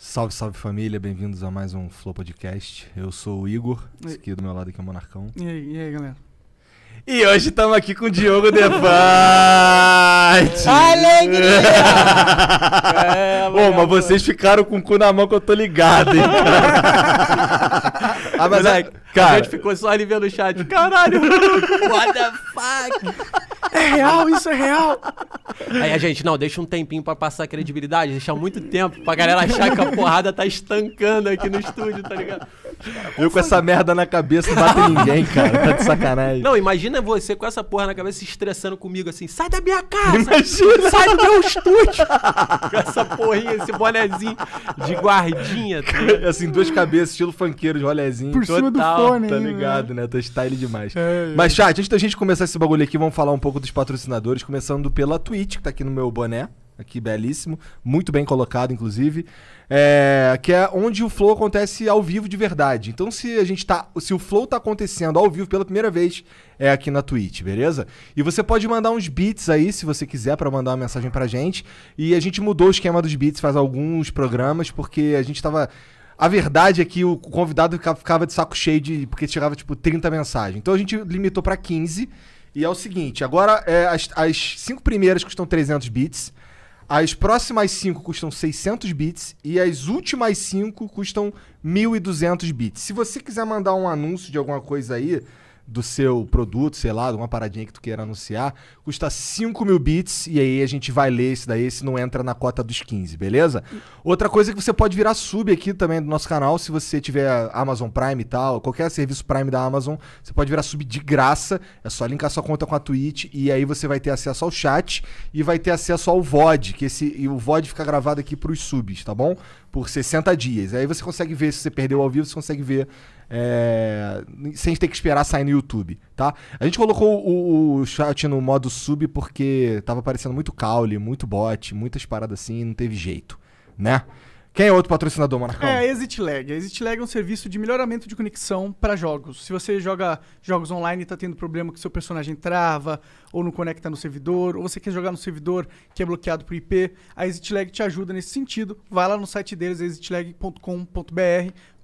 Salve, salve família, bem-vindos a mais um Flow Podcast. Eu sou o Igor, esse aqui do meu lado aqui é o Monarcão. E aí, e aí galera? E hoje estamos aqui com o Diogo Defante! Alegria! é, Ô, mas vocês ficaram com o cu na mão que eu tô ligado, hein? ah, mas, mas a, cara... a gente ficou só ali vendo o chat. Caralho! What the fuck? É real, isso é real. Aí a gente, não, deixa um tempinho pra passar a credibilidade, deixar muito tempo pra galera achar que a porrada tá estancando aqui no estúdio, tá ligado? Eu com essa merda na cabeça não bate ninguém, cara. Tá de sacanagem. Não, imagina você com essa porra na cabeça se estressando comigo assim. Sai da minha casa! Imagina. Sai do meu estúdio! com essa porrinha, esse bonezinho de guardinha. Tá? É assim, duas cabeças, estilo funkeiro de rolezinho. Por total, cima do fone. Tá né? ligado, né? Tô style demais. É, é, Mas, chat, antes da gente começar esse bagulho aqui, vamos falar um pouco dos patrocinadores. Começando pela Twitch, que tá aqui no meu boné aqui belíssimo, muito bem colocado, inclusive, é, que é onde o flow acontece ao vivo de verdade. Então, se a gente tá, se o flow tá acontecendo ao vivo pela primeira vez, é aqui na Twitch, beleza? E você pode mandar uns beats aí, se você quiser, para mandar uma mensagem pra gente. E a gente mudou o esquema dos beats faz alguns programas, porque a gente tava a verdade é que o convidado ficava de saco cheio de porque chegava tipo 30 mensagens. Então a gente limitou para 15 e é o seguinte, agora é, as, as cinco primeiras custam 300 bits. As próximas 5 custam 600 bits e as últimas 5 custam 1.200 bits. Se você quiser mandar um anúncio de alguma coisa aí, do seu produto, sei lá, de uma paradinha que tu queira anunciar, custa 5 mil bits e aí a gente vai ler esse daí, se não entra na cota dos 15, beleza? Outra coisa é que você pode virar sub aqui também do nosso canal, se você tiver Amazon Prime e tal, qualquer serviço Prime da Amazon, você pode virar sub de graça, é só linkar sua conta com a Twitch e aí você vai ter acesso ao chat e vai ter acesso ao VOD, que esse e o VOD fica gravado aqui pros subs, tá bom? Por 60 dias. Aí você consegue ver, se você perdeu ao vivo, você consegue ver é, sem ter que esperar sair no YouTube, tá? A gente colocou o, o chat no modo sub porque tava aparecendo muito caule, muito bot, muitas paradas assim, não teve jeito, né? Quem é outro patrocinador, Marcão? É a Exit Lag. A Exit Lag é um serviço de melhoramento de conexão para jogos. Se você joga jogos online e está tendo problema que seu personagem trava, ou não conecta no servidor, ou você quer jogar no servidor que é bloqueado por IP, a Exit Lag te ajuda nesse sentido. Vai lá no site deles, exitlag.com.br,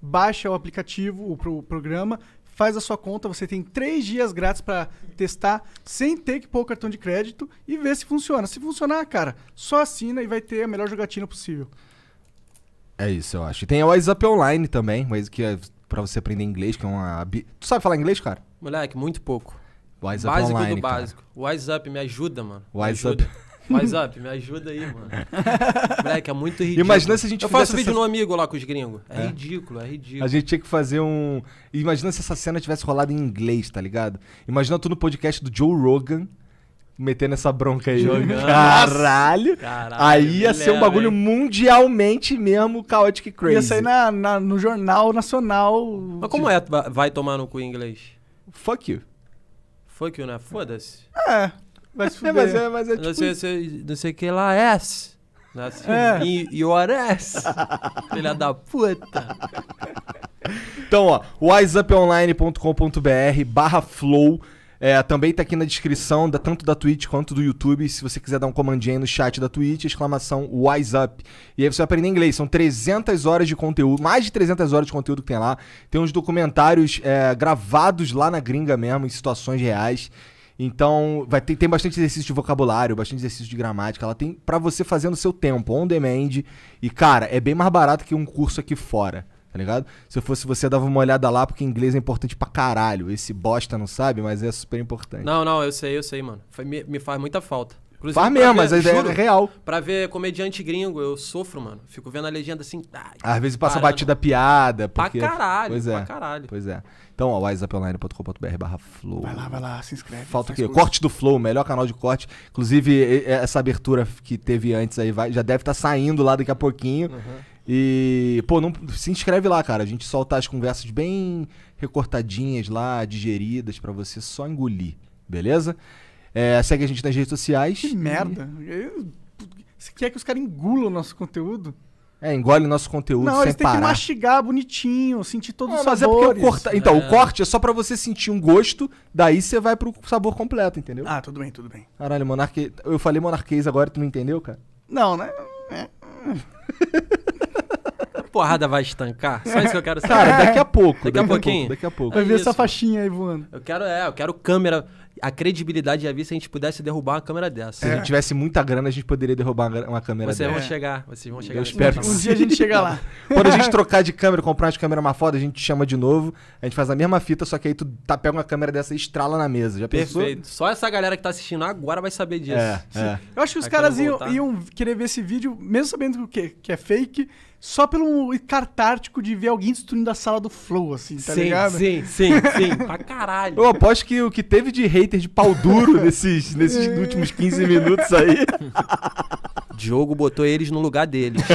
baixa o aplicativo, o pro programa, faz a sua conta, você tem três dias grátis para testar, sem ter que pôr o cartão de crédito e ver se funciona. Se funcionar, cara, só assina e vai ter a melhor jogatina possível. É isso, eu acho. E tem o WhatsApp Online também, mas que é pra você aprender inglês, que é uma... Tu sabe falar inglês, cara? Moleque, muito pouco. WhatsApp básico Online, do básico. Cara. WhatsApp me ajuda, mano. WhatsApp... WhatsApp, me ajuda aí, mano. Moleque, é muito ridículo. Imagina se a gente Eu faço vídeo essa... no amigo lá com os gringos. É, é, ridículo, é ridículo. A gente tinha que fazer um. Imagina se essa cena tivesse rolado em inglês, tá ligado? Imagina tu no podcast do Joe Rogan metendo essa bronca aí. Jogando. Caralho. Caralho. Aí ia ser um bagulho hein? mundialmente mesmo Chaotic Crazy. Ia sair na, na, no jornal nacional. Mas como tipo- é vai tomar no cu em inglês? Fuck you. Fuck you, né? Foda-se. É. Vai se é, fuder. É, mas é, mas é tipo... Não sei, sei, não sei que lá é. Nasce é. Your ass. É. Filha da puta. Então, ó, wiseuponline.com.br barra flow. É, também tá aqui na descrição, da, tanto da Twitch quanto do YouTube, se você quiser dar um comandinho aí no chat da Twitch, exclamação Wise Up. E aí você vai aprender inglês. São 300 horas de conteúdo, mais de 300 horas de conteúdo que tem lá. Tem uns documentários é, gravados lá na gringa mesmo, em situações reais. Então, vai ter, tem bastante exercício de vocabulário, bastante exercício de gramática. Ela tem para você fazer no seu tempo, on demand. E, cara, é bem mais barato que um curso aqui fora tá ligado? Se eu fosse você, eu dava uma olhada lá, porque inglês é importante pra caralho. Esse bosta não sabe, mas é super importante. Não, não, eu sei, eu sei, mano. Me, me faz muita falta. Inclusive, faz mesmo, ver, mas a ideia juro, é real. Pra ver comediante gringo, eu sofro, mano. Fico vendo a legenda assim. Ai, Às vezes passa parando. batida piada. Porque... Pra caralho, pois é. pra caralho. Pois é. Então, ó, wiseuponline.com.br barra flow. Vai lá, vai lá, se inscreve. Falta o quê? Corte do Flow, melhor canal de corte. Inclusive, essa abertura que teve antes aí vai, já deve estar tá saindo lá daqui a pouquinho. Uhum. E, pô, não, se inscreve lá, cara. A gente solta as conversas bem recortadinhas lá, digeridas, para você só engolir, beleza? É, segue a gente nas redes sociais. Que e... merda! Você quer que os caras engulam o nosso conteúdo? É, engole o nosso conteúdo Não, sem eles têm que mastigar bonitinho, sentir todos é, os mas sabores. É porque o corta... Então, é. o corte é só para você sentir um gosto, daí você vai pro sabor completo, entendeu? Ah, tudo bem, tudo bem. Caralho, monarque... eu falei monarquês agora, tu não entendeu, cara? Não, né? É. porrada vai estancar? Só isso que eu quero saber. Cara, daqui a pouco. Daqui, a pouquinho. Pouco, daqui a pouco. Vai é ver isso. essa faixinha aí voando. Eu quero, é, eu quero câmera. A credibilidade ia vir se a gente pudesse derrubar uma câmera dessa. Se é. a gente tivesse muita grana, a gente poderia derrubar uma câmera vocês dessa. Vocês vão chegar, vocês vão chegar. Eu espero que Um dia a gente chegar lá. Quando a gente trocar de câmera, comprar uma câmera mais foda, a gente chama de novo, a gente faz a mesma fita, só que aí tu tá, pega uma câmera dessa e estrala na mesa. Já pensou? Perfeito. Só essa galera que tá assistindo agora vai saber disso. É, é. Eu acho que os caras iam, iam, querer ver esse vídeo, mesmo sabendo que, que é fake, só pelo cartártico de ver alguém destruindo a sala do Flow, assim, tá sim, ligado? Sim, sim, sim, pra caralho. Eu aposto que o que teve de hater de pau duro nesses, nesses últimos 15 minutos aí. Diogo botou eles no lugar deles.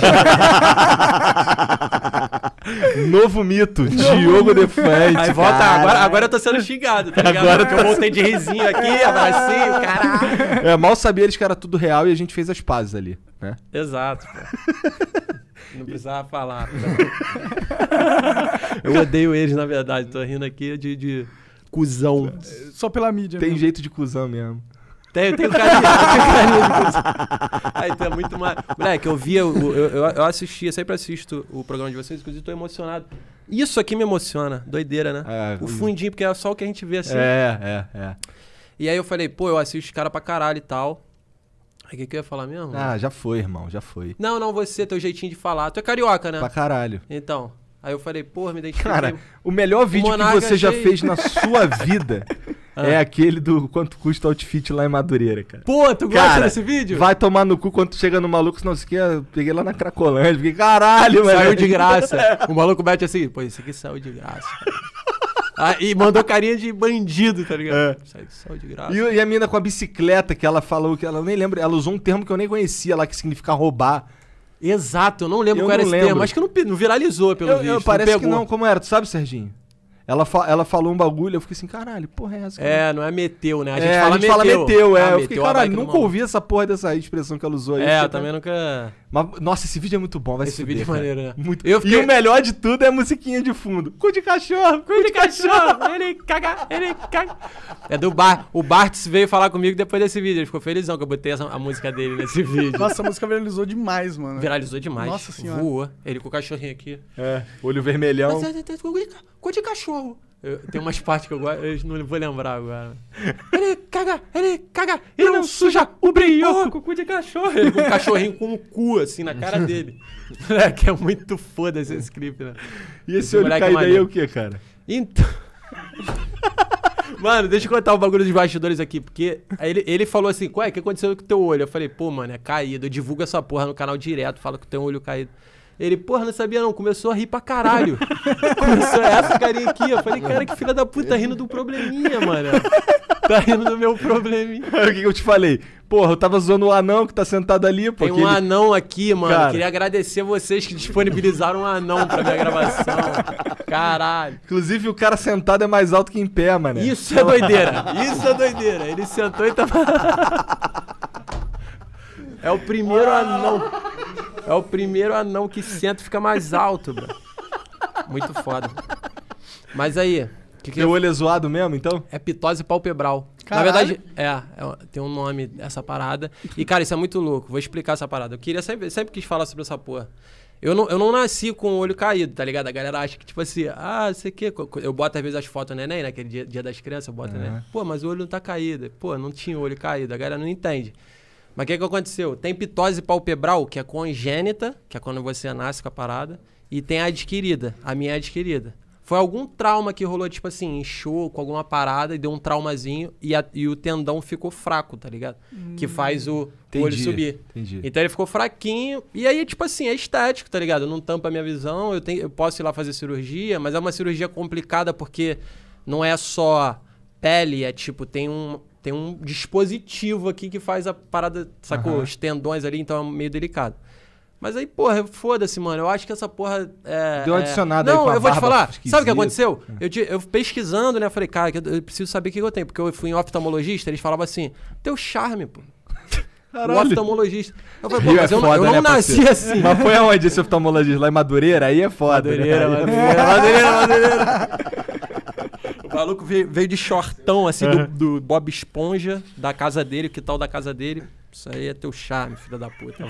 Novo mito, Novo Diogo defende. Aí volta, agora, agora eu tô sendo xingado, tá ligado? Agora que eu voltei de risinho aqui, abracinho, caralho. É, mal sabia eles que era tudo real e a gente fez as pazes ali, né? Exato, pô. Não precisava falar. eu odeio eles, na verdade. Tô rindo aqui de, de cuzão. É, só pela mídia. Tem mesmo. jeito de cuzão mesmo. Tem, tem o carinho, cuzão. Aí ah, tem então é muito mais. Moleque, eu via, eu, eu, eu assistia, sempre assisto o programa de vocês, inclusive tô emocionado. Isso aqui me emociona, doideira, né? É, o hum. fundinho, porque é só o que a gente vê assim. É, é, é. E aí eu falei, pô, eu assisto os caras pra caralho e tal. O é que, que eu ia falar mesmo? Ah, já foi, irmão, já foi. Não, não, você, teu jeitinho de falar. Tu é carioca, né? Pra caralho. Então. Aí eu falei, porra, me dei Cara, o melhor vídeo que você achei... já fez na sua vida ah. é aquele do quanto custa o outfit lá em Madureira, cara. Pô, tu gosta cara, desse vídeo? Vai tomar no cu quando chega no maluco, senão que é- eu peguei lá na Cracolândia, fiquei, caralho, velho. Saiu de graça. É. o maluco bate assim, pô, isso aqui saiu de graça. Cara. Ah, e mandou carinha de bandido, tá ligado? É. Sai, de graça. E, e, a mina com a bicicleta que ela falou, que ela nem lembra, ela usou um termo que eu nem conhecia lá, que significa roubar. Exato, eu não lembro eu qual não era lembro. esse termo. Acho que não, não viralizou, pelo eu, visto. Eu, parece que não. Como era? Tu sabe, Serginho? Ela, fa ela falou um bagulho, eu fiquei assim, caralho, porra é essa? É, cara? É, não é meteu, né? A é, gente, é, fala, a gente meteu. fala meteu, é. Ah, eu fiquei, caralho, nunca ouvi essa porra dessa expressão que ela usou aí. É, eu, também nunca... Mas, nossa, esse vídeo é muito bom, vai esse se vídeo é maneiro, né? Muito... Eu fiquei... E o melhor de tudo é a musiquinha de fundo. Cu de cachorro, cu de cachorro, ele caga, ele caga. É do Bart. O Bart veio falar comigo depois desse vídeo, ele ficou felizão que eu botei essa, a música dele nesse vídeo. Nossa, a música viralizou demais, mano. Viralizou demais. Nossa senhora. Voou. Ele com o cachorrinho aqui. É, olho vermelhão. Mas é cu de cachorro. Eu, tem umas partes que eu eu não vou lembrar agora. Ele caga, ele caga, ele não, não suja o brioco com o cu de cachorro. Ele com um cachorrinho com o cu, assim, na cara dele. que é muito foda esse script, né? E esse, esse olho é caído aí é o que, cara? Então... Mano, deixa eu contar o bagulho dos bastidores aqui, porque ele, ele falou assim, ué, o que aconteceu com o teu olho? Eu falei, pô, mano, é caído, divulga essa porra no canal direto, fala que o teu olho é caído. Ele, porra, não sabia não. Começou a rir pra caralho. Começou essa carinha aqui. Eu falei, cara, que filha da puta, tá rindo do probleminha, mano. Tá rindo do meu probleminha. o que, que eu te falei? Porra, eu tava zoando o anão que tá sentado ali, pô. Tem um ele... anão aqui, mano. Cara... Queria agradecer vocês que disponibilizaram um anão pra minha gravação. Caralho. Inclusive, o cara sentado é mais alto que em pé, mano. Isso é doideira. Isso é doideira. Ele sentou e tava. é o primeiro anão. É o primeiro anão que senta e fica mais alto, bro. Muito foda. Mas aí. Que que Teu é? olho é zoado mesmo, então? É pitose palpebral. Caralho. Na verdade, é, é, tem um nome essa parada. E, cara, isso é muito louco. Vou explicar essa parada. Eu queria sempre, sempre quis falar sobre essa porra. Eu não, eu não nasci com o olho caído, tá ligado? A galera acha que, tipo assim, ah, sei que. É eu boto às vezes as fotos no neném, naquele né? dia, dia das crianças, eu boto né. Pô, mas o olho não tá caído. Pô, não tinha olho caído. A galera não entende. Mas o que, que aconteceu? Tem pitose palpebral, que é congênita, que é quando você nasce com a parada, e tem a adquirida. A minha é adquirida. Foi algum trauma que rolou, tipo assim, inchou com alguma parada e deu um traumazinho e, a, e o tendão ficou fraco, tá ligado? Hum. Que faz o, entendi, o olho subir. Entendi. Então ele ficou fraquinho e aí, tipo assim, é estético, tá ligado? Não tampa a minha visão, eu, tenho, eu posso ir lá fazer cirurgia, mas é uma cirurgia complicada porque não é só pele, é tipo, tem um, tem um dispositivo aqui que faz a parada, sacou? Uhum. Os tendões ali, então é meio delicado. Mas aí, porra, foda-se, mano. Eu acho que essa porra. É, Deu adicionado é... Não, eu vou te falar. Esquisito. Sabe o que aconteceu? É. Eu, eu, pesquisando, né? falei, cara, eu preciso saber o que eu tenho. Porque eu fui em oftalmologista, eles falavam assim: teu charme, pô. Caralho. O oftalmologista. Eu falei, pô, mas é eu, foda, eu, não né, nasci parceiro? assim. Mas foi aonde esse oftalmologista? Lá em Madureira? Aí é foda. Madureira, né? Madureira, é Madureira. Madureira. O maluco veio, veio de shortão, assim, do, do, Bob Esponja, da casa dele, que tal da casa dele. Isso aí é teu charme, filha da puta,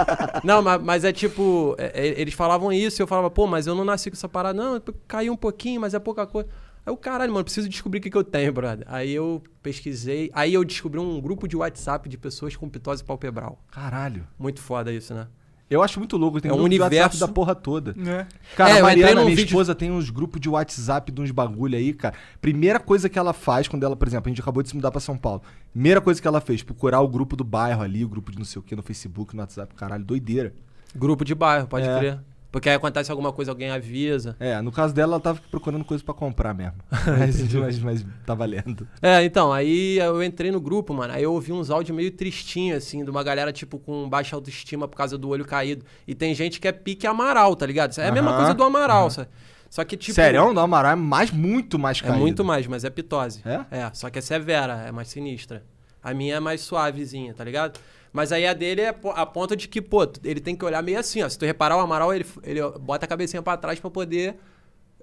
não, mas, mas, é tipo, é, é, eles falavam isso, eu falava, pô, mas eu não nasci com essa parada, não, caiu um pouquinho, mas é pouca coisa. Aí eu, caralho, mano, preciso descobrir o que, que eu tenho, brother. Aí eu pesquisei, aí eu descobri um grupo de WhatsApp de pessoas com pitose palpebral. Caralho. Muito foda isso, né? Eu acho muito louco. Tem é um universo da porra toda. É. Cara, é, a Mariana, minha vídeo... esposa, tem uns grupos de WhatsApp de uns bagulho aí, cara. Primeira coisa que ela faz quando ela, por exemplo, a gente acabou de se mudar pra São Paulo. Primeira coisa que ela fez, procurar o grupo do bairro ali, o grupo de não sei o que no Facebook, no WhatsApp, caralho, doideira. Grupo de bairro, pode é. crer. Porque aí acontece alguma coisa, alguém avisa. É, no caso dela, ela tava procurando coisa para comprar mesmo. mas, mas, mas tá valendo. É, então, aí eu entrei no grupo, mano. Aí eu ouvi uns áudios meio tristinhos, assim, de uma galera, tipo, com baixa autoestima por causa do olho caído. E tem gente que é pique Amaral, tá ligado? É a mesma coisa do Amaral, sabe? Só que, tipo. Sério, do Amaral é mais, muito mais é caído. É muito mais, mas é pitose. É? É, só que é severa, é mais sinistra. A minha é mais suavezinha, tá ligado? Mas aí a dele é a ponta de que, pô, ele tem que olhar meio assim, ó. Se tu reparar o Amaral, ele, ele bota a cabecinha para trás para poder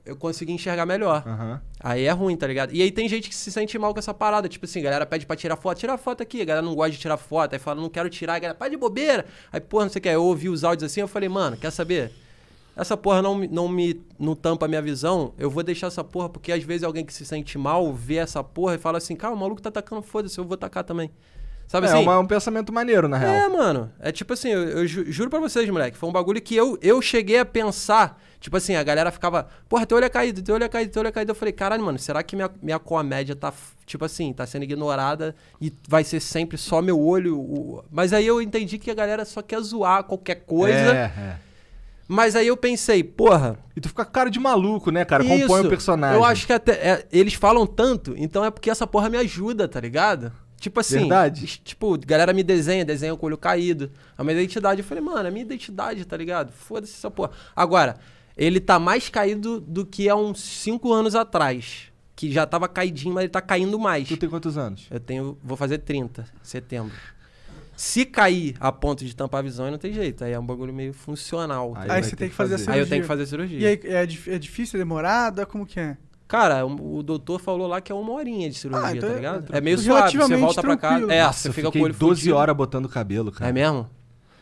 eu conseguir enxergar melhor. Uhum. Aí é ruim, tá ligado? E aí tem gente que se sente mal com essa parada. Tipo assim, galera pede pra tirar foto. Tira foto aqui. A galera não gosta de tirar foto. Aí fala, não quero tirar. A galera, pá de bobeira. Aí, porra, não sei o que. Eu ouvi os áudios assim. Eu falei, mano, quer saber? Essa porra não, não me não tampa a minha visão. Eu vou deixar essa porra, porque às vezes alguém que se sente mal vê essa porra e fala assim, cara, o maluco tá atacando, foda-se, eu vou atacar também. Sabe é, assim? É um pensamento maneiro, na real. É, mano. É tipo assim, eu, eu ju, juro pra vocês, moleque. Foi um bagulho que eu, eu cheguei a pensar. Tipo assim, a galera ficava, porra, teu olho é caído, teu olho é caído, teu olho é caído. Eu falei, caralho, mano, será que minha, minha comédia tá, tipo assim, tá sendo ignorada e vai ser sempre só meu olho? O... Mas aí eu entendi que a galera só quer zoar qualquer coisa. É, é. Mas aí eu pensei, porra. E tu fica cara de maluco, né, cara? Isso, Compõe o personagem. Eu acho que até. É, eles falam tanto, então é porque essa porra me ajuda, tá ligado? Tipo assim, Verdade. tipo, galera me desenha, desenha com o olho caído. A minha identidade, eu falei, mano, é minha identidade, tá ligado? Foda-se essa porra. Agora, ele tá mais caído do que há uns 5 anos atrás. Que já tava caidinho, mas ele tá caindo mais. Tu tem quantos anos? Eu tenho, vou fazer 30, setembro. Se cair a ponto de tampar a visão, não tem jeito. Aí é um bagulho meio funcional. Tá aí, aí você tem que fazer, fazer. a cirurgia. Aí eu tenho que fazer a cirurgia. E aí é, é difícil, é demorado? Como que é? Cara, o, o doutor falou lá que é uma horinha de cirurgia, ah, então tá é ligado? É, é meio suave, você volta pra casa. É, Nossa, você fica com o olho 12 horas botando cabelo, cara. É mesmo?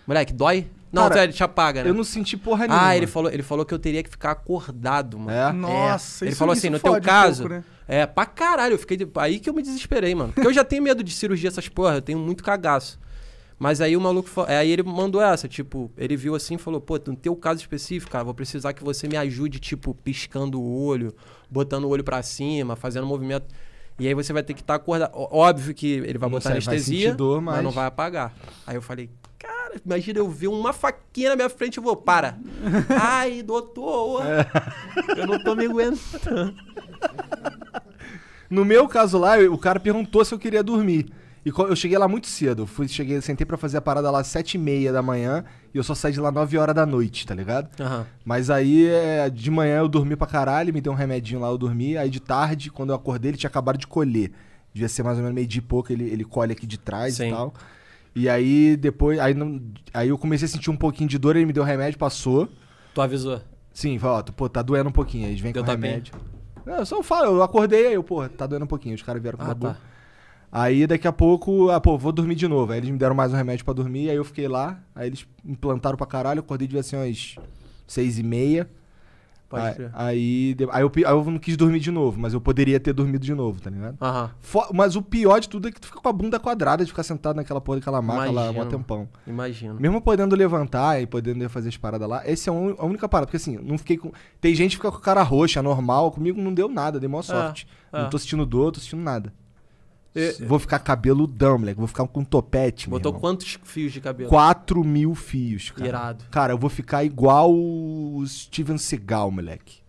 Moleque, dói? Não, cara, ele é, te apaga, né? Eu não senti porra ah, nenhuma. Ah, ele falou, ele falou que eu teria que ficar acordado, mano. É? é. Nossa, é. Ele falou assim, no teu caso... Um pouco, né? É, pra caralho, eu fiquei... Aí que eu me desesperei, mano. Porque eu já tenho medo de cirurgia, essas porra. Eu tenho muito cagaço. Mas aí o maluco falou, aí ele mandou essa, tipo, ele viu assim e falou, pô, no teu caso específico, cara, vou precisar que você me ajude, tipo, piscando o olho, botando o olho para cima, fazendo movimento. E aí você vai ter que estar tá acordado. Óbvio que ele vai não botar sei, anestesia, vai dor, mas... mas... não vai apagar. Aí eu falei, cara, imagina eu ver uma faquinha na minha frente e vou, para. Ai, doutor, é. eu não tô me aguentando. No meu caso lá, o cara perguntou se eu queria dormir. E eu cheguei lá muito cedo. fui, cheguei, sentei pra fazer a parada lá às sete e meia da manhã e eu só saí de lá 9 horas da noite, tá ligado? Uhum. Mas aí é, de manhã eu dormi pra caralho, me deu um remedinho lá, eu dormi. Aí de tarde, quando eu acordei, ele tinha acabado de colher. Devia ser mais ou menos meio de pouco, ele, ele colhe aqui de trás Sim. e tal. E aí depois. Aí, não, aí eu comecei a sentir um pouquinho de dor, ele me deu remédio, passou. Tu avisou? Sim, falou, pô, tá doendo um pouquinho. Aí eles vêm com o remédio. Não, eu só falo, eu acordei aí, eu, pô, tá doendo um pouquinho. Os caras vieram com ah, uma tá. Boa. Aí daqui a pouco, ah, pô, vou dormir de novo. Aí eles me deram mais um remédio para dormir, aí eu fiquei lá, aí eles implantaram pra caralho, acordei devia ser umas seis e meia. Pode ser. Aí, aí, eu, aí eu não quis dormir de novo, mas eu poderia ter dormido de novo, tá ligado? Aham. mas o pior de tudo é que tu fica com a bunda quadrada de ficar sentado naquela porra daquela maca lá um tempão. Imagino. Mesmo podendo levantar e podendo fazer as paradas lá, essa é a única parada. Porque assim, não fiquei com. Tem gente que fica com a cara roxa, normal. Comigo não deu nada, dei maior é, sorte. É, é. Não tô sentindo dor, tô sentindo nada. Vou ficar cabeludão, moleque. Vou ficar com um topete, Botou quantos fios de cabelo? 4 mil fios, cara. Irado. Cara, eu vou ficar igual o Steven Seagal, moleque.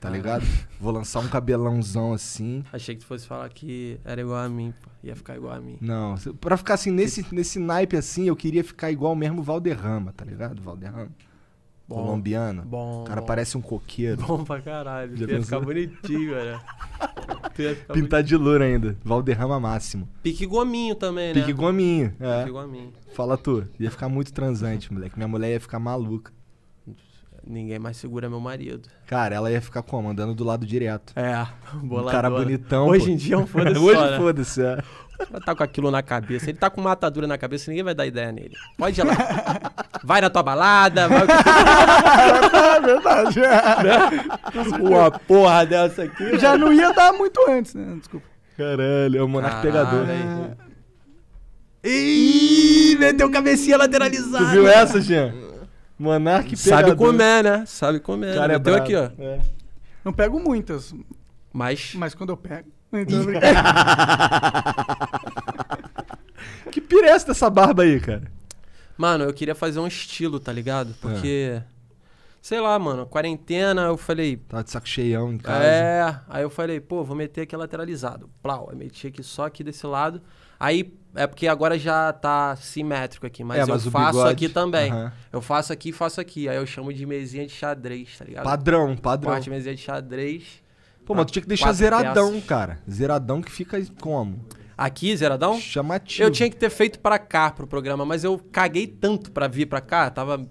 Tá ligado? Vou lançar um cabelãozão assim. Achei que tu fosse falar que era igual a mim, pô. Ia ficar igual a mim. Não, pra ficar assim, nesse, nesse naipe assim, eu queria ficar igual mesmo o Valderrama, tá ligado? Valderrama. Bom, colombiano. Bom. O cara bom. parece um coqueiro. Bom pra caralho. Já tu ia ficar bonitinho, velho. Pintar de louro ainda. Valderrama máximo. Pique gominho também, né? Pique gominho. É. Pique gominho. Fala tu. Ia ficar muito transante, moleque. Minha mulher ia ficar maluca. Ninguém mais segura meu marido. Cara, ela ia ficar como? Andando do lado direto. É, boladona. Um cara bonitão. Hoje pô. em dia é um foda-se. Hoje né? foda-se, é. Vai tá com aquilo na cabeça. Ele tá com matadura na cabeça, ninguém vai dar ideia nele. Pode ir lá. Vai na tua balada, vai. é verdade. Uma porra dessa aqui. já não ia dar muito antes, né? Desculpa. Caralho, é o monarca pegador. Né? Ih, meteu cabecinha lateralizada. Tu viu essa, Jean? Monarca pegador. Sabe comer, né? Sabe comer. Cara, é meteu aqui, ó. É. Não pego muitas. Mas. Mas quando eu pego. Então, que pira é essa dessa barba aí, cara? Mano, eu queria fazer um estilo, tá ligado? É. Porque. É. Sei lá, mano, quarentena, eu falei. Tá de saco cheião em casa. É, aí eu falei, pô, vou meter aqui lateralizado. Plau, eu meti aqui só aqui desse lado. Aí, é porque agora já tá simétrico aqui, mas, é, mas eu faço bigode, aqui também. Uh -huh. Eu faço aqui e faço aqui. Aí eu chamo de mesinha de xadrez, tá ligado? Padrão, padrão. Parte mesinha de xadrez. Pô, mas tu tinha que deixar zeradão, peças. cara. Zeradão que fica como? Aqui, zeradão? Chamativo. Eu tinha que ter feito para cá pro programa, mas eu caguei tanto para vir para cá, tava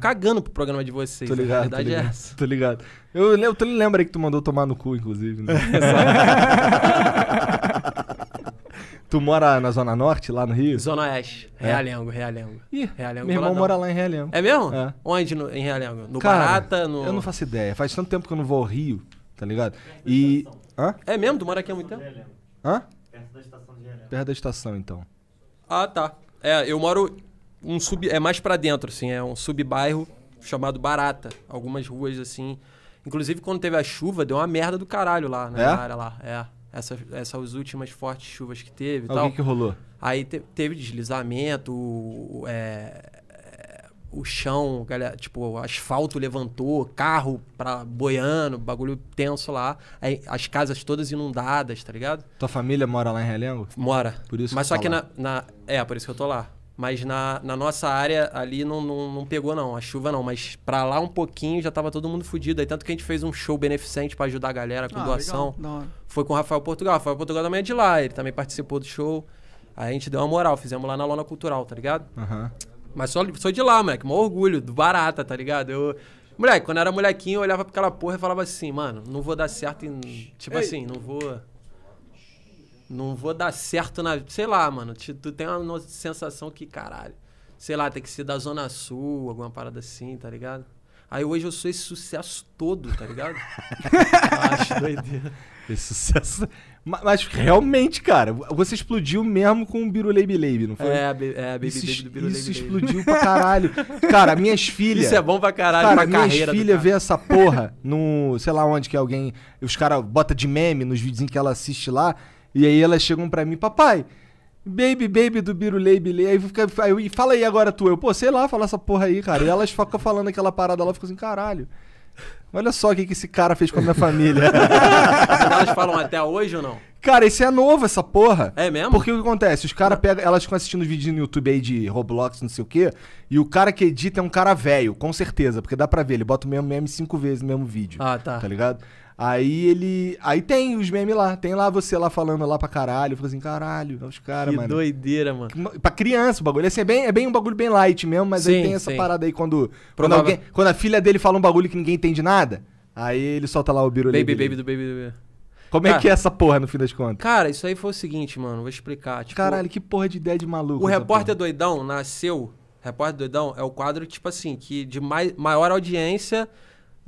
cagando pro programa de vocês. Tô ligado, a verdade tô é ligado, é essa. Tô ligado. Eu, eu, lembro aí que tu mandou tomar no cu, inclusive, né? Tu mora na Zona Norte, lá no Rio? Zona Oeste. É. Realengo, Realengo. Ih, Realengo meu irmão mora lá em Realengo. É mesmo? É. Onde no, em Realengo? No Cara, Barata? No... Eu não faço ideia. Faz tanto tempo que eu não vou ao Rio tá ligado? E. Hã? É mesmo? Tu mora aqui há muito tempo? Hã? Perto da estação de Perto da estação, então. Ah, tá. É, eu moro um sub. É mais para dentro, assim, é um subbairro chamado Barata. Algumas ruas assim. Inclusive, quando teve a chuva, deu uma merda do caralho lá né, é? na é? área lá. É. Essas, essas últimas fortes chuvas que teve e tal. O que, que rolou? Aí te, teve deslizamento, é, o chão, galera, tipo, o asfalto levantou, carro pra boiando, bagulho tenso lá. Aí, as casas todas inundadas, tá ligado? Tua família mora lá em Realengo? Mora. Por isso Mas que só tá que na, na, É, por isso que eu tô lá. Mas na, na nossa área ali não, não, não, pegou, não. A chuva não. Mas pra lá um pouquinho já tava todo mundo fudido. Aí tanto que a gente fez um show beneficente para ajudar a galera com ah, doação. Foi com o Rafael Portugal. Rafael Portugal também é de lá. Ele também participou do show. Aí a gente deu uma moral. Fizemos lá na Lona Cultural, tá ligado? Aham. Uhum. Mas sou de lá, moleque. Maior orgulho, do barata, tá ligado? Eu. Moleque, quando eu era molequinho, eu olhava pra aquela porra e falava assim, mano, não vou dar certo em. Tipo Ei. assim, não vou. Não vou dar certo na. Sei lá, mano. Tu, tu tem uma sensação que, caralho. Sei lá, tem que ser da Zona Sul, alguma parada assim, tá ligado? Aí hoje eu sou esse sucesso todo, tá ligado? Acho doideira. Esse sucesso. Mas, realmente, cara, você explodiu mesmo com o Biru Baby não foi? É, a, é a Baby isso, Baby do Biru Isso explodiu pra caralho. Cara, minhas filhas... Isso é bom pra caralho, cara, pra minhas carreira minhas filhas vê essa porra no... Sei lá onde que é alguém... Os caras bota de meme nos vídeos em que ela assiste lá. E aí elas chegam pra mim, papai... Baby, baby do Birulei, Bilei. Aí fica. Aí, fala aí agora tu. Eu, pô, sei lá, fala essa porra aí, cara. E elas ficam falando aquela parada lá, ficam assim, caralho. Olha só o que, que esse cara fez com a minha família. elas falam até hoje ou não? Cara, esse é novo, essa porra. É mesmo? Porque o que acontece? Os caras pegam. Elas ficam assistindo vídeo no YouTube aí de Roblox, não sei o quê. E o cara que edita é um cara velho, com certeza. Porque dá pra ver, ele bota o mesmo meme cinco vezes no mesmo vídeo. Ah, tá. Tá ligado? Aí ele. Aí tem os memes lá. Tem lá você lá falando lá pra caralho. Falando assim, caralho, é os caras, mano. Que doideira, mano. Pra criança o bagulho. Assim, é, bem, é bem um bagulho bem light mesmo, mas sim, aí tem essa sim. parada aí quando. Quando, alguém, quando, a filha dele fala um bagulho que ninguém entende nada. Aí ele solta lá o birulê. Baby, baby do baby do baby. Como é cara, é que é essa porra, no fim das contas? Cara, isso aí foi o seguinte, mano. Vou explicar. Tipo, Caralho, que porra de ideia de maluco. O Repórter porra. Doidão nasceu. Repórter Doidão é o quadro, tipo assim, que de mai maior audiência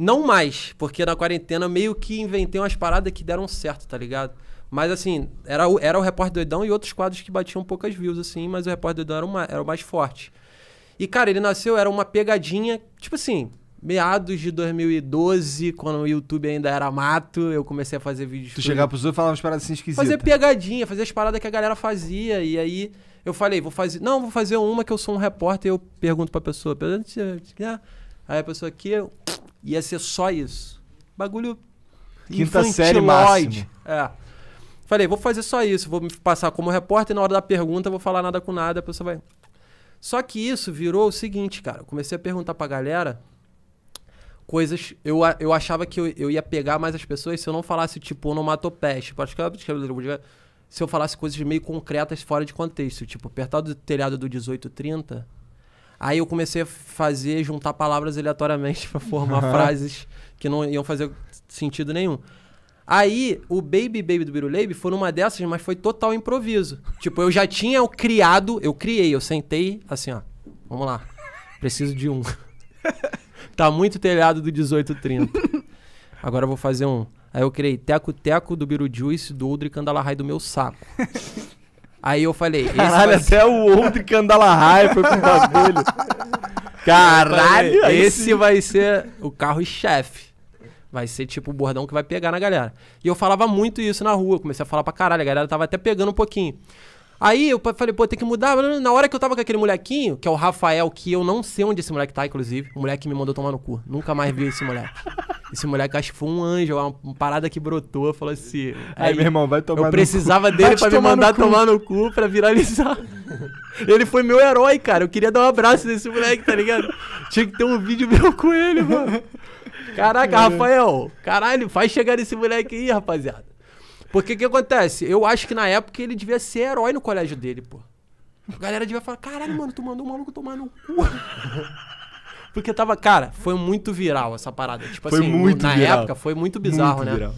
não mais, porque na quarentena meio que inventei umas paradas que deram certo, tá ligado? Mas assim, era o, era o Repórter Doidão e outros quadros que batiam poucas views, assim, mas o Repórter Doidão era, uma, era o mais forte. E, cara, ele nasceu, era uma pegadinha, tipo assim, meados de 2012, quando o YouTube ainda era mato, eu comecei a fazer vídeos. Tu chegava pros outros e falava umas paradas assim esquisitas. Fazer pegadinha, fazer as paradas que a galera fazia. E aí eu falei, vou fazer. Não, vou fazer uma que eu sou um repórter e eu pergunto pra pessoa. Aí a pessoa aqui, Ia ser só isso. Bagulho Quinta série máximo. É. Falei, vou fazer só isso, vou me passar como repórter e na hora da pergunta vou falar nada com nada, a pessoa vai. Só que isso virou o seguinte, cara. Eu comecei a perguntar pra galera coisas. Eu, eu achava que eu, eu ia pegar mais as pessoas se eu não falasse, tipo, onomatopeia. Tipo, é tipo, se eu falasse coisas meio concretas fora de contexto, tipo, apertar do telhado do 1830 Aí eu comecei a fazer, juntar palavras aleatoriamente para formar frases que não iam fazer sentido nenhum. Aí, o Baby Baby do Biruleibe foi numa dessas, mas foi total improviso. Tipo, eu já tinha o criado, eu criei, eu sentei assim, ó. Vamos lá. Preciso de um. tá muito telhado do 1830. Agora eu vou fazer um. Aí eu criei Teco Teco do Biru Juice, do Udri Candalarrai do meu saco. Aí eu falei. Caralho, vai... até o outro Candalahai foi com o bagulho, Caralho! Falei, esse vai ser o carro-chefe. Vai ser tipo o bordão que vai pegar na galera. E eu falava muito isso na rua, comecei a falar pra caralho, a galera tava até pegando um pouquinho. Aí eu falei, pô, tem que mudar. Na hora que eu tava com aquele molequinho, que é o Rafael, que eu não sei onde esse moleque tá, inclusive. O moleque me mandou tomar no cu. Nunca mais vi esse moleque. Esse moleque acho que foi um anjo, uma parada que brotou. Falou assim. Aí, aí meu irmão, vai tomar Eu precisava dele para me mandar tomar no cu para viralizar. ele foi meu herói, cara. Eu queria dar um abraço nesse moleque, tá ligado? Tinha que ter um vídeo meu com ele, mano. Caraca, Rafael. Caralho, faz chegar esse moleque aí, rapaziada. Porque o que acontece? Eu acho que na época ele devia ser herói no colégio dele, pô. A galera devia falar, caralho, mano, tu mandou um maluco tomar no cu. Porque tava, cara, foi muito viral essa parada. Tipo foi assim, muito na viral. época foi muito bizarro, muito né? Viral.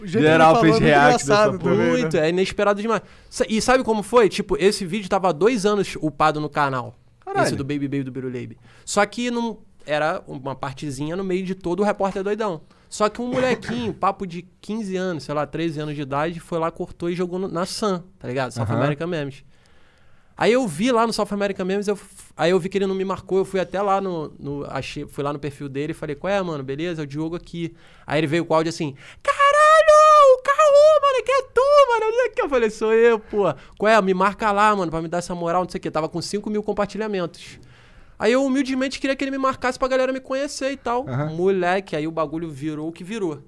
O General fez é react dessa porra. Muito, é inesperado demais. E sabe como foi? Tipo, esse vídeo tava dois anos upado no canal. Caralho. Esse do Baby Baby do Biruleibe. Só que não, era uma partezinha no meio de todo o repórter doidão. Só que um molequinho, papo de 15 anos, sei lá, 13 anos de idade, foi lá, cortou e jogou no, na Sun, tá ligado? South uhum. American Memes. Aí eu vi lá no South American Memes, eu, aí eu vi que ele não me marcou, eu fui até lá no, no achei, fui lá no perfil dele e falei, qual é, mano, beleza? É o Diogo aqui. Aí ele veio com o áudio assim, caralho, o Caô, mano, que é tu, mano, olha aqui. Eu falei, sou eu, pô. Qual é, me marca lá, mano, pra me dar essa moral, não sei o quê. Tava com 5 mil compartilhamentos. Aí eu humildemente queria que ele me marcasse pra galera me conhecer e tal. Uhum. Moleque, aí o bagulho virou o que virou.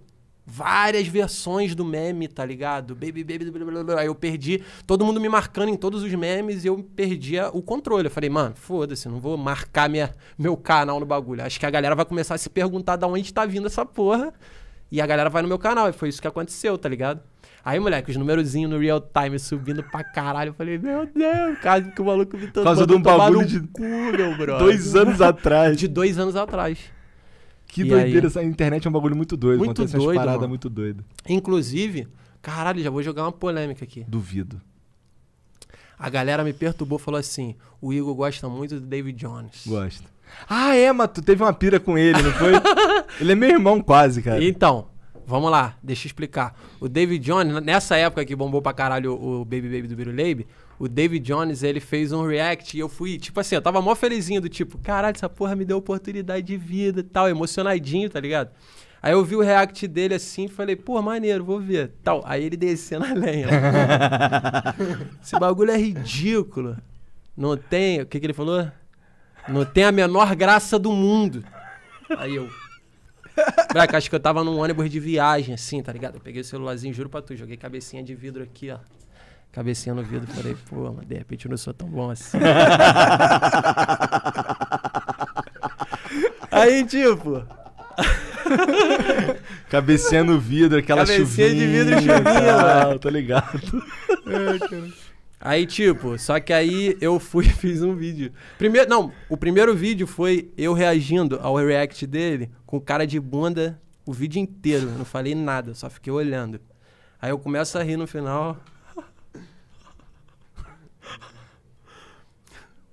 Várias versões do meme, tá ligado? Baby, baby, blá, blá, blá. Aí eu perdi, todo mundo me marcando em todos os memes e eu perdia o controle. Eu falei, mano, foda-se, não vou marcar minha, meu canal no bagulho. Acho que a galera vai começar a se perguntar de onde tá vindo essa porra. E a galera vai no meu canal. E foi isso que aconteceu, tá ligado? Aí, moleque, os númerozinhos no real time subindo pra caralho. Eu falei, meu Deus, cara, que o maluco me tomou. Por causa de um bagulho de. Cu, meu brother. dois anos atrás. De dois anos atrás. Que e doideira, aí? essa internet é um bagulho muito doido, muito essas doido, parada muito doida. Inclusive, caralho, já vou jogar uma polêmica aqui. Duvido. A galera me perturbou, falou assim: "O Igor gosta muito do David Jones". Gosta. Ah, é, mas tu teve uma pira com ele, não foi? ele é meu irmão quase, cara. Então, Vamos lá, deixa eu explicar. O David Jones, nessa época que bombou pra caralho o Baby Baby do Biruleibe, o David Jones, ele fez um react e eu fui, tipo assim, eu tava mó felizinho do tipo, caralho, essa porra me deu oportunidade de vida e tal, emocionadinho, tá ligado? Aí eu vi o react dele assim e falei, pô, maneiro, vou ver. Tal. Aí ele descendo a lenha. Esse bagulho é ridículo. Não tem. O que, que ele falou? Não tem a menor graça do mundo. Aí eu. Braca, acho que eu tava num ônibus de viagem, assim, tá ligado? Eu peguei o celularzinho, juro pra tu, joguei cabecinha de vidro aqui, ó. Cabecinha no vidro, falei, pô, mas de repente eu não sou tão bom assim. Aí, tipo. cabecinha no vidro, aquela cabecinha chuvinha. Cabecinha de vidro e chuvinha, tá, tô ligado? É, cara. Aí, tipo, só que aí eu fui e fiz um vídeo. Primeiro, não, o primeiro vídeo foi eu reagindo ao react dele com cara de bunda o vídeo inteiro. Eu não falei nada, só fiquei olhando. Aí eu começo a rir no final.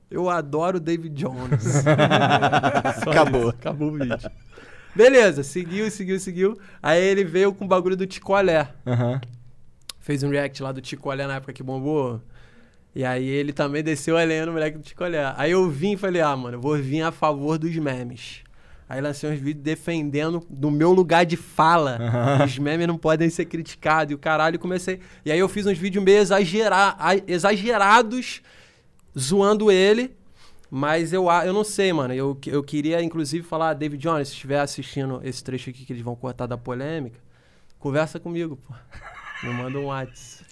Eu adoro David Jones. acabou. Isso, acabou o vídeo. Beleza, seguiu, seguiu, seguiu. Aí ele veio com o bagulho do Ticolé. Uhum. Fez um react lá do Ticolé na época que bombou. E aí ele também desceu olhando o moleque do Ticolé. Aí eu vim e falei, ah, mano, eu vou vir a favor dos memes. Aí lancei uns vídeos defendendo do meu lugar de fala. Uhum. Os memes não podem ser criticados. E o caralho comecei. E aí eu fiz uns vídeos meio exagerados, zoando ele. Mas eu, eu não sei, mano. Eu, eu queria, inclusive, falar, David Jones, se estiver assistindo esse trecho aqui que eles vão cortar da polêmica, conversa comigo, pô. Me manda um WhatsApp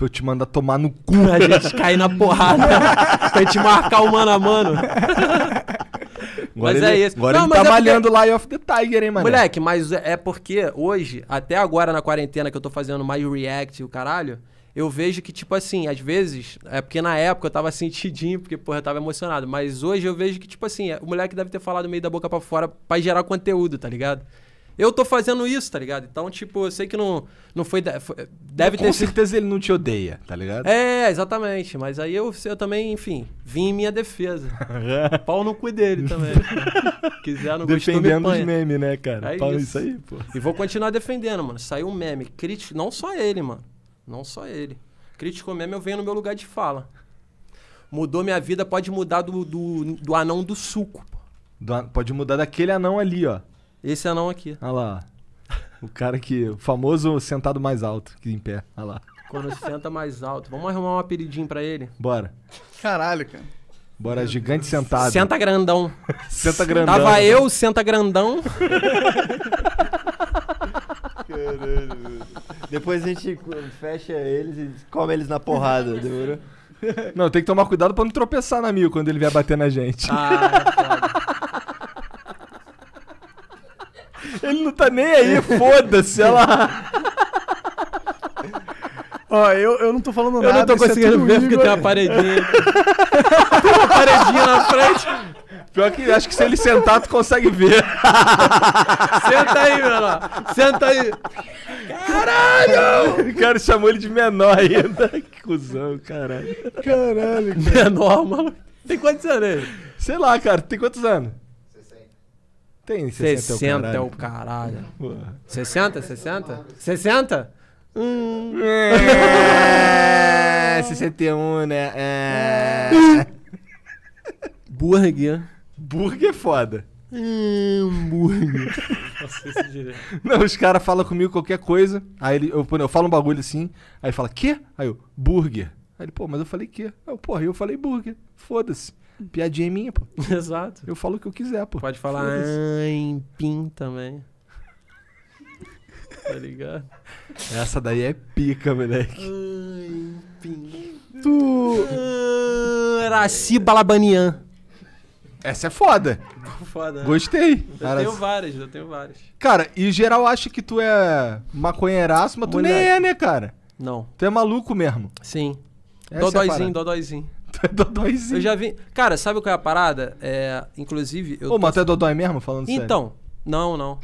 pra eu te mandar tomar no cu. Pra gente cair na porrada. pra gente marcar o mano a mano. Agora mas ele, é isso. Agora não, ele tá é malhando porque... of the Tiger, hein, mano? Moleque, mas é porque hoje, até agora na quarentena que eu tô fazendo mais react e o caralho, eu vejo que, tipo assim, às vezes... É porque na época eu tava sentidinho, porque, porra, eu tava emocionado. Mas hoje eu vejo que, tipo assim, o moleque deve ter falado meio da boca para fora para gerar conteúdo, tá ligado? eu tô fazendo isso, tá ligado? Então, tipo, eu sei que não, não foi. deve Com ter. Com certeza ele não te odeia, tá ligado? É, exatamente. Mas aí eu, eu também, enfim, vim em minha defesa. Pau no cu dele também. Quiser, não gostou, Dependendo os memes, né, cara? É Pau isso. isso aí, pô. E vou continuar defendendo, mano. Saiu um meme. Crítico. Não só ele, mano. Não só ele. Crítico meme, eu venho no meu lugar de fala. Mudou minha vida, pode mudar do, do, do anão do suco. Do, pode mudar daquele anão ali, ó. Esse anão aqui. Olha lá. O cara que. O famoso sentado mais alto que em pé. Olha lá. Quando senta mais alto. Vamos arrumar um apelidinho pra ele? Bora. Caralho, cara. Bora, gigante sentado. Senta grandão. senta grandão. Tava eu, senta grandão. Caralho. Depois a gente fecha eles e come eles na porrada, demorou? Não, tem que tomar cuidado pra não tropeçar na mil quando ele vier bater na gente. Ah, é ele não tá nem aí, foda-se, ela. Ó, eu, eu não tô falando nada. Eu não tô é conseguindo é ver porque tem uma paredinha. tem uma paredinha na frente. Pior que acho que se ele sentar, tu consegue ver. Senta aí, menor. Senta aí. Caralho! O cara chamou ele de menor ainda. Que cuzão, caralho. Caralho, cara. Menor, maluco. Tem quantos anos ele? Sei lá, cara. Tem quantos anos? Tem 60, 60 é o caralho. Porra. 60? 60? 60? Hum. É, 61, né? É. Burger. Burger é foda. Hambúrguer. É Não, os caras falam comigo qualquer coisa. Aí ele, eu, eu falo um bagulho assim. Aí fala, quê? Aí eu, burger. Aí ele, pô, mas eu falei quê? Aí eu, porra, eu falei burger. Foda-se. Piadinha é minha, pô. Exato. Eu falo o que eu quiser, pô. Pode falar ah, em pim também. tá ligado? Essa daí é pica, moleque. Ai, ah, pim. Tu. Ah, Araci Balabanian. Essa é foda. foda né? Gostei. Eu tenho várias, eu tenho várias. Cara, e geral acha que tu é maconheiraço, mas tu Mulher. nem é, né, cara? Não. Tu é maluco mesmo. Sim. Essa é dodóizinho, é dodóizinho. Dodói sim. Eu já vi. Cara, sabe qual é a parada? É, inclusive. Eu Ô, mas tu é Dodói mesmo falando então, sério? Então, não, não.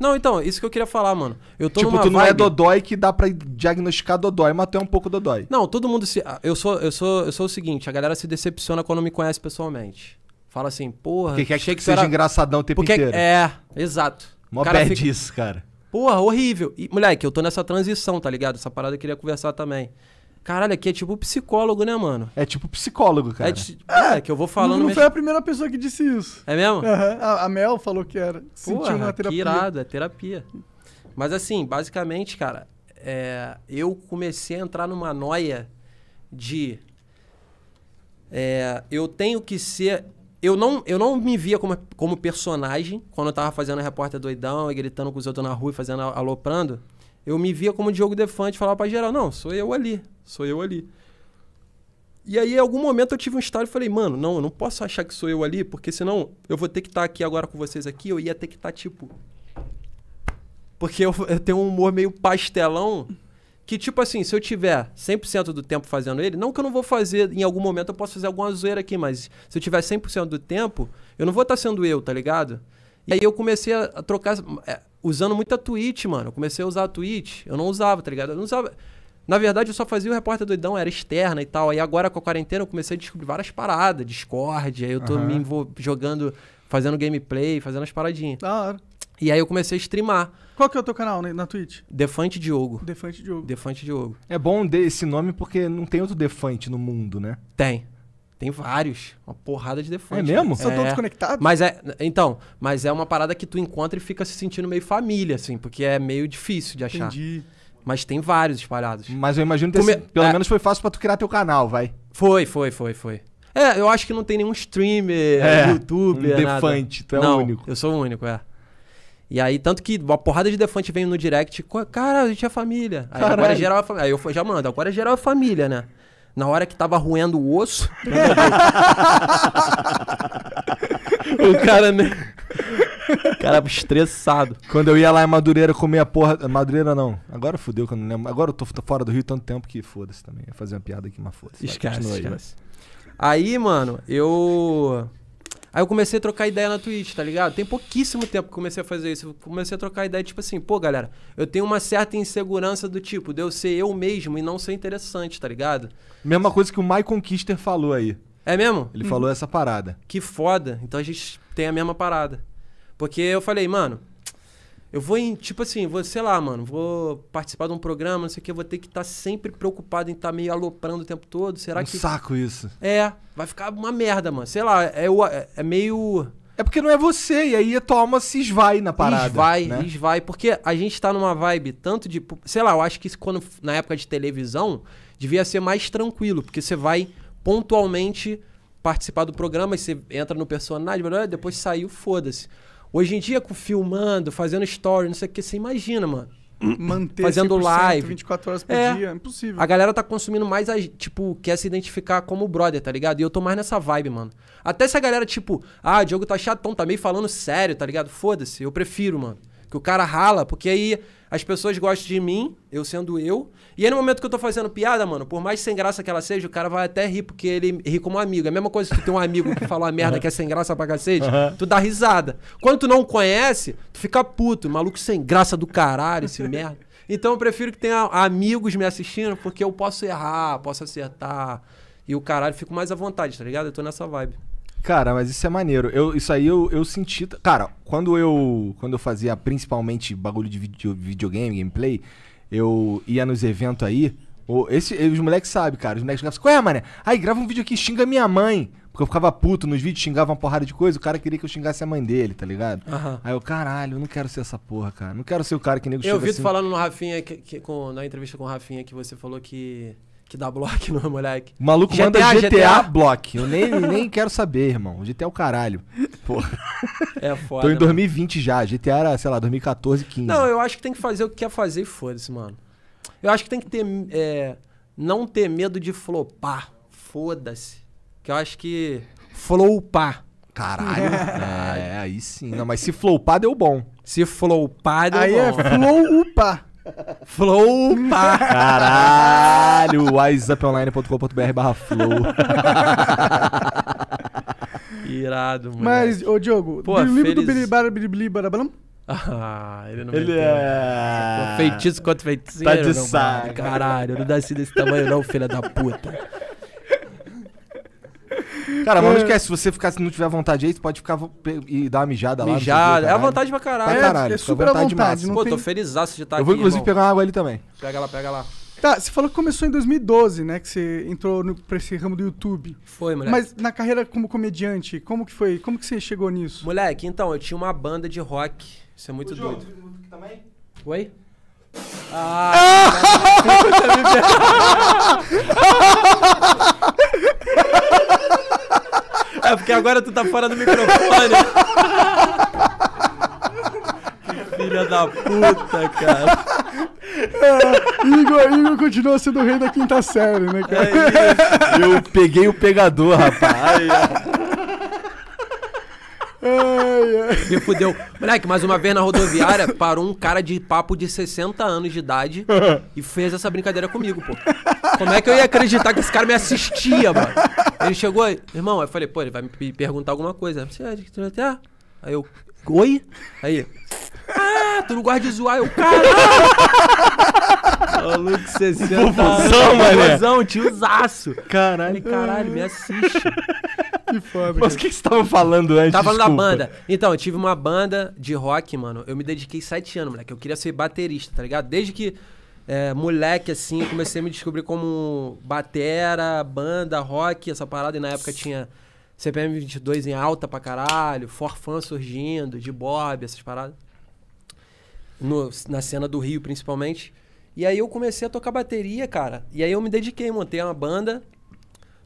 Não, então, isso que eu queria falar, mano. Eu tô tipo, tu não é vibe... é Dodói que dá pra diagnosticar Dodói, mas tu é um pouco Dodói. Não, todo mundo se. Ah, eu sou, eu sou, eu sou o seguinte, a galera se decepciona quando me conhece pessoalmente. Fala assim, porra. Porque quer que, que, que seja era... engraçadão o tempo Porque... inteiro. É, exato. Mó pé fica... cara. Porra, horrível. E, moleque, eu tô nessa transição, tá ligado? Essa parada eu queria conversar também. Caralho, aqui é tipo psicólogo, né, mano? É tipo psicólogo, cara. É, é, é que eu vou falando. Não, não foi a primeira pessoa que disse isso. É mesmo? Uhum. A, a, Mel falou que era. Porra, uma terapia. Que irado, é terapia. Mas assim, basicamente, cara, é, eu comecei a entrar numa noia de. É, eu tenho que ser. Eu não, eu não me via como, como personagem quando eu tava fazendo a repórter doidão e gritando com os outros na rua e fazendo aloprando. Eu me via como Diogo Defante, falava pra geral, não, sou eu ali sou eu ali. E aí, em algum momento, eu tive um estado e falei, mano, não, eu não posso achar que sou eu ali, porque senão eu vou ter que estar tá aqui agora com vocês aqui, eu ia ter que estar, tá, tipo. Porque eu, eu tenho um humor meio pastelão. Que, tipo assim, se eu tiver 100% do tempo fazendo ele, não que eu não vou fazer, em algum momento eu posso fazer alguma zoeira aqui, mas se eu tiver 100% do tempo, eu não vou estar tá sendo eu, tá ligado? E aí eu comecei a trocar, é, usando muito a Twitch, mano. Eu comecei a usar a Twitch. Eu não usava, tá ligado? Eu não usava. Na verdade, eu só fazia o repórter doidão, era externa e tal. Aí agora com a quarentena eu comecei a descobrir várias paradas, Discord, aí eu tô uhum. me jogando, fazendo gameplay, fazendo as paradinhas. Da hora. E aí eu comecei a streamar. Qual que é o teu canal né, na Twitch? Defante Diogo. Defante Diogo. Defante Diogo. É bom esse nome porque não tem outro Defante no mundo, né? Tem. Tem vários. Uma porrada de defuntos. É mesmo? São é. todos conectados? Mas é. Então, mas é uma parada que tu encontra e fica se sentindo meio família, assim, porque é meio difícil de achar. Entendi. Mas tem vários espalhados. Mas eu imagino que Come... pelo é... menos foi fácil para tu criar teu canal, vai. Foi, foi, foi, foi. É, eu acho que não tem nenhum streamer, é, é youtuber, um é defante, nada. tu é o único. eu sou o único, é. E aí, tanto que uma porrada de defante vem no direct, cara, a gente é família. Aí é Caralho. agora geral é família. Aí eu já mando, agora geral é família, né? Na hora que tava ruendo o osso. o cara, né? Cara estressado. Quando eu ia lá em Madureira comer a porra. Madureira não. Agora fudeu que eu não lembro. Agora eu tô, tô fora do Rio tanto tempo que foda-se também. Eu ia fazer uma piada aqui, mas foda-se. Esquece, esquece. Aí, mano, eu. Aí eu comecei a trocar ideia na Twitch, tá ligado? Tem pouquíssimo tempo que comecei a fazer isso. Eu comecei a trocar ideia, tipo assim, pô, galera, eu tenho uma certa insegurança do tipo, de eu ser eu mesmo e não ser interessante, tá ligado? Mesma coisa que o Mike Conquister falou aí. É mesmo? Ele hum. falou uhum. essa parada. Que foda. Então a gente tem a mesma parada. Porque eu falei, mano, eu vou em, tipo assim, vou, sei lá, mano, vou participar de um programa, não sei o que, vou ter que estar tá sempre preocupado em estar tá meio aloprando o tempo todo. Será um que. saco isso. É, vai ficar uma merda, mano. Sei lá, é, é, é meio. É porque não é você, e aí a tua se esvai na parada. Esvai, né? esvai. Porque a gente tá numa vibe tanto de. Sei lá, eu acho que quando, na época de televisão, devia ser mais tranquilo, porque você vai pontualmente participar do programa e você entra no personagem, depois saiu, foda-se. Hoje em dia, com filmando, fazendo story, não sei o que, você imagina, mano. Manter fazendo live. 24 horas por é. dia, é impossível. A galera tá consumindo mais, a, tipo, quer se identificar como brother, tá ligado? E eu tô mais nessa vibe, mano. Até se a galera, tipo, ah, o Diogo tá chatão, tá meio falando sério, tá ligado? Foda-se, eu prefiro, mano. Que o cara rala, porque aí as pessoas gostam de mim, eu sendo eu. E aí no momento que eu tô fazendo piada, mano, por mais sem graça que ela seja, o cara vai até rir, porque ele ri como amigo. É a mesma coisa que tu tem um amigo que fala uma merda que é sem graça pra cacete, uhum. tu dá risada. Quando tu não conhece, tu fica puto, maluco sem graça do caralho, esse merda. Então eu prefiro que tenha amigos me assistindo, porque eu posso errar, posso acertar. E o caralho, fico mais à vontade, tá ligado? Eu tô nessa vibe. Cara, mas isso é maneiro. Eu, isso aí eu, eu senti. Cara, quando eu quando eu fazia principalmente bagulho de video, videogame, gameplay, eu ia nos eventos aí. Esse, os moleques sabem, cara. Os moleques ficavam assim, ué, mané? Aí, grava um vídeo aqui, xinga minha mãe. Porque eu ficava puto nos vídeos, xingava uma porrada de coisa, o cara queria que eu xingasse a mãe dele, tá ligado? Uhum. Aí eu, caralho, eu não quero ser essa porra, cara. Não quero ser o cara que nego Eu vi tu assim... falando no Rafinha, que, que, com, na entrevista com o Rafinha, que você falou que que dá block no é, moleque. O maluco GTA, manda GTA, GTA block. Eu nem, nem quero saber, irmão. GTA é o caralho. Porra. É foda. Tô em 2020 né? mano. já. GTA era, sei lá, 2014, 15. Não, eu acho que tem que fazer o que quer fazer e foda-se, mano. Eu acho que tem que ter. É, não ter medo de flopar. Foda-se. Que eu acho que. Flopar. Caralho. é, aí sim. Não, mas se flopar deu bom. Se flopar deu aí é bom. Aí é flopar. Flowpa! Caralho! wiseuponline.com.br barra flow. Irado, mano. Mas, ô Diogo, Pô, feliz... do Bara, Ah, ele não Ele é... Feitiço contra feiticeiro. Tá de saco. Caralho, não dá assim desse tamanho não, filha da puta. Cara, mas não é. esquece, se você ficar, se não tiver vontade aí, você pode ficar e dar uma mijada, mijada lá. Mijada, é a né? vontade pra caralho. Pra é, caralho, é, super vontade, à vontade. Pô, tem... tô feliz de estar aqui, Eu vou inclusive irmão. pegar uma água ali também. Pega lá, pega lá. Tá, você falou que começou em 2012, né? Que você entrou no, pra esse ramo do YouTube. Foi, moleque. Mas na carreira como comediante, como que foi? Como que você chegou nisso? Moleque, então, eu tinha uma banda de rock. Isso é muito Ô, doido. João, também? Oi? Ah! ah! É porque agora tu tá fora do microfone. que filha da puta, cara. É, Igor, Igor continua sendo o rei da quinta série, né, cara? É eu peguei o pegador, rapaz. Ai, me fudeu. Moleque, mais uma vez na rodoviária, parou um cara de papo de 60 anos de idade e fez essa brincadeira comigo, pô. Como é que eu ia acreditar que esse cara me assistia, mano? Ele chegou aí, irmão, eu falei, pô, ele vai me perguntar alguma coisa. Você até? É? Aí eu, oi? Aí, ah, tu não gosta de zoar? Eu, caralho! Luke, 60 Fufuzão, mané. Fufuzão, tiozaço. Caralho. caralho, me assiste. Que foda. Mas o que vocês estavam falando antes? Tava falando da banda. Então, eu tive uma banda de rock, mano. Eu me dediquei sete anos, moleque. Eu queria ser baterista, tá ligado? Desde que é, moleque, assim, eu comecei a me descobrir como batera, banda, rock, essa parada. E na época tinha CPM 22 em alta pra caralho, Forfã surgindo, de Bob, essas paradas. No, na cena do Rio, principalmente. E aí eu comecei a tocar bateria, cara. E aí eu me dediquei, montei uma banda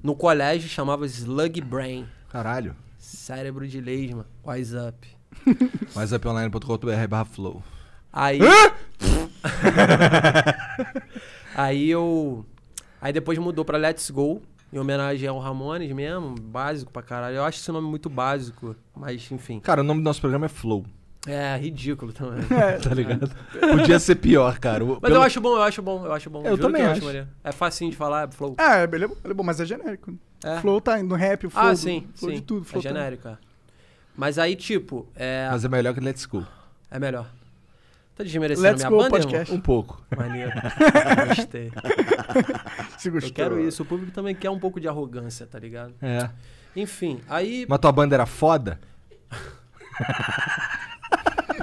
no colégio, chamava Slug Brain. Caralho. Cérebro de lesma. Wise up. Wise up online.com.br barra flow. Aí. aí eu. Aí depois mudou pra Let's Go, em homenagem ao Ramones mesmo, básico pra caralho. Eu acho esse nome muito básico, mas enfim. Cara, o nome do nosso programa é Flow. É, ridículo também. É. Tá ligado? Podia ser pior, cara. Mas Pelo... eu acho bom, eu acho bom, eu acho bom. Eu Juro também eu acho. acho é facinho de falar, é flow. É, ele é, ele é bom, mas é genérico. É. Flow tá no rap, o ah, flow, ah, sim, flow sim. de tudo. Flow é genérico, tá... Mas aí, tipo... É... Mas é melhor que Let's Go. É melhor. Tá desmerecendo Let's minha go, banda, podcast. Irmão? Um pouco. Maneiro. Gostei. Se gostou. Eu quero isso. O público também quer um pouco de arrogância, tá ligado? É. Enfim, aí... Mas tua banda era foda?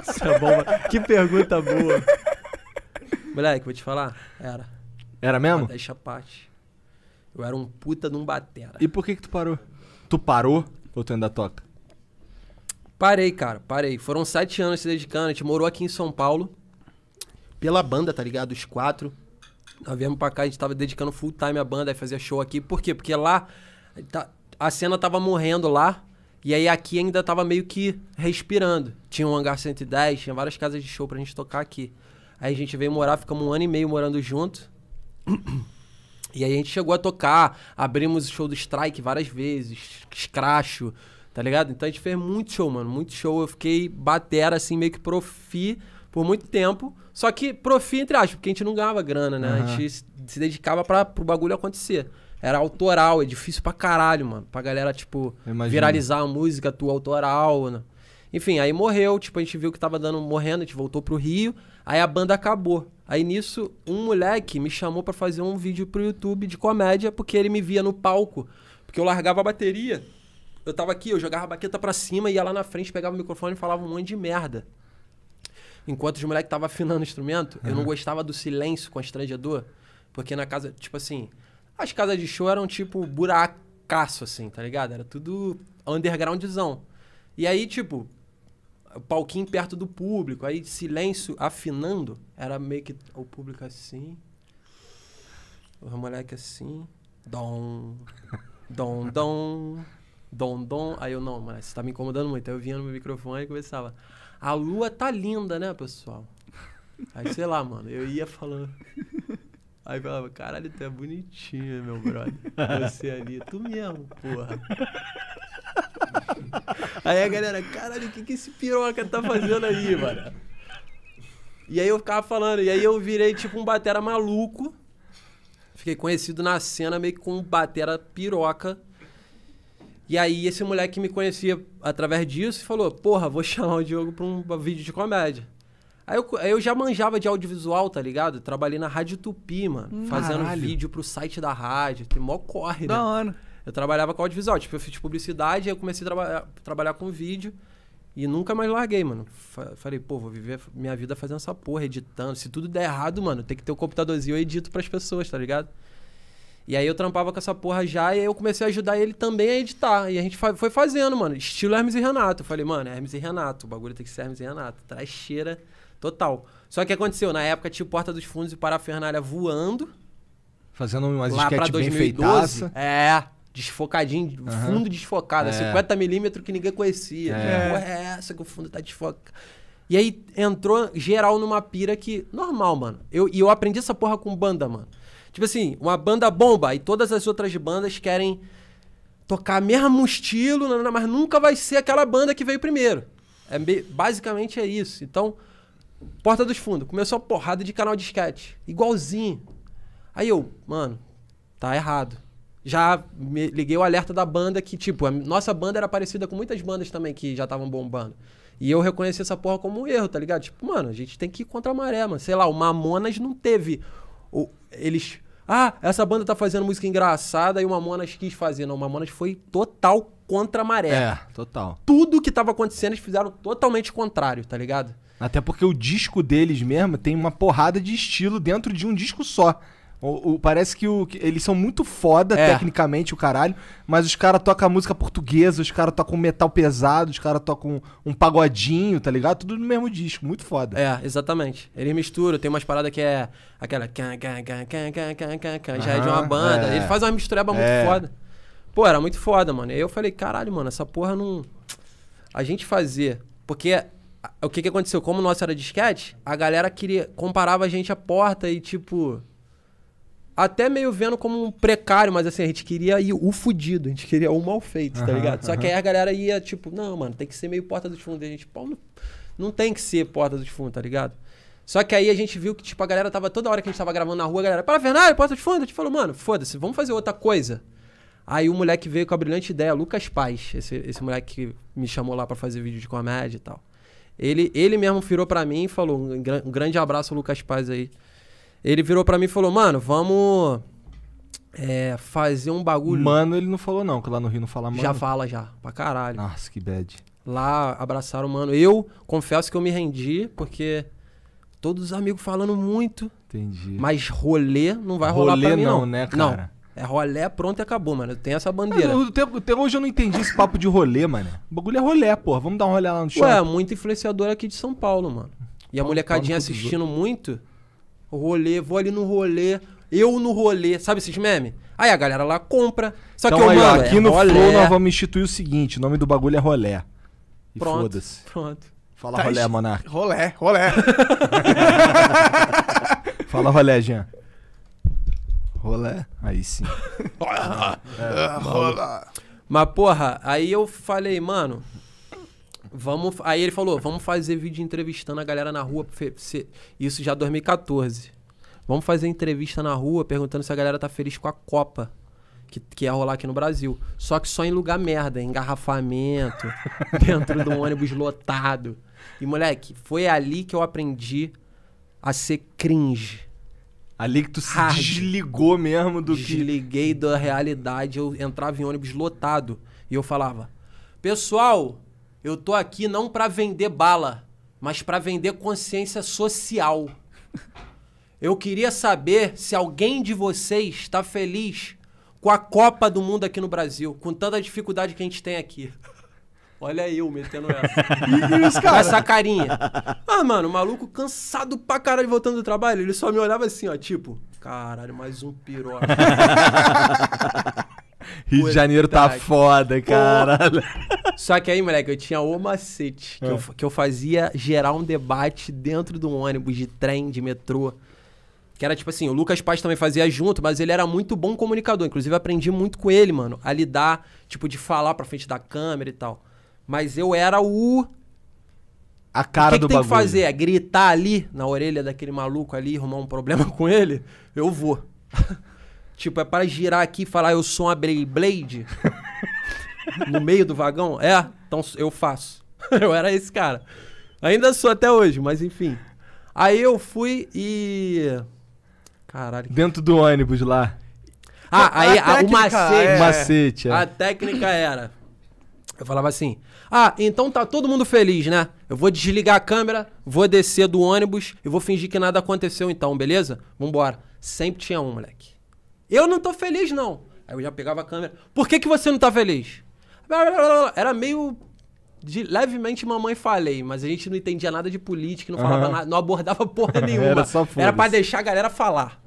Essa é bomba. Que pergunta boa. Moleque, vou te falar. Era. Era mesmo? Deixa parte. Eu era um puta de um batera. E por que que tu parou? Tu parou ou tu ainda toca? Parei, cara, parei. Foram sete anos se dedicando. A gente morou aqui em São Paulo. Pela banda, tá ligado? Os quatro. Nós viemos pra cá, a gente tava dedicando full time à banda, aí fazia show aqui. Por quê? Porque lá tá, a cena tava morrendo lá. E aí aqui ainda tava meio que respirando. Tinha um hangar 110, tinha várias casas de show pra gente tocar aqui. Aí a gente veio morar, ficamos um ano e meio morando junto. E aí a gente chegou a tocar, abrimos o show do Strike várias vezes, escracho, tá ligado? Então a gente fez muito show, mano, muito show. Eu fiquei batera, assim, meio que profi por muito tempo. Só que profi, entre aspas, porque a gente não ganhava grana, né? Uhum. A gente se dedicava para pro bagulho acontecer era autoral, é difícil pra caralho, mano. Pra galera, tipo, viralizar a música tua autoral, né? Enfim, aí morreu, tipo, a gente viu que tava dando morrendo, a gente voltou pro Rio, aí a banda acabou. Aí nisso, um moleque me chamou para fazer um vídeo pro YouTube de comédia, porque ele me via no palco, porque eu largava a bateria. Eu tava aqui, eu jogava a baqueta pra cima, ia lá na frente, pegava o microfone e falava um monte de merda. Enquanto os moleques tava afinando o instrumento, uhum. eu não gostava do silêncio constrangedor, porque na casa, tipo assim, as casas de show eram tipo buracaço, assim, tá ligado? Era tudo undergroundzão. E aí, tipo, o palquinho perto do público, aí silêncio afinando, era meio que o público assim. o moleque assim. Dom. Dom, dom. Dom, dom. Aí eu, não, mas você tá me incomodando muito. Aí eu vinha no meu microfone e começava. A lua tá linda, né, pessoal? Aí, sei lá, mano, eu ia falando. Aí falava, caralho, tu é bonitinho, meu brother. Você ali, tu mesmo, porra. Aí a galera, caralho, o que, que esse piroca tá fazendo aí, mano? E aí eu ficava falando, e aí eu virei tipo um batera maluco. Fiquei conhecido na cena meio que com um batera piroca. E aí esse moleque me conhecia através disso e falou, porra, vou chamar o Diogo pra um vídeo de comédia. Aí eu, aí eu já manjava de audiovisual, tá ligado? Trabalhei na Rádio Tupi, mano. Hum, fazendo caralho. vídeo pro site da rádio. Tem mó corre, né? Da hora. Eu trabalhava com audiovisual. Tipo, eu fiz publicidade, aí eu comecei a traba trabalhar com vídeo. E nunca mais larguei, mano. Falei, pô, vou viver minha vida fazendo essa porra, editando. Se tudo der errado, mano, tem que ter o um computadorzinho, eu edito pras pessoas, tá ligado? E aí eu trampava com essa porra já, e aí eu comecei a ajudar ele também a editar. E a gente foi fazendo, mano. Estilo Hermes e Renato. Eu falei, mano, é Hermes e Renato. O bagulho tem que ser Hermes e Renato. Traz cheira Total. Só que aconteceu, na época tinha Porta dos Fundos e Parafernália voando. Fazendo umas lá bem feitas. É, desfocadinho, uhum. fundo desfocado, é. 50 milímetros que ninguém conhecia. É. Tipo, é essa que o fundo tá desfocado. E aí entrou geral numa pira que. Normal, mano. Eu, e eu aprendi essa porra com banda, mano. Tipo assim, uma banda bomba e todas as outras bandas querem tocar mesmo estilo, mas nunca vai ser aquela banda que veio primeiro. É, basicamente é isso. Então, Porta dos Fundos. Começou a porrada de canal de sketch. Igualzinho. Aí eu, mano, tá errado. Já liguei o alerta da banda que, tipo, a nossa banda era parecida com muitas bandas também que já estavam bombando. E eu reconheci essa porra como um erro, tá ligado? Tipo, mano, a gente tem que ir contra a maré, mano. Sei lá, o Mamonas não teve. o eles. Ah, essa banda tá fazendo música engraçada e o Mamonas quis fazer. Não, o Mamonas foi total contra a maré. É, total. Tudo que tava acontecendo eles fizeram totalmente contrário, tá ligado? Até porque o disco deles mesmo tem uma porrada de estilo dentro de um disco só. O, o, parece que, o, que, eles são muito foda é. tecnicamente, o caralho, mas os caras tocam música portuguesa, os caras tocam metal pesado, os caras tocam um, um pagodinho, tá ligado? Tudo no mesmo disco, muito foda. É, exatamente. Eles misturam, tem umas paradas que é aquela. já é de uma banda. É. Eles fazem uma mistureba muito é. foda. Pô, era muito foda, mano. E aí eu falei, caralho, mano, essa porra não. A gente fazer. Porque o que, que aconteceu? Como o nosso era disquete, a galera queria, comparava a gente à porta e, tipo. Até meio vendo como um precário, mas assim, a gente queria ir o fudido, a gente queria o mal feito, uhum, tá ligado? Uhum. Só que aí a galera ia, tipo, não, mano, tem que ser meio porta do fundo E a gente, pô, não, não tem que ser porta do fundo tá ligado? Só que aí a gente viu que, tipo, a galera tava toda hora que a gente tava gravando na rua, a galera, para Fernando, porta do fundo A gente falou, mano, foda-se, vamos fazer outra coisa. Aí o moleque veio com a brilhante ideia, Lucas Paz, esse, esse moleque que me chamou lá para fazer vídeo de comédia e tal. Ele, ele mesmo virou para mim e falou: um, um grande abraço, Lucas Paz aí. Ele virou para mim e falou: mano, vamos é, fazer um bagulho. Mano, ele não falou não, que lá no Rio não fala mano. Já fala, já. Pra caralho. Nossa, que bad. Lá abraçaram o mano. Eu confesso que eu me rendi, porque todos os amigos falando muito. Entendi. Mas rolê não vai rolê rolar pra mim, não. Rolê não, né, cara? Não. É rolé, pronto e acabou, mano. Tem essa bandeira. Eu, eu, até, hoje eu não entendi esse papo de rolê, mano. O bagulho é rolé, pô. Vamos dar um rolê lá no chão. Ué, muito influenciador aqui de São Paulo, mano. E a molecadinha assistindo muito. Rolê, vou ali no rolê. Eu no rolê, sabe esses memes? Aí a galera lá compra. Só então, que eu, aí, mano, aqui é no rolê. Flow nós vamos instituir o seguinte: o nome do bagulho é rolé. E pronto, pronto. Fala tá rolé, Monarca. Rolé, rolé. Fala rolé, Jean. Rolé. Aí sim. é, é Rolé. Mas, porra, aí eu falei, mano, Vamos, aí ele falou, vamos fazer vídeo entrevistando a galera na rua. Isso já 2014. Vamos fazer entrevista na rua perguntando se a galera tá feliz com a Copa. Que, que ia rolar aqui no Brasil. Só que só em lugar merda, engarrafamento, dentro de um ônibus lotado. E, moleque, foi ali que eu aprendi a ser cringe. Ali que tu se Hard. desligou mesmo do Desliguei que. Desliguei da realidade. Eu entrava em ônibus lotado e eu falava: Pessoal, eu tô aqui não para vender bala, mas para vender consciência social. Eu queria saber se alguém de vocês está feliz com a Copa do Mundo aqui no Brasil, com tanta dificuldade que a gente tem aqui. Olha eu metendo essa. e, e os caras? Essa carinha. Ah, mano, o maluco cansado pra caralho voltando do trabalho, ele só me olhava assim, ó, tipo, caralho, mais um piroca. Rio de Janeiro tá foda, caralho. Só que aí, moleque, eu tinha o macete que, é. eu, que eu fazia gerar um debate dentro de um ônibus, de trem, de metrô. Que era tipo assim, o Lucas Paz também fazia junto, mas ele era muito bom comunicador. Inclusive, aprendi muito com ele, mano, a lidar, tipo, de falar pra frente da câmera e tal. Mas eu era o. A cara do bagulho. O que, que tem bagulho. que fazer? É gritar ali na orelha daquele maluco ali, arrumar um problema com ele? Eu vou. tipo, é para girar aqui e falar eu sou uma Blade no meio do vagão? É, então eu faço. eu era esse cara. Ainda sou até hoje, mas enfim. Aí eu fui e. Caralho. Dentro do ônibus lá. Ah, aí a, a, o macete. É. Macete, é. A técnica era. Eu falava assim: ah, então tá todo mundo feliz, né? Eu vou desligar a câmera, vou descer do ônibus e vou fingir que nada aconteceu então, beleza? Vambora. Sempre tinha um, moleque. Eu não tô feliz, não. Aí eu já pegava a câmera. Por que, que você não tá feliz? Era meio de, levemente mamãe falei, mas a gente não entendia nada de política, não falava uhum. nada, não abordava porra nenhuma. era só Era pra deixar a galera falar.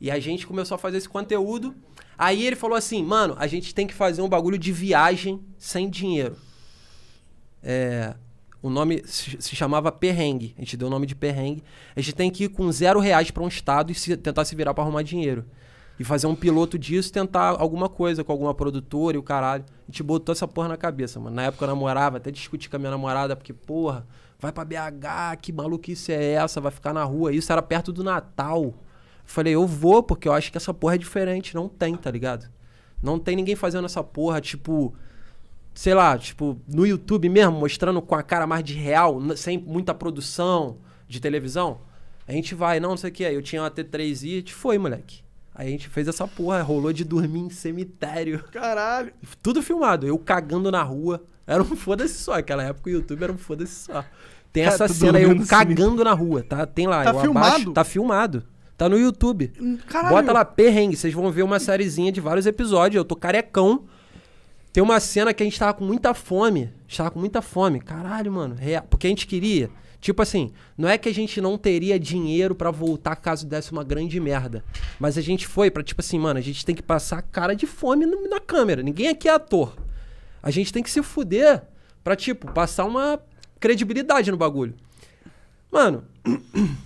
E a gente começou a fazer esse conteúdo. Aí ele falou assim, mano, a gente tem que fazer um bagulho de viagem sem dinheiro. É, o nome se chamava perrengue. A gente deu o nome de perrengue. A gente tem que ir com zero reais para um estado e se, tentar se virar para arrumar dinheiro. E fazer um piloto disso, tentar alguma coisa com alguma produtora e o caralho. A gente botou essa porra na cabeça, mano. Na época eu namorava, até discuti com a minha namorada, porque, porra, vai pra BH, que maluquice é essa? Vai ficar na rua. Isso era perto do Natal. Falei, eu vou, porque eu acho que essa porra é diferente. Não tem, tá ligado? Não tem ninguém fazendo essa porra, tipo, sei lá, tipo, no YouTube mesmo, mostrando com a cara mais de real, sem muita produção de televisão, a gente vai, não, não sei o que. Aí é, eu tinha uma T3i e a gente foi, moleque. Aí a gente fez essa porra, rolou de dormir em cemitério. Caralho! Tudo filmado, eu cagando na rua. Era um foda-se só. Aquela época o YouTube era um foda-se só. Tem Cara, essa cena aí, eu cagando na rua, tá? Tem lá. Tá filmado? Abaixo, tá filmado. Tá no YouTube. Hum, caralho. Bota lá, perrengue. Vocês vão ver uma sériezinha de vários episódios. Eu tô carecão tem uma cena que a gente tava com muita fome. A gente tava com muita fome. Caralho, mano. Real. É, porque a gente queria. Tipo assim, não é que a gente não teria dinheiro para voltar caso desse uma grande merda. Mas a gente foi pra, tipo assim, mano, a gente tem que passar cara de fome na câmera. Ninguém aqui é ator. A gente tem que se fuder pra, tipo, passar uma credibilidade no bagulho. Mano.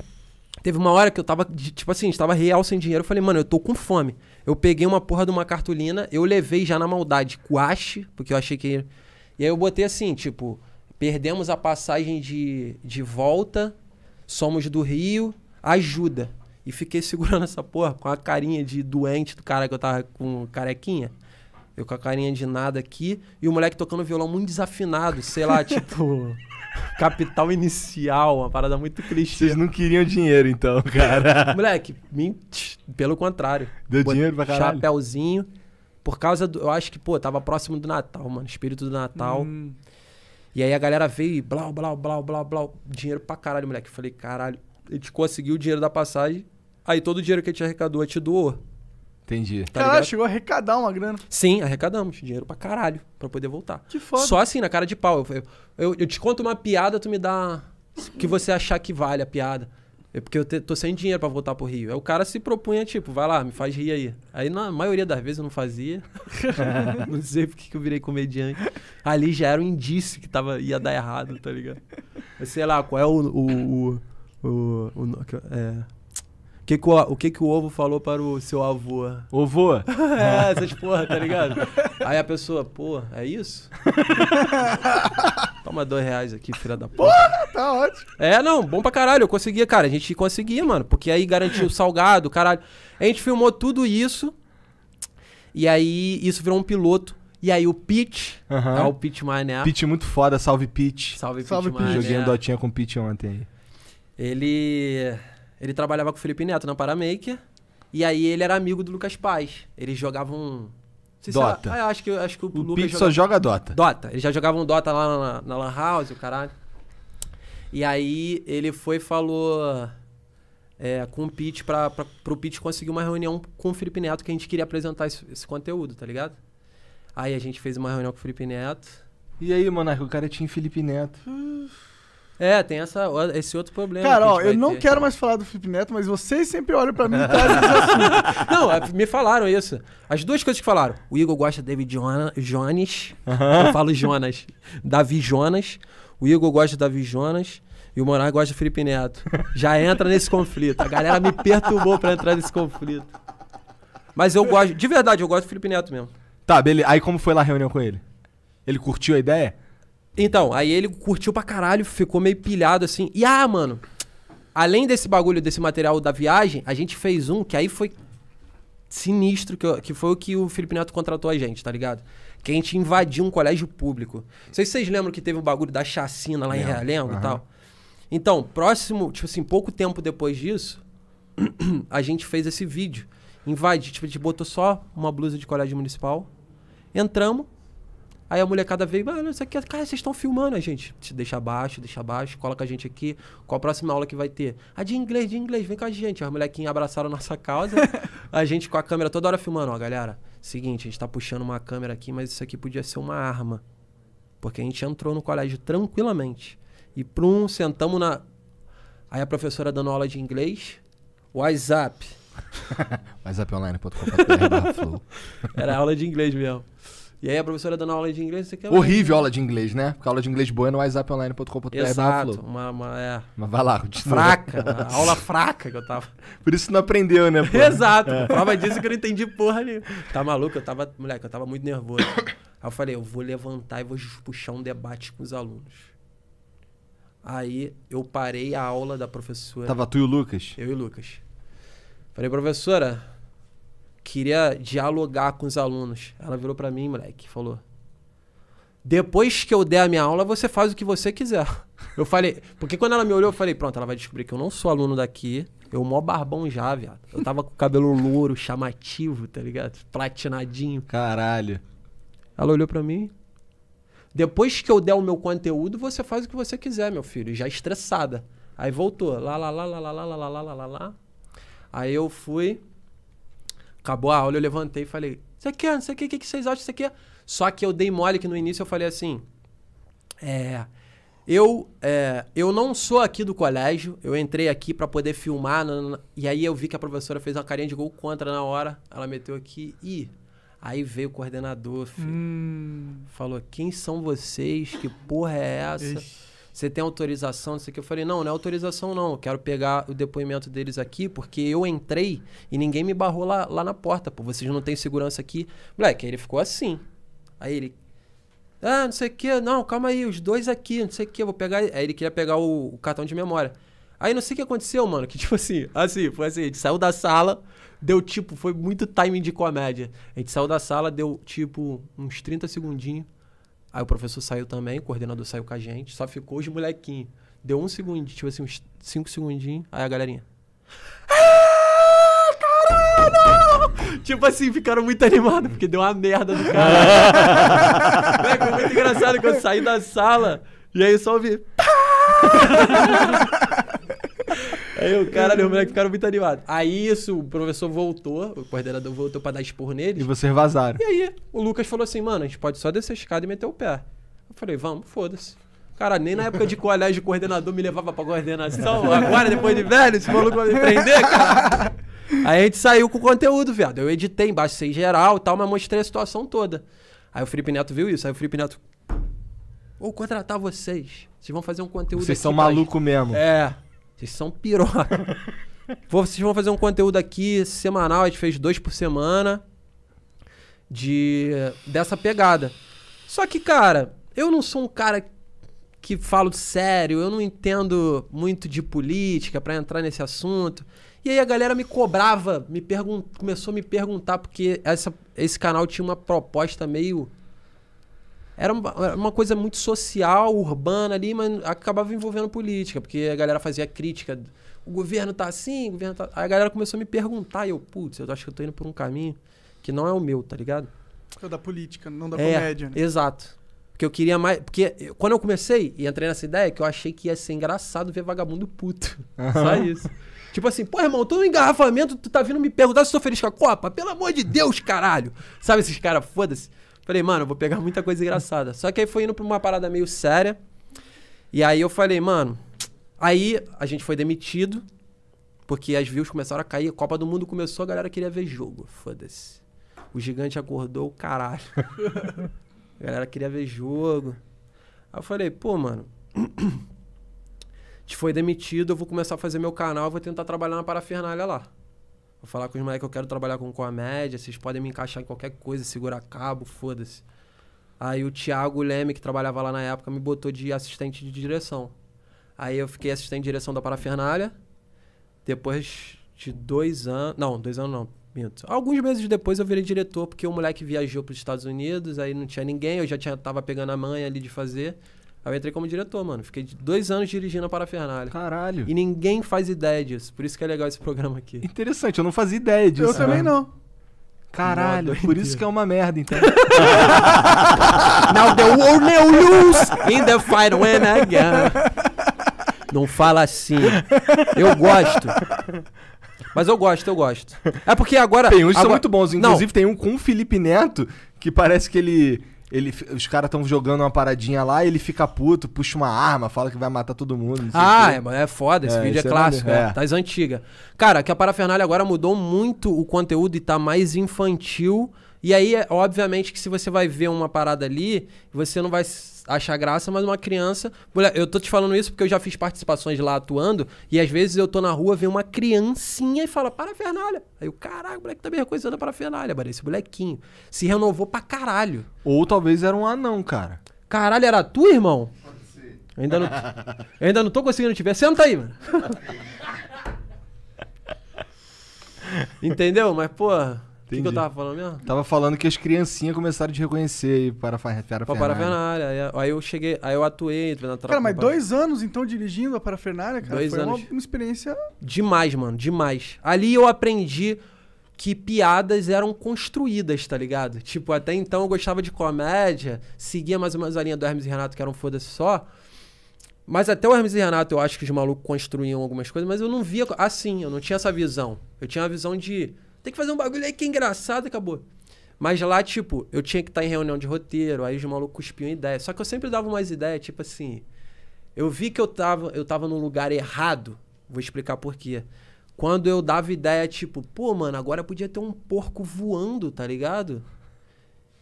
Teve uma hora que eu tava, tipo assim, estava real sem dinheiro. Eu falei, mano, eu tô com fome. Eu peguei uma porra de uma cartolina, eu levei já na maldade guache, porque eu achei que. E aí eu botei assim, tipo, perdemos a passagem de, de volta, somos do Rio, ajuda. E fiquei segurando essa porra com a carinha de doente do cara que eu tava com carequinha. Eu com a carinha de nada aqui. E o moleque tocando violão muito desafinado, sei lá, tipo. Capital inicial, uma parada muito clichê. Vocês não queriam dinheiro então, cara. Moleque, pelo contrário. Deu dinheiro pra caralho. Chapeuzinho. Por causa do. Eu acho que, pô, tava próximo do Natal, mano. Espírito do Natal. Hum. E aí a galera veio e blá, blá, blá, blá, blá. Dinheiro pra caralho, moleque. Eu falei, caralho. A gente conseguiu o dinheiro da passagem. Aí todo o dinheiro que a gente arrecadou, a gente doou. Entendi. Tá caralho, ligado? chegou a arrecadar uma grana. Sim, arrecadamos. Dinheiro pra caralho, pra poder voltar. Que foda. Só assim, na cara de pau. Eu, eu, eu te conto uma piada, tu me dá o que você achar que vale a piada. É porque eu te, tô sem dinheiro para voltar pro Rio. Aí é, o cara se propunha, tipo, vai lá, me faz rir aí. Aí na maioria das vezes eu não fazia. não sei porque que eu virei comediante. Ali já era um indício que tava, ia dar errado, tá ligado? Sei lá, qual é o. o, o, o, o é, que que o, o, que, que o ovo falou para o seu avô? Ovo? é, essas porra, tá ligado? Aí a pessoa, pô, é isso? Toma dois reais aqui, filha da porra. Porra, tá ótimo. É, não, bom pra caralho. Eu conseguia, cara. A gente conseguia, mano. Porque aí garantiu o salgado, caralho. A gente filmou tudo isso. E aí, isso virou um piloto. E aí o Pete, é o Pete Mané. Pete muito foda, salve Pete. Salve, salve Pete, Pete. Joguei um dotinha com o Pete ontem aí. Ele ele trabalhava com o Felipe Neto na Paramaker. E aí ele era amigo do Lucas Paz. Eles jogavam. É- Dota. ah, acho que, acho que o, o Lucas. jogava só joga Dota. Dota. Eles já jogavam Dota lá na, na Lan House, o caralho. E aí ele foi e falou. É, com o Pete, pra, pra, pro Pete conseguir uma reunião com o Felipe Neto, que a gente queria apresentar esse, esse conteúdo, tá ligado? Aí a gente fez uma reunião com o Felipe Neto. E aí, mano, o cara tinha Felipe Neto. É, tem essa, esse outro problema. Cara, ó, eu não ter. quero mais falar do Felipe Neto, mas vocês sempre olham pra mim e trazem esse assunto. Não, é, me falaram isso. As duas coisas que falaram. O Igor gosta de David Jones. Eu falo Jonas. Davi Jonas. O Igor gosta de Davi Jonas. E o Monar gosta de Felipe Neto. Já entra nesse conflito. A galera me perturbou pra entrar nesse conflito. Mas eu gosto, de verdade, eu gosto do Felipe Neto mesmo. Tá, beleza. Aí como foi lá a reunião com ele? Ele curtiu a ideia? Então, aí ele curtiu pra caralho, ficou meio pilhado assim. E ah, mano, além desse bagulho, desse material da viagem, a gente fez um que aí foi sinistro, que, que foi o que o Felipe Neto contratou a gente, tá ligado? Que a gente invadiu um colégio público. Não sei se vocês lembram que teve o bagulho da chacina lá em Lembro, Realengo e tal. Então, próximo, tipo assim, pouco tempo depois disso, a gente fez esse vídeo. Invade, tipo, a gente botou só uma blusa de colégio municipal. Entramos, Aí a molecada veio, mano, isso aqui, cara, vocês estão filmando a gente. deixa abaixo, deixa abaixo, cola com a gente aqui. Qual a próxima aula que vai ter? A de inglês, de inglês, vem com a gente. As molequinhas abraçaram nossa causa. a gente com a câmera toda hora filmando, ó, galera. Seguinte, a gente tá puxando uma câmera aqui, mas isso aqui podia ser uma arma. Porque a gente entrou no colégio tranquilamente. E prum, sentamos na. Aí a professora dando aula de inglês. WhatsApp. WhatsApp online.com.br. Era aula de inglês mesmo. E aí a professora dando aula de inglês, você quer. Horrível aula de inglês, né? Porque a aula de inglês boa é no whatsapponline.com.br. É Exato. Uma, uma, é... Mas vai lá, continua. Fraca, uma aula fraca que eu tava. Por isso não aprendeu, né? Porra? Exato. É. Prova disso que eu não entendi porra ali. Tá maluco? Eu tava. Moleque, eu tava muito nervoso. Aí eu falei, eu vou levantar e vou puxar um debate com os alunos. Aí eu parei a aula da professora. Tava tu e o Lucas? Eu e o Lucas. Falei, professora, queria dialogar com os alunos. Ela virou para mim, moleque, falou: depois que eu der a minha aula, você faz o que você quiser. Eu falei, porque quando ela me olhou, eu falei, pronto, ela vai descobrir que eu não sou aluno daqui. Eu mó barbão já, viado. Eu tava com o cabelo louro, chamativo, tá ligado? Platinadinho. Caralho. Ela olhou para mim. Depois que eu der o meu conteúdo, você faz o que você quiser, meu filho. Já estressada. Aí voltou. Lá, lá, lá, lá, lá, lá, lá, lá, lá, lá. Aí eu fui. Acabou a aula, eu levantei e falei, você quer, não sei o que, o que vocês acham, isso aqui? Só que eu dei mole que no início eu falei assim, é, eu, é, eu não sou aqui do colégio, eu entrei aqui para poder filmar, não, não, não, e aí eu vi que a professora fez uma carinha de gol contra na hora, ela meteu aqui e... Aí veio o coordenador, filho, hum. falou, quem são vocês? Que porra é essa? Ixi você tem autorização, não sei o que. Eu falei, não, não é autorização não, eu quero pegar o depoimento deles aqui, porque eu entrei e ninguém me barrou lá, lá na porta, pô, vocês não têm segurança aqui. Moleque, aí ele ficou assim. Aí ele, ah, não sei o que, não, calma aí, os dois aqui, não sei o que, vou pegar. Aí ele queria pegar o, o cartão de memória. Aí não sei o que aconteceu, mano, que tipo assim, assim, foi assim, a gente saiu da sala, deu tipo, foi muito timing de comédia. A gente saiu da sala, deu tipo uns 30 segundinhos. Aí o professor saiu também, o coordenador saiu com a gente, só ficou os molequinhos. Deu um segundo, tipo assim, uns cinco segundinhos, aí a galerinha. Ah, caralho! Tipo assim, ficaram muito animados, porque deu uma merda do cara. é, foi muito engraçado que eu saí da sala e aí eu só ouvi. Ah! Aí o e o moleque ficaram muito animados. Aí isso, o professor voltou, o coordenador voltou pra dar expor neles. E vocês vazaram. E aí, o Lucas falou assim, mano, a gente pode só descer a escada e meter o pé. Eu falei, vamos, foda-se. Cara, nem na época de colégio o coordenador me levava pra coordenação. Agora, depois de velho, esse maluco vai me prender, cara. Aí a gente saiu com o conteúdo, viado. Eu editei, embaixei geral e tal, mas mostrei a situação toda. Aí o Felipe Neto viu isso. Aí o Felipe Neto. Vou contratar vocês. Vocês vão fazer um conteúdo. Vocês são maluco mesmo. É. Vocês são piroca. Vocês vão fazer um conteúdo aqui semanal, a gente fez dois por semana de dessa pegada. Só que, cara, eu não sou um cara que falo sério, eu não entendo muito de política para entrar nesse assunto. E aí a galera me cobrava, me começou a me perguntar porque essa, esse canal tinha uma proposta meio era uma coisa muito social, urbana ali, mas acabava envolvendo política, porque a galera fazia crítica. O governo tá assim, o governo tá. Aí a galera começou a me perguntar, e eu, putz, eu acho que eu tô indo por um caminho que não é o meu, tá ligado? É da política, não da é, comédia, né? Exato. Porque eu queria mais. Porque eu, quando eu comecei e entrei nessa ideia, que eu achei que ia ser engraçado ver vagabundo puto. Só isso. Tipo assim, pô, irmão, tô no engarrafamento, tu tá vindo me perguntar se eu sou feliz com a Copa? Pelo amor de Deus, caralho! Sabe esses caras, foda-se. Falei, mano, eu vou pegar muita coisa engraçada. Só que aí foi indo pra uma parada meio séria. E aí eu falei, mano. Aí a gente foi demitido, porque as views começaram a cair, a Copa do Mundo começou, a galera queria ver jogo. Foda-se. O gigante acordou, caralho. a galera queria ver jogo. Aí eu falei, pô, mano. a gente foi demitido, eu vou começar a fazer meu canal, eu vou tentar trabalhar na parafernália lá. Vou falar com os moleques, eu quero trabalhar com comédia, vocês podem me encaixar em qualquer coisa, segurar cabo, foda-se. Aí o Thiago Leme, que trabalhava lá na época, me botou de assistente de direção. Aí eu fiquei assistente de direção da Parafernália. Depois de dois anos. Não, dois anos não, minto. Alguns meses depois eu virei diretor, porque o moleque viajou para os Estados Unidos, aí não tinha ninguém, eu já tinha, tava pegando a manha ali de fazer. Aí eu entrei como diretor, mano. Fiquei dois anos dirigindo a parafernália. Caralho. E ninguém faz ideia disso. Por isso que é legal esse programa aqui. Interessante, eu não fazia ideia disso. Eu também né? não. Caralho, por isso que é uma merda, então. Now the world will lose in the final when again. Não fala assim. Eu gosto. Mas eu gosto, eu gosto. É porque agora. Tem uns agora... que são muito bons. Inclusive, não. tem um com o Felipe Neto que parece que ele ele, os caras estão jogando uma paradinha lá, ele fica puto, puxa uma arma, fala que vai matar todo mundo. Ah, é, é foda, esse é, vídeo é, é clássico, é, é. Tá as antigas. Cara, que a parafernália agora mudou muito o conteúdo e tá mais infantil. E aí, é, obviamente, que se você vai ver uma parada ali, você não vai achar graça, mas uma criança. eu tô te falando isso porque eu já fiz participações lá atuando, e às vezes eu tô na rua, vem uma criancinha e fala, para Aí o caralho, o moleque tá me reconhecendo para Fernalha, mano. Esse molequinho se renovou pra caralho. Ou talvez era um anão, cara. Caralho, era tu, irmão? Pode ser. Eu ainda não, eu ainda não tô conseguindo te ver. Senta aí, mano. Entendeu? Mas, porra que, que, eu tava falando mesmo? Tava falando que as criancinhas começaram a te reconhecer e para para parafernália. Aí eu cheguei, aí eu atuei, na Cara, mas para... dois anos então dirigindo a parafernália, cara, dois foi anos. Uma, uma experiência. Demais, mano, demais. Ali eu aprendi que piadas eram construídas, tá ligado? Tipo, até então eu gostava de comédia, seguia mais ou menos a linha do Hermes e Renato, que eram um foda-se só. Mas até o Hermes e Renato eu acho que os malucos construíam algumas coisas, mas eu não via assim, eu não tinha essa visão. Eu tinha a visão de tem que fazer um bagulho aí que é engraçado, acabou. Mas lá, tipo, eu tinha que estar tá em reunião de roteiro, aí os malucos cuspiam ideia. Só que eu sempre dava umas ideias, tipo assim. Eu vi que eu tava, eu tava no lugar errado. Vou explicar por quê. Quando eu dava ideia, tipo, pô, mano, agora podia ter um porco voando, tá ligado?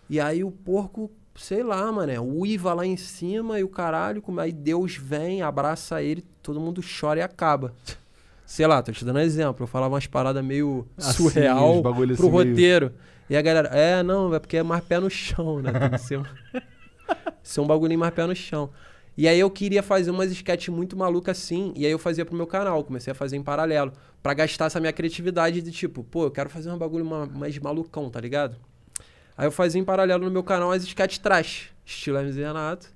E aí o porco, sei lá, mano, é uiva lá em cima e o caralho, como aí Deus vem, abraça ele, todo mundo chora e acaba sei lá, tô te dando um exemplo, eu falava umas paradas meio assim, surreal pro assim roteiro. Meio... E a galera, é, não, é porque é mais pé no chão, né? Tem que ser um, ser um bagulhinho mais pé no chão. E aí eu queria fazer umas sketches muito malucas assim, e aí eu fazia pro meu canal, comecei a fazer em paralelo, para gastar essa minha criatividade de tipo, pô, eu quero fazer um bagulho mais malucão, tá ligado? Aí eu fazia em paralelo no meu canal as sketches trash, estilo MZ Renato,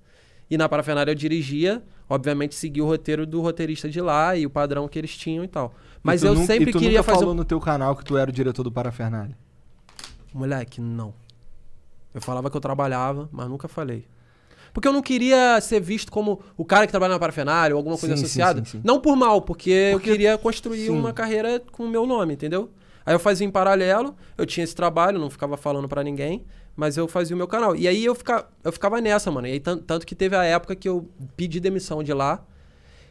e na parafernália eu dirigia, obviamente, seguir o roteiro do roteirista de lá e o padrão que eles tinham e tal. Mas e eu nunca, sempre e tu queria nunca fazer. falou no teu canal que tu era o diretor do Parafernália? Moleque, não. Eu falava que eu trabalhava, mas nunca falei. Porque eu não queria ser visto como o cara que trabalha na parafernália ou alguma coisa sim, associada. Sim, sim, não por mal, porque, porque... eu queria construir uma carreira com o meu nome, entendeu? Aí eu fazia em paralelo, eu tinha esse trabalho, não ficava falando para ninguém. Mas eu fazia o meu canal. E aí eu, fica, eu ficava nessa, mano. E aí, tanto que teve a época que eu pedi demissão de lá.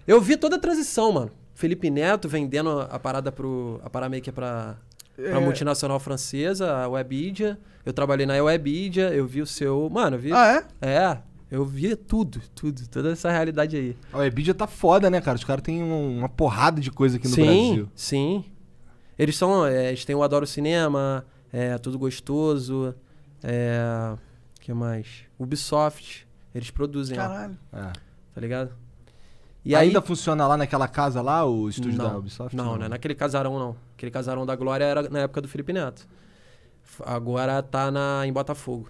Eu vi toda a transição, mano. Felipe Neto vendendo a parada pro. a Paramaker é pra, é. pra multinacional francesa, a Webidia. Eu trabalhei na Webidia, eu vi o seu. Mano, eu vi. Ah, é? É. Eu via tudo, tudo, toda essa realidade aí. A Webidia tá foda, né, cara? Os caras têm uma porrada de coisa aqui no sim, Brasil. Sim, sim. Eles são. É, eles têm o Adoro Cinema, é, Tudo Gostoso. É, que mais? Ubisoft. Eles produzem Caralho. lá. É. Tá ligado? E Ainda aí... funciona lá naquela casa lá, o estúdio não, da Ubisoft? Não, não, não é naquele casarão, não. Aquele casarão da Glória era na época do Felipe Neto. Agora tá na, em Botafogo.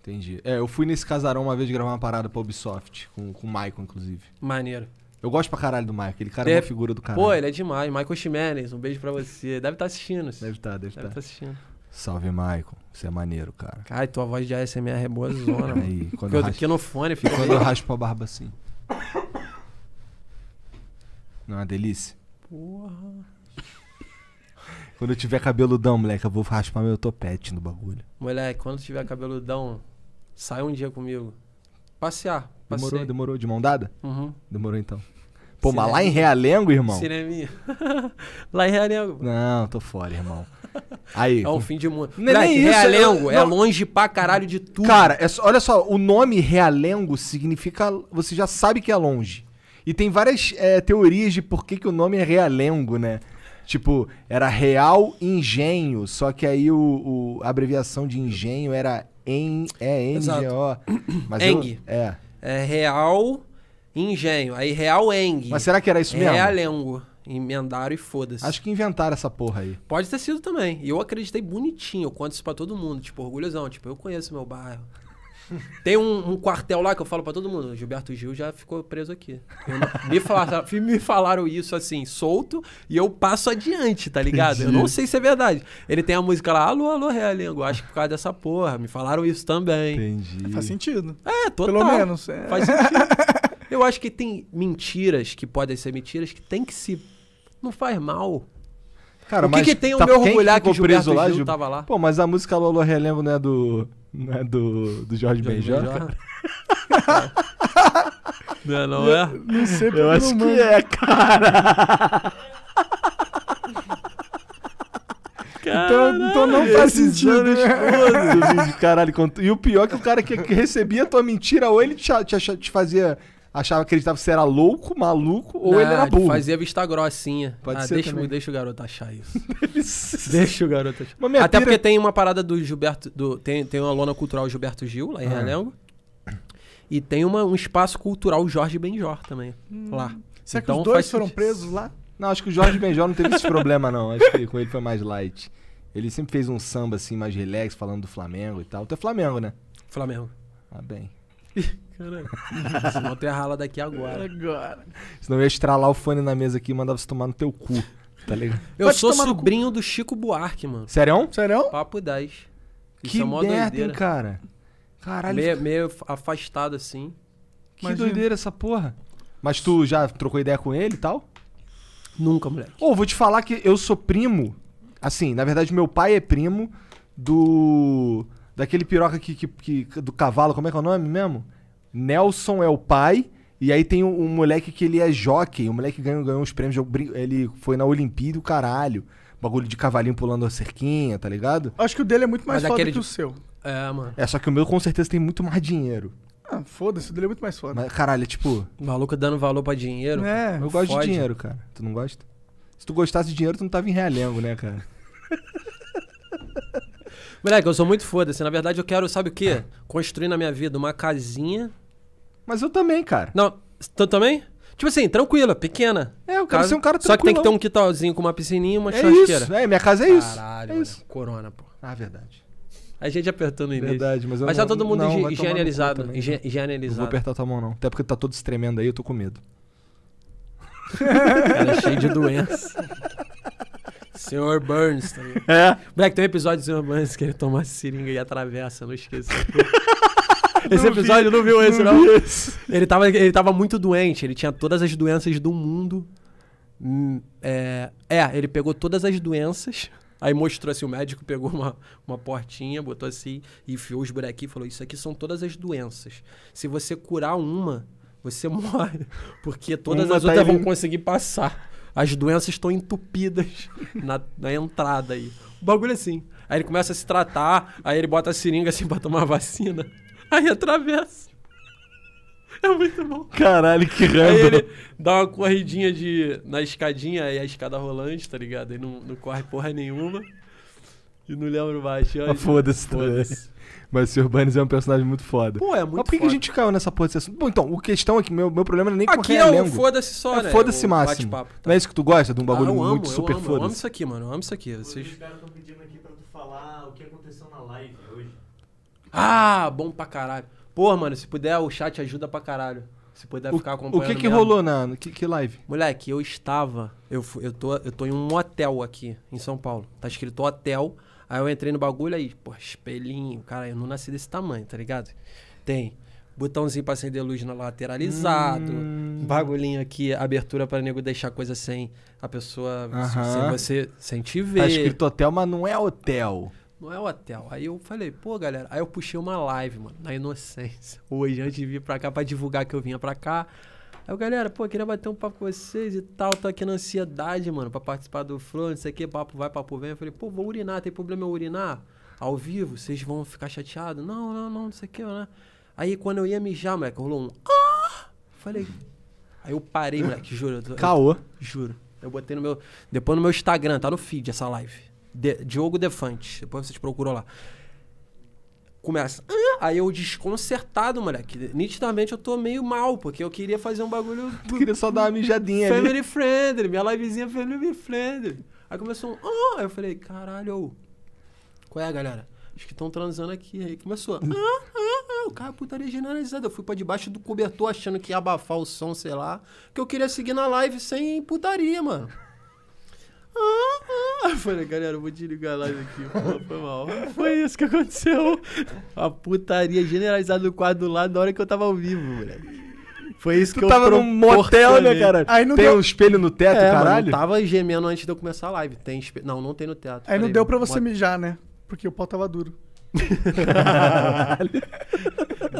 Entendi. É, eu fui nesse casarão uma vez gravar uma parada pra Ubisoft, com, com o Michael, inclusive. Maneiro. Eu gosto pra caralho do Michael aquele cara é deve... é uma figura do caralho. Pô, ele é demais. Michael Ximenez, um beijo pra você. Deve estar tá assistindo. Deve estar, tá, deve estar. Deve estar tá. tá assistindo. Salve, Michael. Você é maneiro, cara. Cara, tua voz de ASMR é boa zona, mano. Aí, quando eu, eu raspo... no fone, fica. Quando eu raspo a barba assim. Não é uma delícia? Porra. Quando eu tiver cabeludão, moleque, eu vou raspar meu topete no bagulho. Moleque, quando tiver cabeludão, sai um dia comigo. Passear. Passei. Demorou, demorou. De mão dada? Uhum. Demorou então. Pô, Cineminha. mas lá em Realengo, irmão. Cineminha. lá em Realengo. Não, tô fora, irmão. Aí. É o fim de mundo. Não é nem isso, Realengo é, é longe pra caralho de tudo. Cara, é só, olha só, o nome Realengo significa. Você já sabe que é longe. E tem várias é, teorias de por que, que o nome é Realengo, né? Tipo, era Real Engenho, só que aí o, o a abreviação de engenho era em, é NGO. Mas Eng. Eu, é. é. Real Engenho. Aí Real Eng. Mas será que era isso mesmo? Realengo. Emendaram e foda-se. Acho que inventaram essa porra aí. Pode ter sido também. E eu acreditei bonitinho. Eu conto isso pra todo mundo. Tipo, orgulhosão. Tipo, eu conheço meu bairro. Tem um, um, quartel lá que eu falo para todo mundo. Gilberto Gil já ficou preso aqui. Não, me, falaram, me falaram isso assim, solto, e eu passo adiante, tá ligado? Entendi. Eu não sei se é verdade. Ele tem a música lá, alô, alô, Realengo, acho que por causa dessa porra. Me falaram isso também. Entendi. É, faz sentido. É, total. Pelo menos. É. Faz sentido. Eu acho que tem mentiras que podem ser mentiras que tem que se não faz mal. Cara, o que, que tem o tá meu orgulhar que, que Gilberto preso lá, Gil tava lá? Pô, mas a música Lolo Relembro não é do. Não é do, do Jorge, Jorge Benjó? não é, não é? Não sei eu acho que é, cara. Então, então, não faz sentido. Né? Vídeo, caralho, e o pior é que o cara que, que recebia a tua mentira, ou ele te, te, te fazia achava, acreditava que você era louco, maluco, ou não, ele era burro. Fazia vista grossinha. Pode ah, ser deixa, também. deixa o garoto achar isso. deixa o garoto achar. Até pira... porque tem uma parada do Gilberto. Do, tem, tem uma lona cultural Gilberto Gil, lá em ah. E tem uma, um espaço cultural Jorge Benjor também, hum. lá. Será então, que os dois foram presos lá? Não, acho que o Jorge Benjor não teve esse problema, não. Acho que com ele foi mais light. Ele sempre fez um samba assim, mais relax, falando do Flamengo e tal. Tu é Flamengo, né? Flamengo. Ah, bem. Caralho. Senão tem a rala daqui agora. Agora. Senão eu ia estralar o fone na mesa aqui e mandava você tomar no teu cu. Tá ligado? Eu Pode sou sobrinho do Chico Buarque, mano. Sério? Sério? Papo 10. Que Isso é merda, hein, cara? Caralho. Meio, meio afastado assim. Que Imagina. doideira essa porra. Mas tu já trocou ideia com ele e tal? Nunca, moleque. Ou oh, vou te falar que eu sou primo. Assim, na verdade, meu pai é primo do. Daquele piroca que, que, que, do cavalo, como é que é o nome mesmo? Nelson é o pai. E aí tem um, um moleque que ele é jockey. O um moleque ganhou, ganhou uns prêmios. Ele foi na Olimpíada, o caralho. Bagulho de cavalinho pulando a cerquinha, tá ligado? Acho que o dele é muito mais Mas foda que de... o seu. É, mano. É, só que o meu com certeza tem muito mais dinheiro. Ah, foda-se, o dele é muito mais foda. Mas, caralho, é tipo. O maluco é dando valor pra dinheiro. É, eu gosto fode. de dinheiro, cara. Tu não gosta? Se tu gostasse de dinheiro, tu não tava em Realengo, né, cara? Moleque, eu sou muito foda-se. Na verdade, eu quero, sabe o quê? Construir na minha vida uma casinha mas eu também, cara. Não, tu também? Tipo assim, tranquila, pequena. É, eu quero casa, ser um cara tranquilo. Só que tem que ter um quintalzinho com uma piscininha e uma é churrasqueira. Isso, é, minha casa é isso. Caralho, é isso. corona, pô. Ah, verdade. A gente apertou no início. Verdade, mas, eu mas tá todo mundo higienizado. Né? higienizado. Não vou apertar tua mão, não. Até porque tá todo tremendo aí, eu tô com medo. cara é cheio de doença. Senhor Burns. também. Tá é. Black, tem um episódio do Senhor Burns que ele toma seringa e atravessa, não esqueça. esse episódio não viu esse, não. Ele, tava, ele tava muito doente, ele tinha todas as doenças do mundo. Hum, é, é, ele pegou todas as doenças. Aí mostrou assim, o médico pegou uma, uma portinha, botou assim, e enfiou os buraquinhos e falou: Isso aqui são todas as doenças. Se você curar uma, você morre. Porque todas uma as tá outras vão conseguir passar. As doenças estão entupidas na, na entrada aí. O bagulho é assim. Aí ele começa a se tratar, aí ele bota a seringa assim pra tomar vacina. Aí atravessa. É muito bom. Caralho, que random. Aí ele dá uma corridinha de, na escadinha, aí a escada rolante, tá ligado? Aí não, não corre porra nenhuma. E não lembro mais. Ah, foda-se foda Mas o Sr. Burns é um personagem muito foda. Pô, é muito Mas por que, que a gente caiu nessa porra desse Bom, então, o questão é que meu, meu problema é nem Aqui com Aqui é o foda-se só, é né? Foda-se máximo. Tá. Não é isso que tu gosta? De um ah, bagulho ah, muito amo, super foda-se? Eu amo isso aqui, mano. Eu amo isso aqui. Vocês... Ah, bom pra caralho. Pô, mano, se puder, o chat ajuda pra caralho. Se puder o, ficar acompanhando. O que que mesmo. rolou na que, que, live? Moleque, eu estava. Eu, eu, tô, eu tô em um hotel aqui, em São Paulo. Tá escrito hotel. Aí eu entrei no bagulho aí, pô, espelhinho. Cara, eu não nasci desse tamanho, tá ligado? Tem botãozinho pra acender luz na lateralizado, hum. bagulhinho aqui, abertura para nego deixar coisa sem a pessoa, uh -huh. sem você, sem te tá ver. Tá escrito hotel, mas não é hotel não é hotel. Aí eu falei, pô, galera. Aí eu puxei uma live, mano, na inocência. Hoje, antes de vir pra cá, pra divulgar que eu vinha pra cá. Aí eu, galera, pô, queria bater um papo com vocês e tal. Tô aqui na ansiedade, mano, pra participar do Flow, não sei o que, papo vai, papo vem. Eu falei, pô, vou urinar, tem problema eu urinar? Ao vivo, vocês vão ficar chateados? Não, não, não, não sei o que, né? Aí quando eu ia mijar, moleque, rolou um. Ah! Falei. Aí eu parei, moleque, juro. Caô. Juro. Eu botei no meu. Depois no meu Instagram, tá no feed essa live. De, Diogo Defante. Depois vocês procuram lá. Começa. Ah, aí eu desconcertado, moleque. Nitidamente eu tô meio mal, porque eu queria fazer um bagulho. queria só dar uma mijadinha family ali. friendly, minha livezinha family friendly. Aí começou um. Ah, eu falei, caralho. Qual é, galera? Acho que estão transando aqui. Aí começou. Ah, ah, ah, o cara é putaria generalizada. Eu fui para debaixo do cobertor achando que ia abafar o som, sei lá. Que eu queria seguir na live sem putaria, mano. Ah, ah. Falei, galera, vou desligar a live aqui. foi mal. Foi isso que aconteceu. A putaria generalizada do quadro do lado na hora que eu tava ao vivo, moleque. Foi isso tu que eu tava num motel, né, cara? Aí não tem deu... um espelho no teto, é, caralho? eu tava gemendo antes de eu começar a live. Tem espelho. Não, não tem no teto. Aí Falei, não deu pra você bota... mijar, né? Porque o pau tava duro.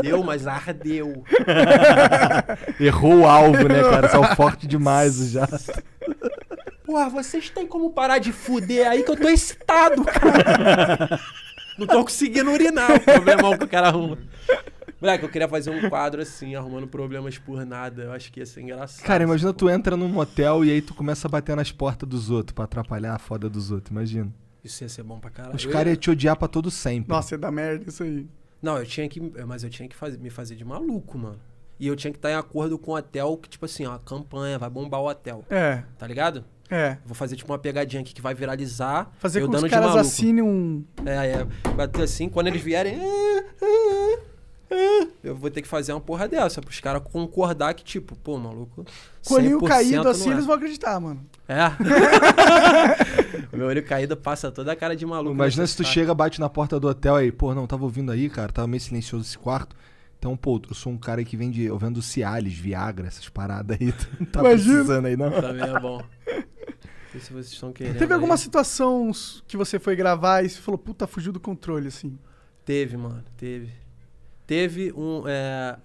Deu, mas ardeu. Errou o alvo, né, cara? Só forte demais já. Porra, vocês têm como parar de fuder aí que eu tô excitado, cara. Não tô conseguindo urinar. O problema é que o cara arruma. Moleque, eu queria fazer um quadro assim, arrumando problemas por nada. Eu acho que ia ser engraçado. Cara, imagina tu entra num motel e aí tu começa a bater nas portas dos outros pra atrapalhar a foda dos outros, imagina. Isso ia ser bom pra caralho. Os caras iam te odiar pra todo sempre. Nossa, ia dar merda isso aí. Não, eu tinha que. Mas eu tinha que fazer, me fazer de maluco, mano. E eu tinha que estar em acordo com o hotel que, tipo assim, ó, a campanha, vai bombar o hotel. É. Tá ligado? É. Vou fazer tipo uma pegadinha aqui que vai viralizar. Fazer eu com dando que os caras assinem um. É, é. Bater assim, quando eles vierem. Ah, ah, ah, eu vou ter que fazer uma porra dessa, pros caras concordar que, tipo, pô, maluco. Colinho caído assim, é. eles vão acreditar, mano. É. Meu olho caído passa toda a cara de maluco. Imagina se tu cara. chega, bate na porta do hotel aí, pô, não, tava ouvindo aí, cara, tava meio silencioso esse quarto. Então, pô, eu sou um cara que vende. Eu vendo Cialis, Viagra, essas paradas aí. não tá Imagina. precisando aí, não. Também é bom sei se vocês estão querendo. Teve alguma aí. situação que você foi gravar e você falou, puta, fugiu do controle, assim? Teve, mano, teve. Teve um. É...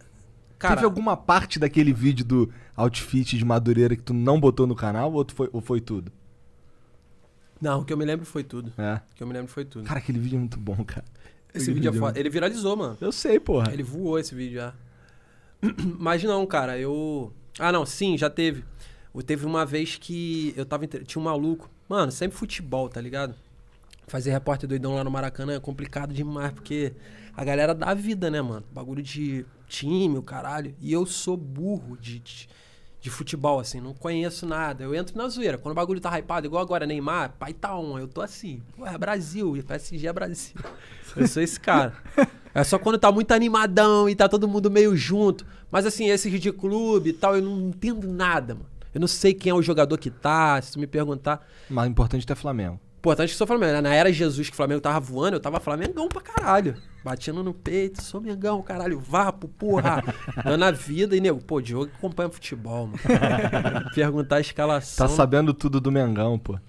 Cara, teve alguma parte daquele vídeo do outfit de Madureira que tu não botou no canal ou, foi, ou foi tudo? Não, o que eu me lembro foi tudo. É. O que eu me lembro foi tudo. Cara, aquele vídeo é muito bom, cara. Esse é vídeo, é foda. Ele viralizou, mano. Eu sei, porra. Ele voou esse vídeo já. Mas não, cara, eu. Ah, não, sim, já teve. Eu teve uma vez que eu tava. Tinha um maluco. Mano, sempre futebol, tá ligado? Fazer repórter doidão lá no Maracanã é complicado demais, porque a galera dá vida, né, mano? Bagulho de time, o caralho. E eu sou burro de, de, de futebol, assim, não conheço nada. Eu entro na zoeira. Quando o bagulho tá hypado, igual agora Neymar, pai tá on. Eu tô assim, pô, é Brasil, PSG é Brasil. Eu sou esse cara. É só quando tá muito animadão e tá todo mundo meio junto. Mas assim, esses de clube e tal, eu não entendo nada, mano. Eu não sei quem é o jogador que tá, se tu me perguntar. Mas o importante é Flamengo. Importante tá, que sou Flamengo. Né? Na era Jesus que o Flamengo tava voando, eu tava Flamengão pra caralho. Batendo no peito, sou Mengão, caralho, vapo, porra. Dando na vida e, nego, pô, Diogo acompanha futebol, mano. perguntar a escalação. Tá sabendo tudo do Mengão, pô.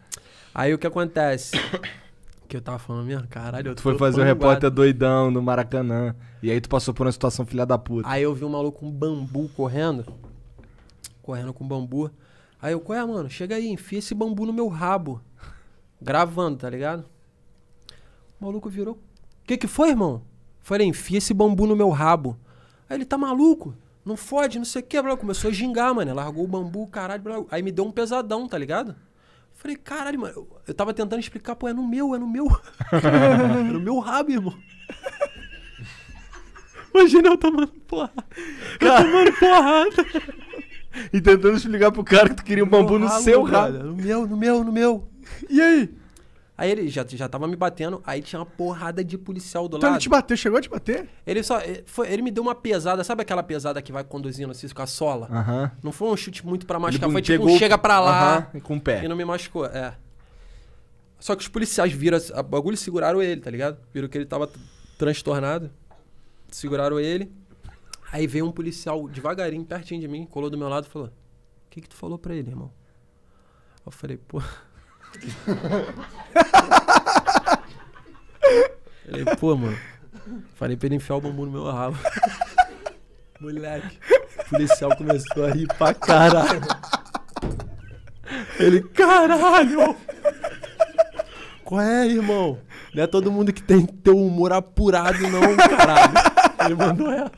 Aí o que acontece? que eu tava falando mesmo, caralho. tu foi fazer o um repórter doidão no Maracanã. E aí tu passou por uma situação filha da puta. Aí eu vi um maluco com um bambu correndo correndo com bambu. Aí eu, qual é, mano? Chega aí, enfia esse bambu no meu rabo. Gravando, tá ligado? O maluco virou. Que que foi, irmão? Falei, enfia esse bambu no meu rabo. Aí ele tá maluco? Não fode, não sei o que. Começou a gingar, mano. Largou o bambu, caralho. Blá. Aí me deu um pesadão, tá ligado? Falei, caralho, mano. Eu, eu tava tentando explicar, pô, é no meu, é no meu. é no meu rabo, irmão. Imagina eu tomando porrada. Eu tomando porrada e tentando explicar pro cara que tu queria um bambu no, ralo, seu rabo. No meu, no meu, no meu. E aí? Aí ele já, já tava me batendo, aí tinha uma porrada de policial do então lado. Então ele te bateu, chegou a te bater? Ele só. Eh, foi, ele me deu uma pesada, sabe aquela pesada que vai conduzindo assim com a sola? Não foi um chute muito pra machucar, ele foi tipo um chega pra lá. com o pé. E não me machucou, é. Só que os policiais viram a bagulho e seguraram ele, tá ligado? Viram que ele tava transtornado. Seguraram ele. Aí veio um policial devagarinho, pertinho de mim, colou do meu lado e falou: O que, que tu falou pra ele, irmão? Eu falei: Pô. falei, pô, mano. Falei pra ele enfiar o bambu no meu rabo. Moleque. O policial começou a rir pra caralho. Ele, caralho! Qual é, irmão? Não é todo mundo que tem teu humor apurado, não, caralho. Ele mandou ela.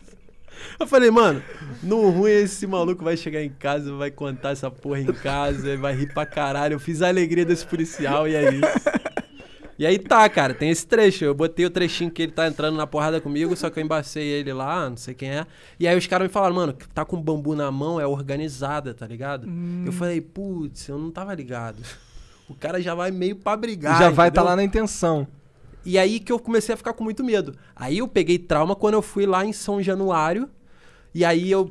Eu falei, mano, no ruim esse maluco vai chegar em casa, vai contar essa porra em casa, vai rir pra caralho. Eu fiz a alegria desse policial e é isso. E aí tá, cara, tem esse trecho. Eu botei o trechinho que ele tá entrando na porrada comigo, só que eu embacei ele lá, não sei quem é. E aí os caras me falaram, mano, tá com bambu na mão, é organizada, tá ligado? Hum. Eu falei, putz, eu não tava ligado. O cara já vai meio pra brigar. Já entendeu? vai tá lá na intenção. E aí que eu comecei a ficar com muito medo. Aí eu peguei trauma quando eu fui lá em São Januário e aí eu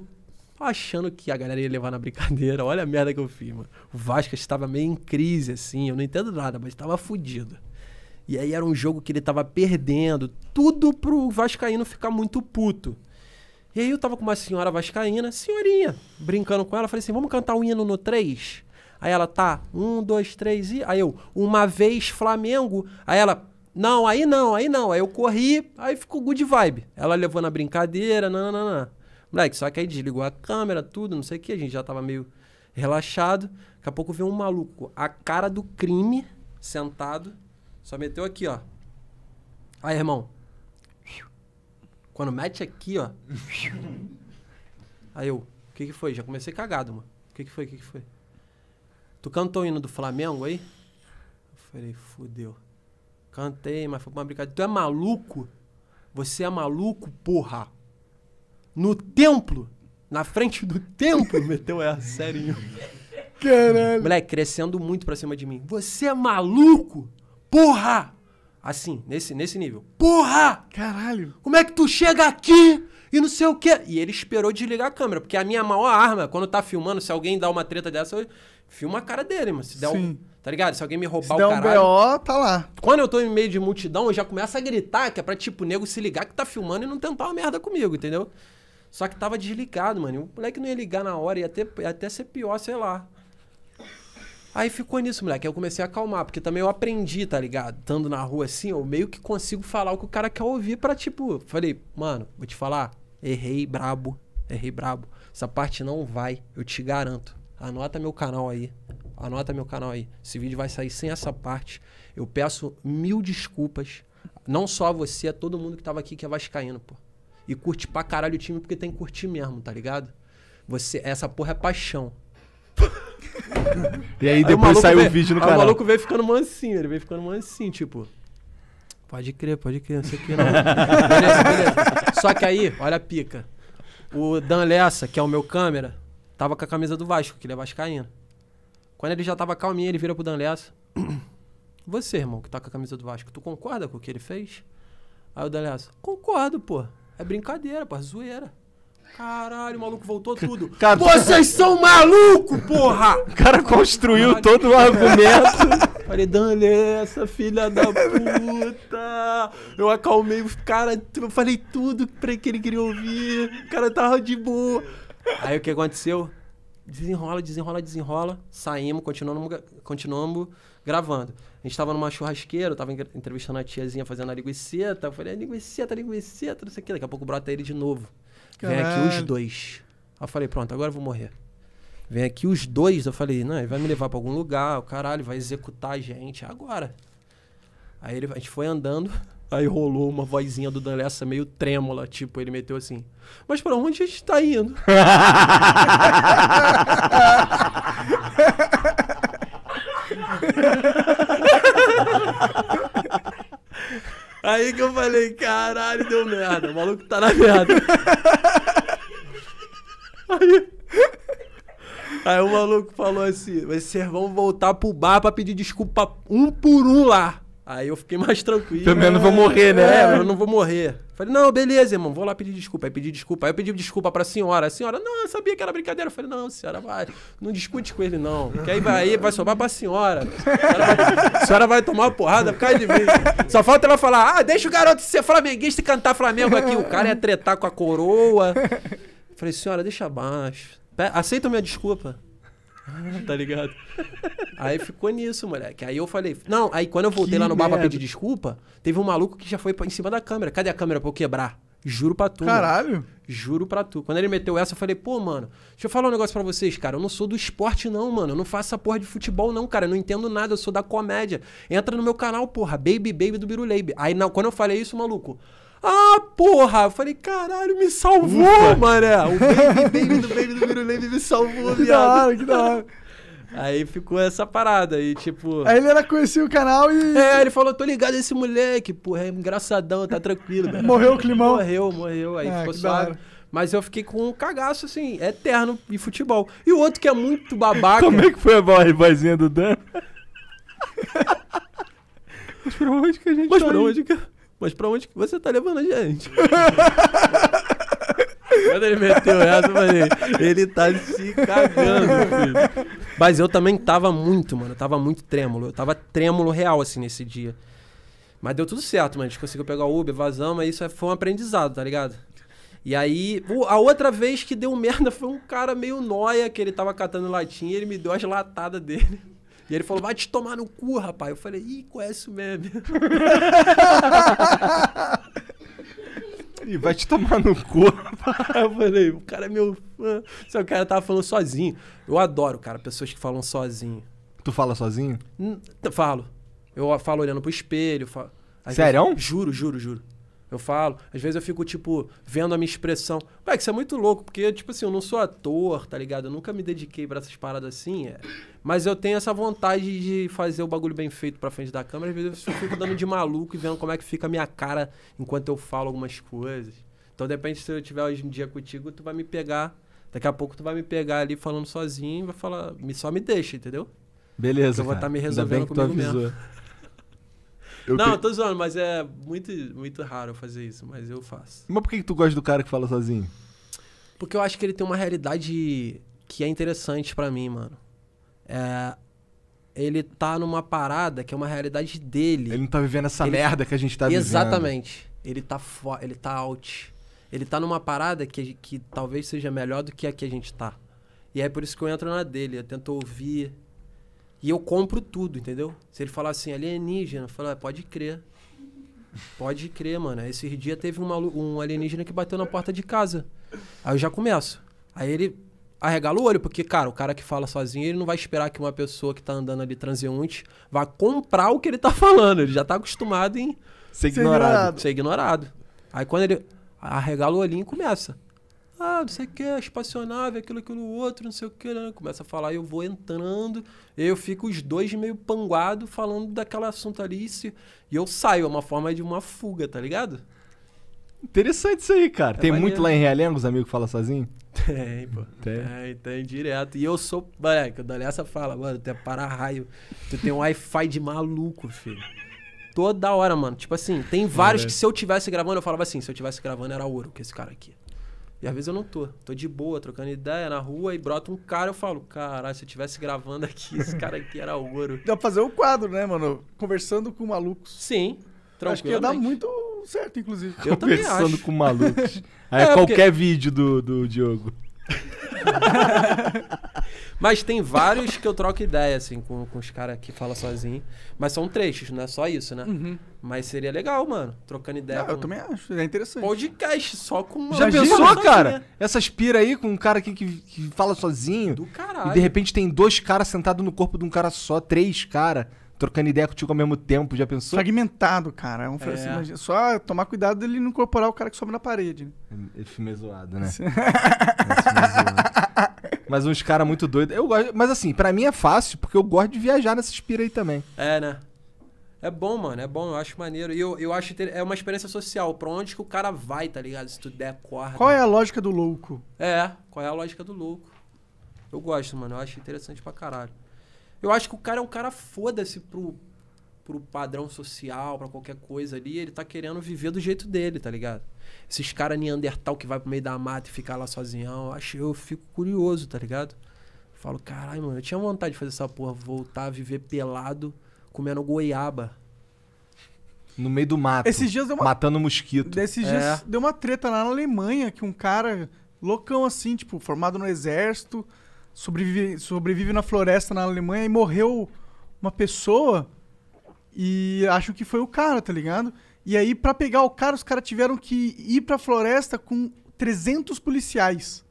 achando que a galera ia levar na brincadeira. Olha a merda que eu fiz, mano. O Vasco estava meio em crise, assim. Eu não entendo nada, mas estava fudido. E aí era um jogo que ele estava perdendo. Tudo pro Vascaíno ficar muito puto. E aí eu tava com uma senhora vascaína, senhorinha, brincando com ela. Falei assim, vamos cantar o um hino no 3? Aí ela, tá, um, dois, três e... Aí eu, uma vez Flamengo. Aí ela, não, aí não, aí não. Aí eu corri, aí ficou good vibe. Ela levou na brincadeira, não Moleque, só que aí desligou a câmera, tudo, não sei o que, a gente já tava meio relaxado. Daqui a pouco veio um maluco, a cara do crime, sentado, só meteu aqui, ó. Aí, irmão. Quando mete aqui, ó. Aí eu, o que que foi? Já comecei cagado, mano. O que que foi? O que que foi? Tu cantou o hino do Flamengo aí? Eu falei, fudeu. Cantei, mas foi pra uma brincadeira. Tu é maluco? Você é maluco, porra? no templo, na frente do templo, meteu essa, serinho. Caralho. Moleque, crescendo muito pra cima de mim. Você é maluco? Porra! Assim, nesse, nesse nível. Porra! Caralho! Como é que tu chega aqui e não sei o quê? E ele esperou desligar a câmera, porque a minha maior arma, quando tá filmando, se alguém dá uma treta dessa, eu filma a cara dele, mano. Se der Sim. Um, tá ligado? Se alguém me roubar se o caralho. Um BO, tá lá. Quando eu tô em meio de multidão, eu já começo a gritar, que é pra, tipo, o nego se ligar que tá filmando e não tentar uma merda comigo, entendeu? Só que tava desligado, mano. O moleque não ia ligar na hora, ia, até ia até ser pior, sei lá. Aí ficou nisso, moleque. eu comecei a acalmar, porque também eu aprendi, tá ligado? Tando na rua assim, eu meio que consigo falar o que o cara quer ouvir pra, tipo, falei, mano, vou te falar, errei brabo, errei brabo. Essa parte não vai, eu te garanto. Anota meu canal aí. Anota meu canal aí. Esse vídeo vai sair sem essa parte. Eu peço mil desculpas. Não só a você, a todo mundo que tava aqui que é vascaíno, pô e curte pra caralho o time porque tem que curtir mesmo, tá ligado? Você, essa porra é paixão. e aí depois aí o o vídeo no canal. o maluco veio ficando mansinho, ele veio ficando mansinho, tipo. Pode crer, pode crer, não sei o que não. beleza, beleza. Só que aí, olha a pica. O Dan Lessa, que é o meu câmera, tava com a camisa do Vasco, que ele é vascaíno. Quando ele já tava calminho, ele vira pro Dan Lessa. Você, irmão, que tá com a camisa do Vasco, tu concorda com o que ele fez? Aí o Dan Lessa, concordo, pô. É brincadeira, pô, é zoeira. Caralho, o maluco voltou tudo. Cara, Vocês são maluco, porra! O cara construiu Caralho. todo o argumento. Falei, Dani, essa filha da puta. Eu acalmei o cara, eu falei tudo pra que ele queria ouvir. O cara tava de boa. Aí o que aconteceu? Desenrola, desenrola, desenrola. Saímos, continuamos, continuamos gravando a gente estava numa churrasqueira, eu estava entrevistando a tiazinha fazendo a linguiceta. Eu falei, é a linguiceta, a linguiceta, não sei o quê. Daqui a pouco brota ele de novo. Vem aqui os dois. Aí eu falei, pronto, agora eu vou morrer. Vem aqui os dois. Eu falei, não, vai me levar para algum lugar, o caralho, vai executar a gente agora. Aí ele, a gente foi andando, aí rolou uma vozinha do Dan meio trêmula, tipo, ele meteu assim: Mas para onde a gente tá indo? Aí que eu falei, caralho, deu merda. O maluco tá na merda. Aí. Aí o maluco falou assim: vocês vão voltar pro bar pra pedir desculpa um por um lá. Aí eu fiquei mais tranquilo. Pelo menos não vou morrer, né? É, eu não vou morrer. Falei, não, beleza, irmão, vou lá pedir desculpa. Aí pedi desculpa. Aí eu pedi desculpa pra senhora. A senhora, não, eu sabia que era brincadeira. Eu falei, não, senhora, vai. Não discute com ele, não. Porque aí vai, aí vai sobrar pra senhora. A senhora vai, a senhora vai tomar uma porrada por causa de mim. Só falta ela falar, ah, deixa o garoto ser flamenguista e cantar Flamengo aqui. O cara ia tretar com a coroa. falei, senhora, deixa abaixo. Aceita minha desculpa. tá ligado? Aí ficou nisso, moleque. Aí eu falei. Não, aí quando eu voltei que lá no bar pra pedir desculpa, teve um maluco que já foi pra- em cima da câmera. Cadê a câmera pra eu quebrar? Juro pra tu. mano. Caralho. Juro pra tu. Quando ele meteu essa, eu falei, pô, mano, deixa eu falar um negócio pra vocês, cara. Eu não sou do esporte, não, mano. Eu não faço essa porra de futebol, não, cara. Eu não entendo nada, eu sou da comédia. Entra no meu canal, porra. Baby Baby do Biruleibe. Aí não, quando eu falei isso, maluco. Ah, porra! Eu falei, caralho, me salvou, Ufa. mané! O baby, baby do baby do Virulene me salvou, que viado. Que da hora, que da hora. Aí ficou essa parada e tipo. Aí ele era conhecia o canal e. É, ele falou: tô ligado esse moleque, porra, é engraçadão, tá tranquilo. Cara. Morreu o climão? Morreu, morreu. Aí é, ficou suave. Mas eu fiquei com um cagaço, assim, eterno e futebol. E o outro que é muito babaca. Como é que foi a vozinha do Dan? Mas pra onde que a gente Mas tá pra onde que... Mas pra onde que você tá levando a gente? Quando ele meteu essa, eu falei, ele tá se cagando, filho. Mas eu também tava muito, mano. Eu tava muito trêmulo. Eu tava trêmulo real, assim, nesse dia. Mas deu tudo certo, mano. A gente conseguiu pegar o Uber, vazamos, mas isso é, foi um aprendizado, tá ligado? E aí, a outra vez que deu merda foi um cara meio noia, que ele tava catando latinha, e ele me deu as latadas dele. E ele falou, vai te tomar no cu, rapaz. Eu falei, ih, conhece o meme. E vai te tomar no cu. eu falei, o cara é meu fã. Só o cara tava falando sozinho. Eu adoro, cara, pessoas que falam sozinho. Tu fala sozinho? falo. Eu falo olhando pro espelho. Falo. Sério? Vezes, juro, juro, juro. Eu falo. Às vezes eu fico, tipo, vendo a minha expressão. Cara, que isso é muito louco, porque, tipo assim, eu não sou ator, tá ligado? Eu nunca me dediquei para essas paradas assim. É, mas eu tenho essa vontade de fazer o bagulho bem feito pra frente da câmera. Às vezes eu fico dando de maluco e vendo como é que fica a minha cara enquanto eu falo algumas coisas. Então, depende se eu tiver hoje um dia contigo, tu vai me pegar. Daqui a pouco tu vai me pegar ali falando sozinho e vai falar, me, só me deixa, entendeu? Beleza. Porque eu vou estar tá me resolvendo comigo mesmo. Eu não, eu tô zoando, mas é muito, muito raro eu fazer isso, mas eu faço. Mas por que, que tu gosta do cara que fala sozinho? Porque eu acho que ele tem uma realidade que é interessante para mim, mano. É, ele tá numa parada que é uma realidade dele. Ele não tá vivendo essa ele... merda que a gente tá vivendo. Exatamente. Ele tá ele tá out. Ele tá numa parada que, que talvez seja melhor do que a que a gente tá. E é por isso que eu entro na dele, eu tento ouvir. E eu compro tudo, entendeu? Se ele falar assim, alienígena, eu falo, ah, pode crer. Pode crer, mano. Esse dia teve um alienígena que bateu na porta de casa. Aí eu já começo. Aí ele arregala o olho, porque, cara, o cara que fala sozinho, ele não vai esperar que uma pessoa que tá andando ali transeunte vá comprar o que ele tá falando. Ele já tá acostumado em ser ignorado. ignorado. Ser ignorado. Aí quando ele arregala o olhinho, começa. Ah, não sei o que, espacionável, aquilo, aquilo, outro, não sei o que. Né? Começa a falar, eu vou entrando, eu fico os dois meio panguado falando daquele assunto ali, e eu saio, é uma forma de uma fuga, tá ligado? Interessante isso aí, cara. É tem maneiro. muito lá em Realengo, os amigos falam sozinho? Tem, pô. Tem. tem, é, tem direto. E eu sou. É, que o Dalessa fala, mano, tu é para-raio. Tu tem um Wi-Fi de maluco, filho. Toda hora, mano. Tipo assim, tem vários é. que se eu tivesse gravando, eu falava assim, se eu tivesse gravando era ouro com esse cara aqui. E às vezes eu não tô. Tô de boa, trocando ideia na rua e brota um cara eu falo, caralho, se eu tivesse gravando aqui, esse cara aqui era ouro. Dá pra fazer um quadro, né, mano? Conversando com malucos. Sim. Acho que ia dar muito certo, inclusive. Eu Conversando com malucos. Aí é, é qualquer porque... vídeo do, do Diogo. mas tem vários que eu troco ideia, assim, com, com os caras que falam sozinho. Mas são trechos, não é só isso, né? Uhum. Mas seria legal, mano, trocando ideia. Ah, com... Eu também acho, é interessante. Podcast só com uma Já pensou, cara? Essa Essas aí com um cara aqui que, que fala sozinho. Do caralho. E de repente tem dois caras sentados no corpo de um cara só, três caras trocando ideia contigo ao mesmo tempo, já pensou? Fragmentado, cara. É um, é. Assim, imagina, só tomar cuidado dele não incorporar o cara que sobe na parede. Esse né? é, é filme é zoado, né? Esse... É, zoado. mas uns caras muito doidos. Eu gosto, mas assim, para mim é fácil, porque eu gosto de viajar nessa espira aí também. É, né? É bom, mano, é bom, eu acho maneiro. E eu, eu acho que é uma experiência social, pra onde que o cara vai, tá ligado? Se tu der corda. Qual é a lógica do louco? É, qual é a lógica do louco? Eu gosto, mano, eu acho interessante pra caralho. Eu acho que o cara é um cara foda-se pro, pro padrão social, para qualquer coisa ali. Ele tá querendo viver do jeito dele, tá ligado? Esses caras Neandertal que vai pro meio da mata e ficar lá sozinho, Eu, acho, eu fico curioso, tá ligado? falo, caralho, mano, eu tinha vontade de fazer essa porra, voltar a viver pelado, comendo goiaba. No meio do mato. Esses dias deu uma... Matando mosquito. Esses é. dias deu uma treta lá na Alemanha que um cara loucão assim, tipo, formado no exército, sobrevive, sobrevive na floresta na Alemanha e morreu uma pessoa e acham que foi o cara, tá ligado? E aí, para pegar o cara, os caras tiveram que ir pra floresta com 300 policiais.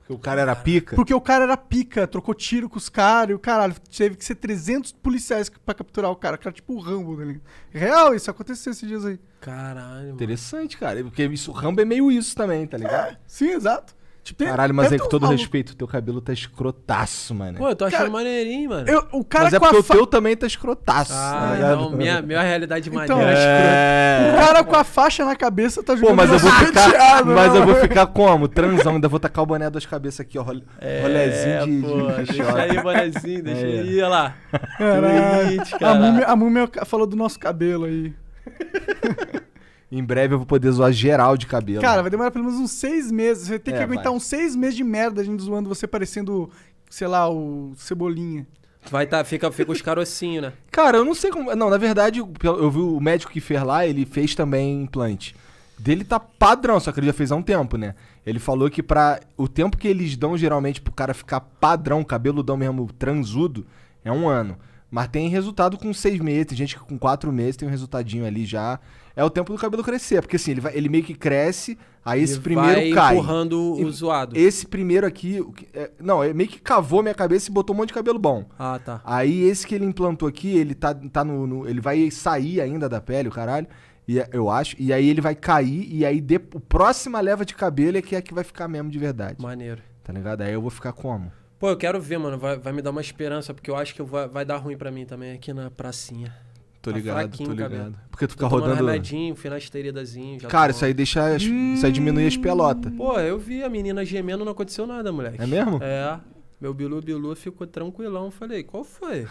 Porque o cara era pica? Porque o cara era pica, trocou tiro com os caras e o caralho. Teve que ser 300 policiais pra capturar o cara. O cara, tipo o Rambo, tá Real, isso aconteceu esses dias aí. Caralho. Mano. Interessante, cara. Porque isso, o Rambo é meio isso também, tá ligado? É, sim, exato. Tipo, Caralho, mas é com todo respeito, teu cabelo tá escrotaço, mano. Pô, eu tô achando cara, maneirinho, mano. Eu, o cara mas é porque a fa... o teu também tá escrotaço. Ah, tá não, minha, minha realidade então, maneira é... é. O cara com a faixa na cabeça tá jogando Pô, mas eu vou ficar, Mas eu vou ficar como? Transão, ainda vou tacar o boné das cabeças aqui, ó. Role, é, rolezinho de, pô, de... Deixa aí, bonézinho, deixa é. aí, olha lá. Caralho. A múmia, a múmia falou do nosso cabelo aí. Em breve eu vou poder zoar geral de cabelo. Cara, vai demorar pelo menos uns seis meses. Você tem é, que aguentar vai. uns seis meses de merda a gente zoando você parecendo, sei lá, o Cebolinha. Vai tá, fica, fica os carocinhos, né? Cara, eu não sei como. Não, na verdade, eu vi o médico que fez lá, ele fez também implante. Dele tá padrão, só que ele já fez há um tempo, né? Ele falou que para O tempo que eles dão geralmente pro cara ficar padrão, cabeludão mesmo, transudo, é um ano. Mas tem resultado com seis meses, tem gente que com quatro meses tem um resultadinho ali já é o tempo do cabelo crescer. Porque assim, ele, vai, ele meio que cresce, aí esse ele primeiro vai cai. empurrando e, o zoado. Esse primeiro aqui. É, não, ele é meio que cavou minha cabeça e botou um monte de cabelo bom. Ah, tá. Aí esse que ele implantou aqui, ele tá, tá no, no Ele vai sair ainda da pele, o caralho. E, é, eu acho. E aí ele vai cair, e aí de, a próxima leva de cabelo é que é que vai ficar mesmo de verdade. Maneiro. Tá ligado? Aí eu vou ficar como? Pô, eu quero ver, mano. Vai, vai me dar uma esperança, porque eu acho que vai, vai dar ruim para mim também aqui na pracinha. Tô tá ligado, tô ligado. Porque tu fica tô rodando. remedinho, finasteridazinho. Já Cara, isso aí deixa. As... Hum... Isso aí diminui as pelotas. Pô, eu vi a menina gemendo, não aconteceu nada, moleque. É mesmo? É. Meu Bilu Bilu ficou tranquilão. Falei, qual foi?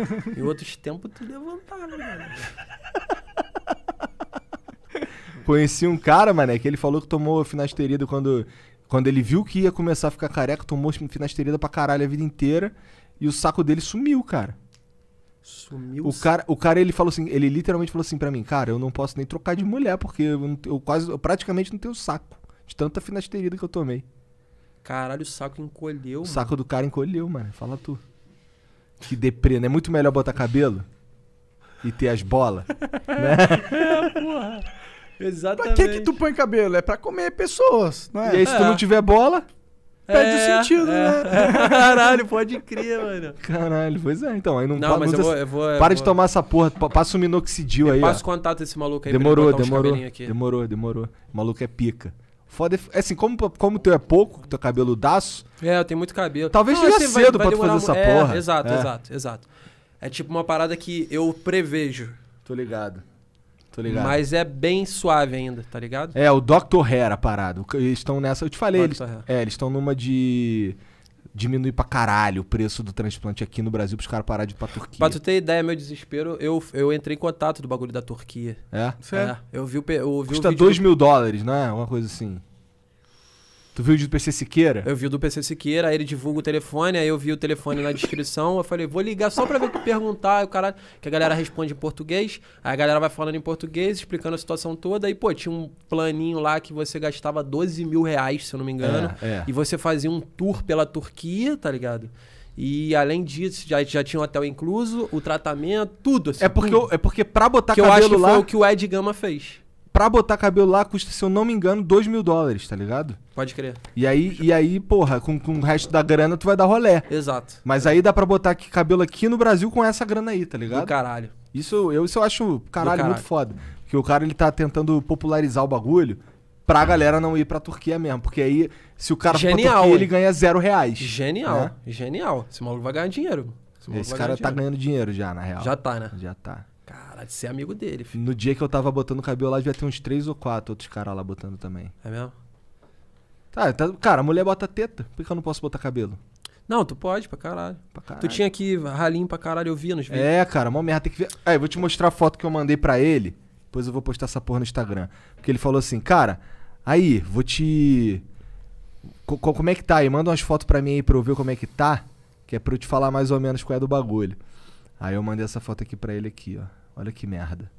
em outros tempos tu levantava, mano. Né? Conheci um cara, mané, que ele falou que tomou finasterida quando, quando ele viu que ia começar a ficar careca, tomou finasterida pra caralho a vida inteira. E o saco dele sumiu, cara. Sumiu. O cara, o cara, ele falou assim, ele literalmente falou assim para mim, cara, eu não posso nem trocar de mulher, porque eu, eu quase, eu praticamente não tenho saco de tanta finasterida que eu tomei. Caralho, o saco encolheu. O mano. saco do cara encolheu, mano. Fala tu. Que deprê, né? É muito melhor botar cabelo e ter as bolas, né? É, porra. Exatamente. Pra que que tu põe cabelo? É pra comer pessoas, não é? E aí, se tu não tiver bola perde o é, sentido, é. né? Caralho, pode crer, mano. Caralho, pois é, então. Aí não, não, mas eu vou- eu vou- eu Para de vou- tomar essa porra, pa- passa um minoxidil aí. Passa o contato desse maluco aí Demorou, pra ele demorou. aqui. Demorou, demorou. O maluco é pica. Foda é assim, como, como teu é pouco, teu cabelo daço, É, eu tenho muito cabelo. Talvez seja assim, cedo pra tu fazer essa é, porra. Exato, É. exato, exato. É tipo uma parada que eu prevejo. tô ligado. Tô ligado. Mas é bem suave ainda, tá ligado? É, o Dr. Hair a parada. Eles estão nessa. Eu te falei, eles, é, eles estão numa de diminuir pra caralho o preço do transplante aqui no Brasil pros caras parar de ir pra Turquia. Pra tu ter ideia, meu desespero, eu, eu entrei em contato do bagulho da Turquia. É? Certo. É. Eu vi o. Eu vi Custa 2 do... mil dólares, né? Uma coisa assim. Tu viu o do PC Siqueira? Eu vi o do PC Siqueira, aí ele divulga o telefone, aí eu vi o telefone na descrição, eu falei, vou ligar só pra ver o que perguntar, o cara, que a galera responde em português, aí a galera vai falando em português, explicando a situação toda, aí, pô, tinha um planinho lá que você gastava 12 mil reais, se eu não me engano, é, é. e você fazia um tour pela Turquia, tá ligado? E além disso, já, já tinha o um hotel incluso, o tratamento, tudo assim. É porque, Eu, é porque pra botar que cabelo lá... eu acho que lá... foi o que o Ed Gama fez pra botar cabelo lá custa, se eu não me engano, 2 mil dólares, tá ligado? Pode crer. E aí, e aí porra, com, com o resto da grana tu vai dar rolé. Exato. Mas aí dá pra botar aqui, cabelo aqui no Brasil com essa grana aí, tá ligado? Do caralho. Isso eu, isso eu acho, caralho, caralho. muito foda. Porque o cara ele tá tentando popularizar o bagulho pra galera não ir pra Turquia mesmo. Porque aí, se o cara Genial, for Turquia, ele ganha zero reais. Genial, né? genial. Esse maluco vai ganhar dinheiro. Esse, Esse cara ganhar tá dinheiro. ganhando dinheiro já, na real. Já tá, né? Já tá. Para de ser amigo dele, filho. No dia que eu tava botando cabelo lá, devia ter uns três ou quatro outros caras lá botando também. É mesmo? Tá, tá, cara, a mulher bota teta, por que eu não posso botar cabelo? Não, tu pode, pra caralho. Pra caralho. Tu tinha que ralinho pra caralho, eu via nos é, vídeos. É, cara, mó merda, tem que ver. Aí, vou te mostrar a foto que eu mandei pra ele, depois eu vou postar essa porra no Instagram. Porque ele falou assim, cara, aí, vou te... como é que tá aí? Manda umas fotos pra mim aí pra eu ver como é que tá, que é pra eu te falar mais ou menos qual é do bagulho. Aí eu mandei essa foto aqui pra ele aqui, ó. Olha que merda.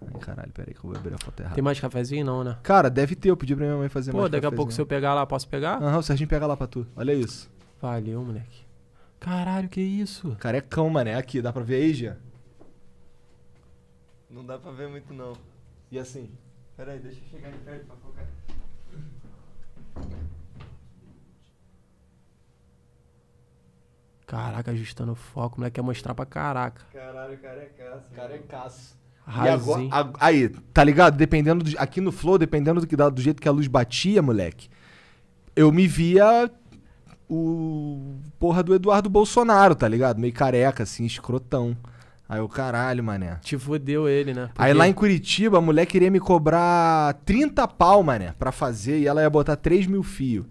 Ai, caralho, peraí que eu vou abrir a foto errada. Tem mais cafezinho não, né? Cara, deve ter. Eu pedi pra minha mãe fazer Pô, mais Pô, daqui cafezinho. a pouco se eu pegar lá, posso pegar? Aham, o Serginho pega lá pra tu. Olha isso. Valeu, moleque. Caralho, que isso? Carecão, mané. Aqui, dá pra ver aí, Jean? Não dá pra ver muito, não. E assim? Peraí, deixa eu chegar de perto pra focar. Caraca, ajustando o foco, o moleque quer é mostrar pra caraca. Caralho, carecaço. É carecaço. É e agora, aí, tá ligado? Dependendo do, aqui no flow, dependendo do, que, do jeito que a luz batia, moleque, eu me via o porra do Eduardo Bolsonaro, tá ligado? Meio careca, assim, escrotão. Aí o caralho, mané. Te fodeu ele, né? Porque... Aí lá em Curitiba, a mulher queria me cobrar 30 pau, mané, pra fazer e ela ia botar 3 mil fios.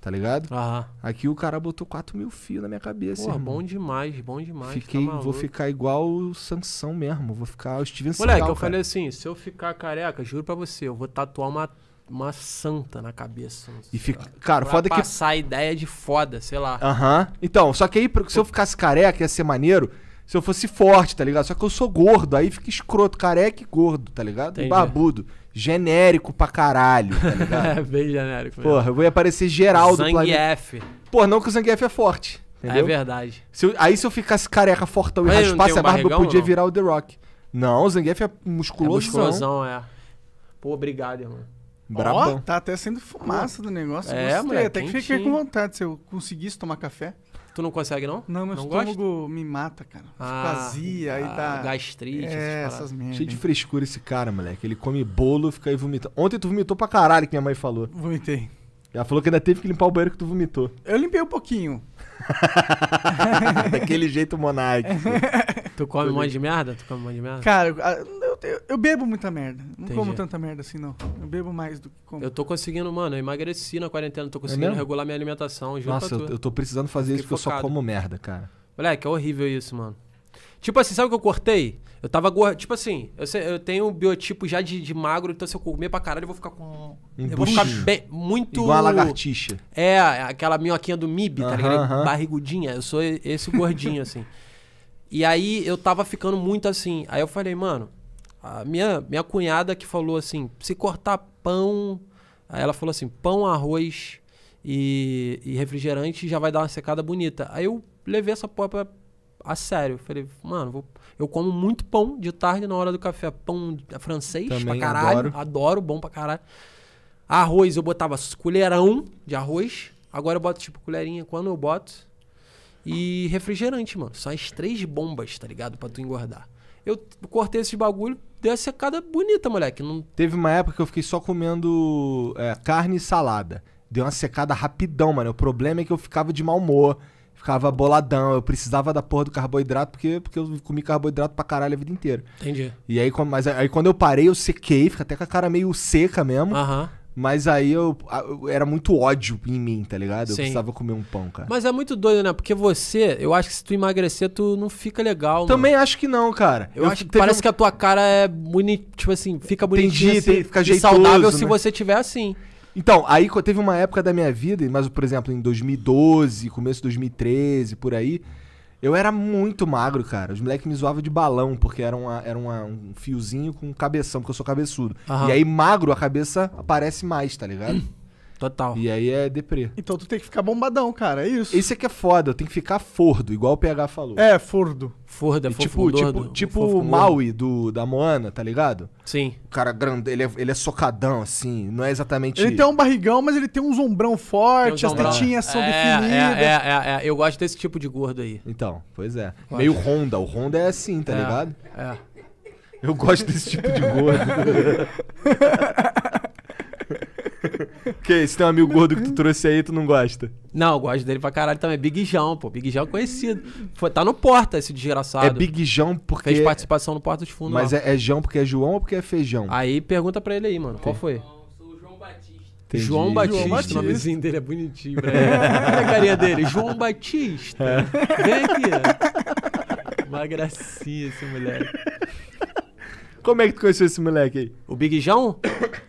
Tá ligado? Aham. Aqui o cara botou 4 mil fios na minha cabeça. bom demais, bom demais. Tá Fiquei, tá vou ficar igual o Sansão mesmo. Vou ficar o Steven Seagal. Moleque, eu cara. falei assim: se eu ficar careca, juro pra você, eu vou tatuar uma, uma santa na cabeça. E fica. Cara, foda que. passar a ideia de foda, sei lá. Aham. Então, só que aí, se eu ficasse careca, ia ser maneiro se eu fosse forte, tá ligado? Só que eu sou gordo, aí fica escroto, careca e gordo, tá ligado? Entendi. E barbudo genérico pra caralho, tá ligado? é, bem genérico. Porra, eu ia aparecer geral do Zangief. Pô, não que o Zangief é forte. É entendeu? É verdade. Se eu, aí se eu ficasse careca fortão e raspasse a barba, eu podia virar o The Rock. Não, o Zangief é musculoso. É musculosão, é. Pô, obrigado, irmão. Brabo. Oh, tá até sendo fumaça do negócio. É, mano. até que fiquei com vontade. Se eu conseguisse tomar café. Tu não consegue, não? Não, meu não estômago gosta? me mata, cara. Ah, vazia, aí ah, tá. Gastrite, é, essas merdas. Cheio de frescura esse cara, moleque. Ele come bolo, fica aí vomitando. Ontem tu vomitou pra caralho, que minha mãe falou. Vomitei. Ela falou que ainda teve que limpar o banheiro que tu vomitou. Eu limpei um pouquinho. Daquele jeito monarque. tu come um monte de merda? Tu come um monte de merda? Cara, eu, eu, bebo muita merda. Não Entendi. como tanta merda assim, não. Eu bebo mais do que como. Eu tô conseguindo, mano, eu emagreci na quarentena, tô é conseguindo é regular minha alimentação. Nossa, eu, eu, tô precisando fazer Fiquei isso porque eu só como merda, cara. Moleque, é horrível isso, mano. Tipo assim, sabe o que eu cortei? Eu tava gordo. Tipo assim, eu, sei, eu tenho um biotipo já de, de, magro, então se eu comer pra caralho, eu vou ficar com. Um eu vou ficar bem, muito. Igual a lagartixa. É, aquela minhoquinha do MIB, uh -huh, tá ligado? Uh -huh. Barrigudinha. Eu sou esse gordinho, assim. E aí eu tava ficando muito assim. Aí eu falei, mano, a minha, minha cunhada que falou assim: se cortar pão. Aí ela falou assim: pão, arroz e, e refrigerante já vai dar uma secada bonita. Aí eu levei essa porra a sério. Falei, mano, vou... eu como muito pão de tarde na hora do café. Pão francês Também pra caralho. Adoro. adoro, bom pra caralho. Arroz, eu botava colherão de arroz. Agora eu boto tipo colherinha quando eu boto. E refrigerante, mano. só as três bombas, tá ligado? Pra tu engordar. Eu cortei esses bagulho, deu a secada bonita, moleque. Não... Teve uma época que eu fiquei só comendo é, carne e salada. Deu uma secada rapidão, mano. O problema é que eu ficava de mau humor. Ficava boladão, eu precisava da porra do carboidrato, porque, porque eu comi carboidrato pra caralho a vida inteira. Entendi. E aí, mas aí quando eu parei, eu sequei, fica até com a cara meio seca mesmo. Aham. Uhum. Mas aí eu, eu, era muito ódio em mim, tá ligado? Eu precisava comer um pão, cara. Mas é muito doido, né? Porque você, eu acho que se tu emagrecer, tu não fica legal. Também mano. acho que não, cara. Eu, eu acho que parece um... que a tua cara é bonita, tipo assim, fica bonitinha, Entendi, assim, fica jeitoso, saudável né? se você tiver assim. Então, aí teve uma época da minha vida, mas por exemplo, em 2012, começo de 2013, por aí, eu era muito magro, cara. Os moleques me zoavam de balão, porque era, uma, era uma, um fiozinho com cabeção, porque eu sou cabeçudo. E aí, magro, a cabeça aparece mais, tá ligado? Total. E aí é deprê. Então tu tem que ficar bombadão, cara. É isso. Esse é aqui é foda, tem que ficar fordo, igual o PH falou. É, fordo. Fordo, é fordo. tipo, tipo, né? tipo o Maui do, da Moana, tá ligado? Sim. O cara grande, ele é, ele é socadão, assim, não é exatamente... Ele tem um barrigão, mas ele tem um zombrão forte, um as tetinhas são é, definidas. É, é, é, é, eu gosto desse tipo de gordo aí. Então, pois é. Gosto. Meio Honda, o Honda é assim, tá é, ligado? É. Eu gosto desse tipo de gordo. Que esse um amigo gordo que tu trouxe aí, tu não gosta? Não, eu gosto dele pra caralho também. Big João, pô. Big João é conhecido. Foi, tá no Porta esse desgraçado. É Big João porque... Fez participação no Porta dos Fundos. Mas é, é João porque é João ou porque é feijão? Aí pergunta pra ele aí, mano. Tem. Qual foi? Entendi. João Batista, João Batista. o nomezinho dele é bonitinho. Olha é. a carinha dele, João Batista. É. Vem aqui. Uma gracinha esse moleque. Como é que tu conheceu esse moleque aí? O Big João?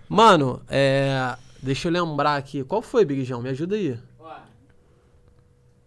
Mano, é... Deixa eu lembrar aqui. Qual foi, Big João? Me ajuda aí. Ó,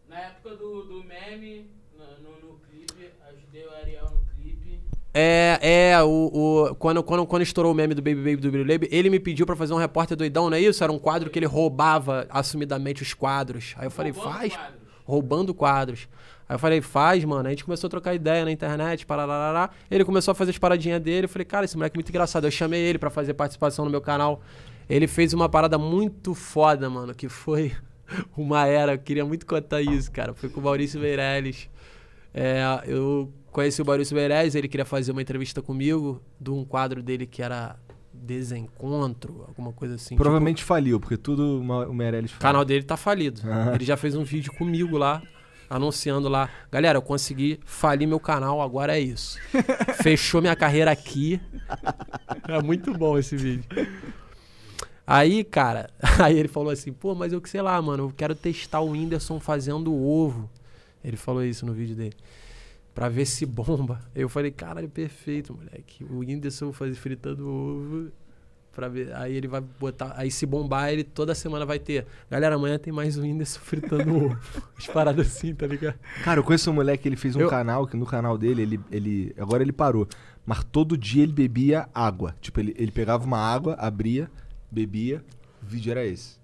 na época do, do meme, no, no, no clipe, ajudei o Ariel no clipe. É, é, o, o, quando, quando, quando estourou o meme do Baby Baby do Baby ele me pediu pra fazer um repórter doidão, não é isso? Era um quadro que ele roubava assumidamente os quadros. Aí eu falei, faz. Quadros. Roubando quadros. Aí eu falei, faz, mano. Aí a gente começou a trocar ideia na internet, parará. Ele começou a fazer as paradinhas dele. Eu falei, cara, esse moleque é muito engraçado. Eu chamei ele para fazer participação no meu canal. Ele fez uma parada muito foda, mano, que foi uma era. Eu queria muito contar isso, cara. Foi com o Maurício Meirelles. É, eu conheci o Maurício Meirelles, ele queria fazer uma entrevista comigo de um quadro dele que era Desencontro, alguma coisa assim. Provavelmente tipo, faliu, porque tudo o Meirelles O canal dele tá falido. Uhum. Ele já fez um vídeo comigo lá, anunciando lá. Galera, eu consegui falir meu canal, agora é isso. Fechou minha carreira aqui. É muito bom esse vídeo. Aí, cara, aí ele falou assim, pô, mas eu que sei lá, mano, eu quero testar o Whindersson fazendo ovo. Ele falou isso no vídeo dele. Pra ver se bomba. Eu falei, caralho, perfeito, moleque. O Whindersson faz fritando ovo. Pra ver. Aí ele vai botar. Aí se bombar, ele toda semana vai ter. Galera, amanhã tem mais o Whindersson fritando ovo. As paradas assim, tá ligado? Cara, eu conheço um moleque, ele fez um eu... canal, que no canal dele, ele, ele. Agora ele parou. Mas todo dia ele bebia água. Tipo, ele, ele pegava uma água, abria bebia, o vídeo era esse.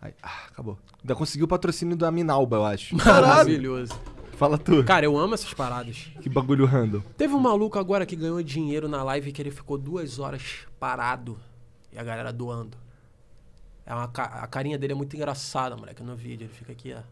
Aí, ah, acabou. Ainda conseguiu o patrocínio da Minalba, eu acho. Maravilhoso. Fala tu. Cara, eu amo essas paradas. Que bagulho random. Teve um maluco agora que ganhou dinheiro na live que ele ficou duas horas parado e a galera doando. É uma, a carinha dele é muito engraçada, moleque, no vídeo. Ele fica aqui, ó.